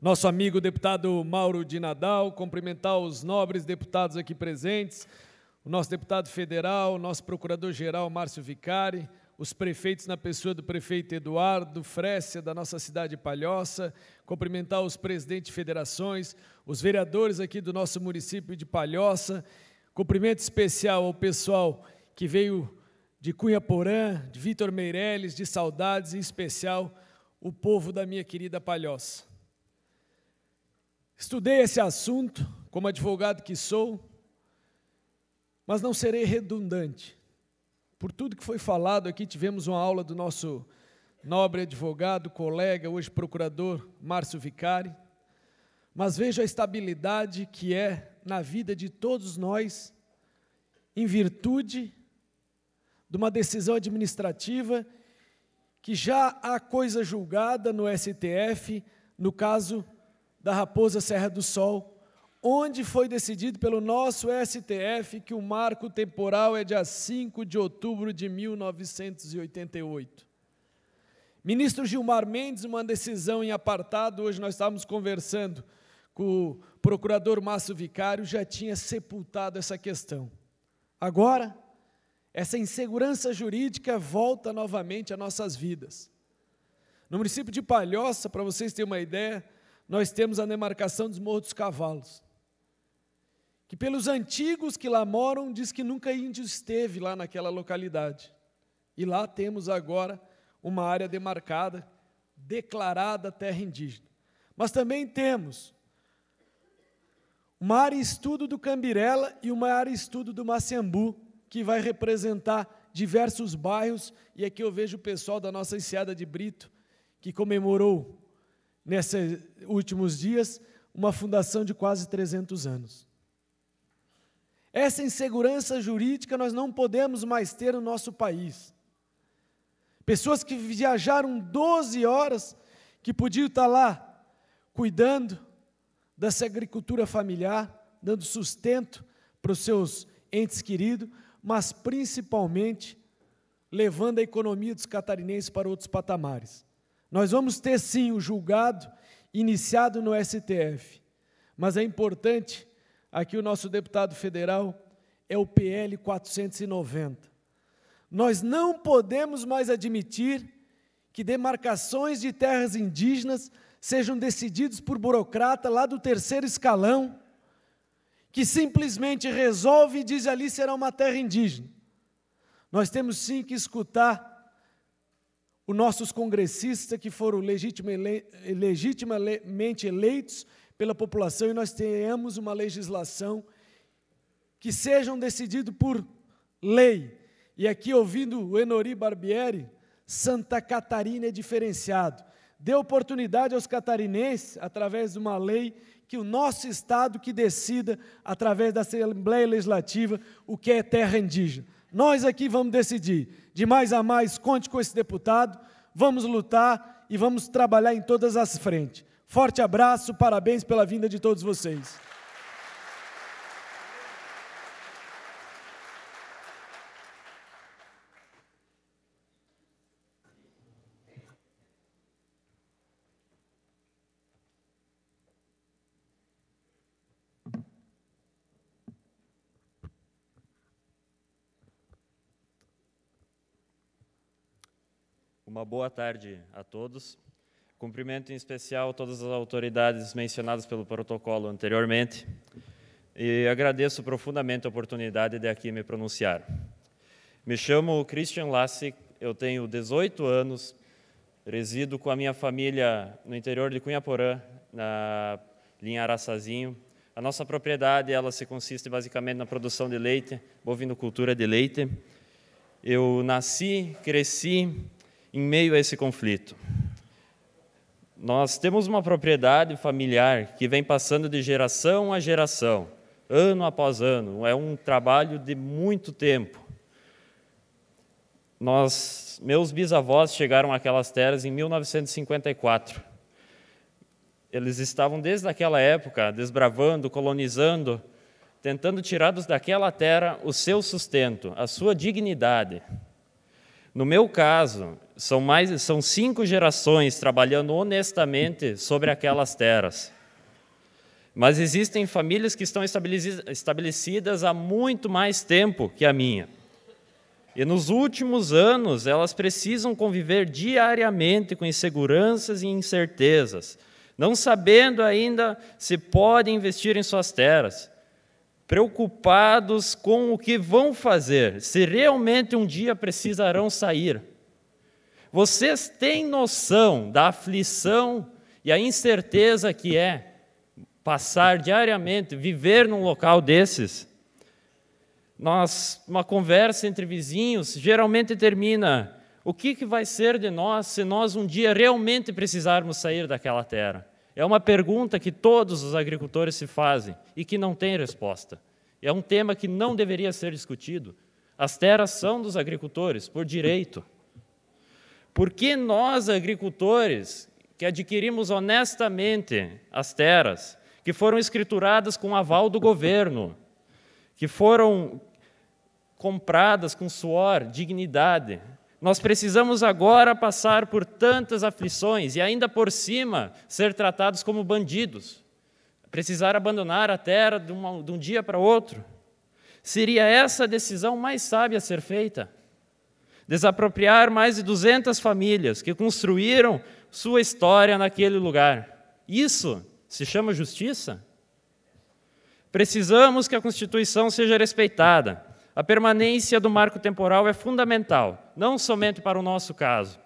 nosso amigo deputado Mauro de Nadal, cumprimentar os nobres deputados aqui presentes, o nosso deputado federal, o nosso procurador-geral Márcio Vicari, os prefeitos, na pessoa do prefeito Eduardo Frécia, da nossa cidade de Palhoça, cumprimentar os presidentes de federações, os vereadores aqui do nosso município de Palhoça, cumprimento especial ao pessoal que veio de Cunha Porã, de Vitor Meireles, de Saudades, em especial o povo da minha querida Palhoça. Estudei esse assunto como advogado que sou, mas não serei redundante por tudo que foi falado aqui. Tivemos uma aula do nosso nobre advogado, colega, hoje procurador Márcio Vicari. Mas veja a estabilidade que é na vida de todos nós, em virtude de uma decisão administrativa que já há coisa julgada no STF, no caso da Raposa Serra do Sol, onde foi decidido pelo nosso STF que o marco temporal é dia 5 de outubro de 1988. Ministro Gilmar Mendes, uma decisão em apartado, hoje nós estávamos conversando com o procurador Márcio Vicário, já tinha sepultado essa questão. Agora, essa insegurança jurídica volta novamente às nossas vidas. No município de Palhoça, para vocês terem uma ideia, nós temos a demarcação dos Morros dos Cavalos que pelos antigos que lá moram, diz que nunca índio esteve lá naquela localidade. E lá temos agora uma área demarcada, declarada terra indígena. Mas também temos uma área estudo do Cambirela e uma área estudo do Maciambu, que vai representar diversos bairros, e aqui eu vejo o pessoal da nossa enseada de Brito, que comemorou nesses últimos dias uma fundação de quase 300 anos. Essa insegurança jurídica nós não podemos mais ter no nosso país. Pessoas que viajaram 12 horas, que podiam estar lá cuidando dessa agricultura familiar, dando sustento para os seus entes queridos, mas principalmente levando a economia dos catarinenses para outros patamares. Nós vamos ter sim o julgado iniciado no STF, mas é importante aqui o nosso deputado federal, é o PL 490. Nós não podemos mais admitir que demarcações de terras indígenas sejam decididos por burocrata lá do terceiro escalão, que simplesmente resolve e diz ali será uma terra indígena. Nós temos sim que escutar os nossos congressistas que foram legitimamente eleitos pela população e nós tenhamos uma legislação que sejam decidido por lei. E aqui, ouvindo o Enori Barbieri, Santa Catarina é diferenciado. Dê oportunidade aos catarinenses, através de uma lei, que o nosso Estado que decida, através da Assembleia Legislativa, o que é terra indígena. Nós aqui vamos decidir. De mais a mais, conte com esse deputado, vamos lutar e vamos trabalhar em todas as frentes. Forte abraço, parabéns pela vinda de todos vocês. Uma boa tarde a todos. Cumprimento em especial todas as autoridades mencionadas pelo protocolo anteriormente e agradeço profundamente a oportunidade de aqui me pronunciar. Me chamo Christian Lassi, eu tenho 18 anos, resido com a minha família no interior de Cunhaporã, na linha Araçazinho. A nossa propriedade ela se consiste basicamente na produção de leite, bovinocultura de leite. Eu nasci, cresci em meio a esse conflito. Nós temos uma propriedade familiar que vem passando de geração a geração, ano após ano, é um trabalho de muito tempo. Nós, meus bisavós chegaram àquelas terras em 1954. Eles estavam desde aquela época desbravando, colonizando, tentando tirar daquela terra o seu sustento, a sua dignidade. No meu caso, são mais são cinco gerações trabalhando honestamente sobre aquelas terras. Mas existem famílias que estão estabelecidas há muito mais tempo que a minha. E nos últimos anos, elas precisam conviver diariamente com inseguranças e incertezas, não sabendo ainda se podem investir em suas terras, preocupados com o que vão fazer, se realmente um dia precisarão sair vocês têm noção da aflição e a incerteza que é passar diariamente, viver num local desses? Nós, uma conversa entre vizinhos geralmente termina o que, que vai ser de nós se nós um dia realmente precisarmos sair daquela terra? É uma pergunta que todos os agricultores se fazem e que não tem resposta. É um tema que não deveria ser discutido. As terras são dos agricultores, por direito. Por que nós, agricultores, que adquirimos honestamente as terras, que foram escrituradas com aval do governo, que foram compradas com suor, dignidade, nós precisamos agora passar por tantas aflições e ainda por cima ser tratados como bandidos, precisar abandonar a terra de, uma, de um dia para outro. Seria essa a decisão mais sábia a ser feita? desapropriar mais de 200 famílias que construíram sua história naquele lugar. Isso se chama justiça? Precisamos que a Constituição seja respeitada. A permanência do marco temporal é fundamental, não somente para o nosso caso,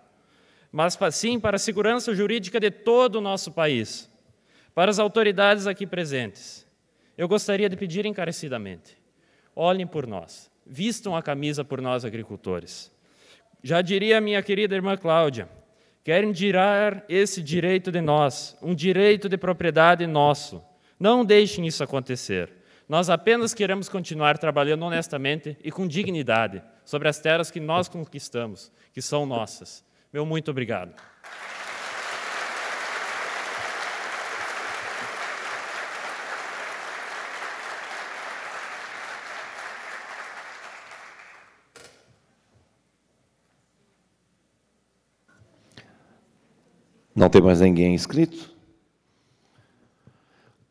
mas sim para a segurança jurídica de todo o nosso país. Para as autoridades aqui presentes, eu gostaria de pedir encarecidamente: olhem por nós, vistam a camisa por nós, agricultores. Já diria minha querida irmã Cláudia, querem tirar esse direito de nós, um direito de propriedade nosso. Não deixem isso acontecer. Nós apenas queremos continuar trabalhando honestamente e com dignidade sobre as terras que nós conquistamos, que são nossas. Meu muito obrigado. Não tem mais ninguém inscrito?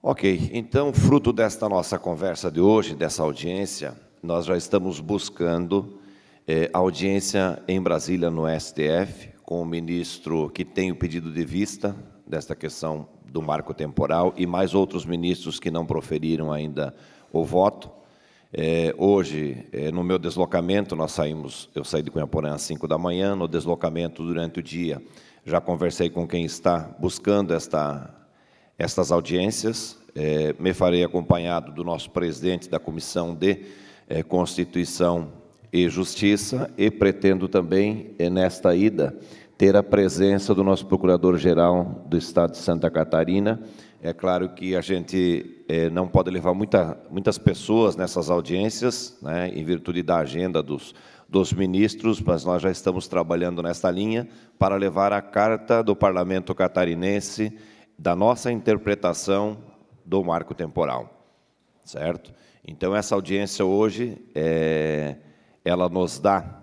Ok, então, fruto desta nossa conversa de hoje, dessa audiência, nós já estamos buscando eh, audiência em Brasília no STF com o ministro que tem o pedido de vista desta questão do marco temporal e mais outros ministros que não proferiram ainda o voto. Eh, hoje, eh, no meu deslocamento, nós saímos, eu saí de Porã às 5 da manhã, no deslocamento durante o dia, já conversei com quem está buscando esta, estas audiências. É, me farei acompanhado do nosso presidente da Comissão de é, Constituição e Justiça e pretendo também, é, nesta ida, ter a presença do nosso procurador-geral do Estado de Santa Catarina. É claro que a gente é, não pode levar muita, muitas pessoas nessas audiências, né, em virtude da agenda dos dos ministros, mas nós já estamos trabalhando nesta linha para levar a carta do parlamento catarinense da nossa interpretação do marco temporal, certo? Então essa audiência hoje é, ela nos dá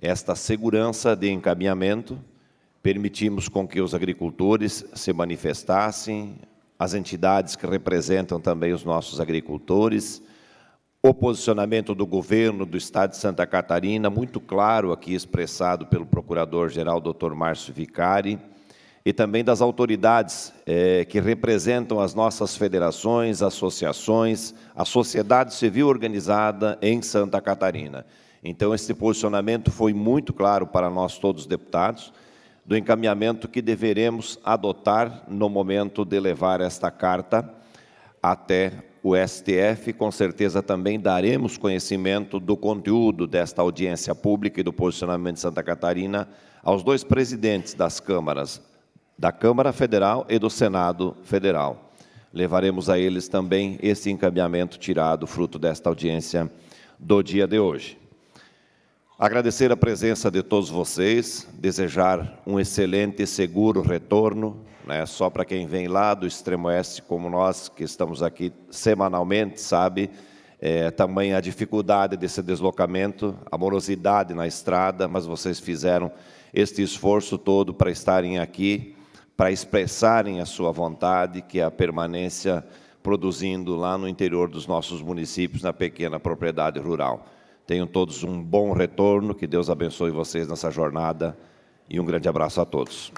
esta segurança de encaminhamento, permitimos com que os agricultores se manifestassem, as entidades que representam também os nossos agricultores o posicionamento do governo do Estado de Santa Catarina, muito claro aqui expressado pelo Procurador-Geral Dr. Márcio Vicari, e também das autoridades é, que representam as nossas federações, associações, a sociedade civil organizada em Santa Catarina. Então, esse posicionamento foi muito claro para nós todos deputados, do encaminhamento que deveremos adotar no momento de levar esta carta até o STF, com certeza também daremos conhecimento do conteúdo desta audiência pública e do posicionamento de Santa Catarina aos dois presidentes das câmaras, da Câmara Federal e do Senado Federal. Levaremos a eles também esse encaminhamento tirado fruto desta audiência do dia de hoje. Agradecer a presença de todos vocês, desejar um excelente e seguro retorno né? Só para quem vem lá do extremo oeste como nós, que estamos aqui semanalmente, sabe é, também a dificuldade desse deslocamento, a morosidade na estrada, mas vocês fizeram este esforço todo para estarem aqui, para expressarem a sua vontade, que é a permanência produzindo lá no interior dos nossos municípios, na pequena propriedade rural. Tenham todos um bom retorno, que Deus abençoe vocês nessa jornada e um grande abraço a todos.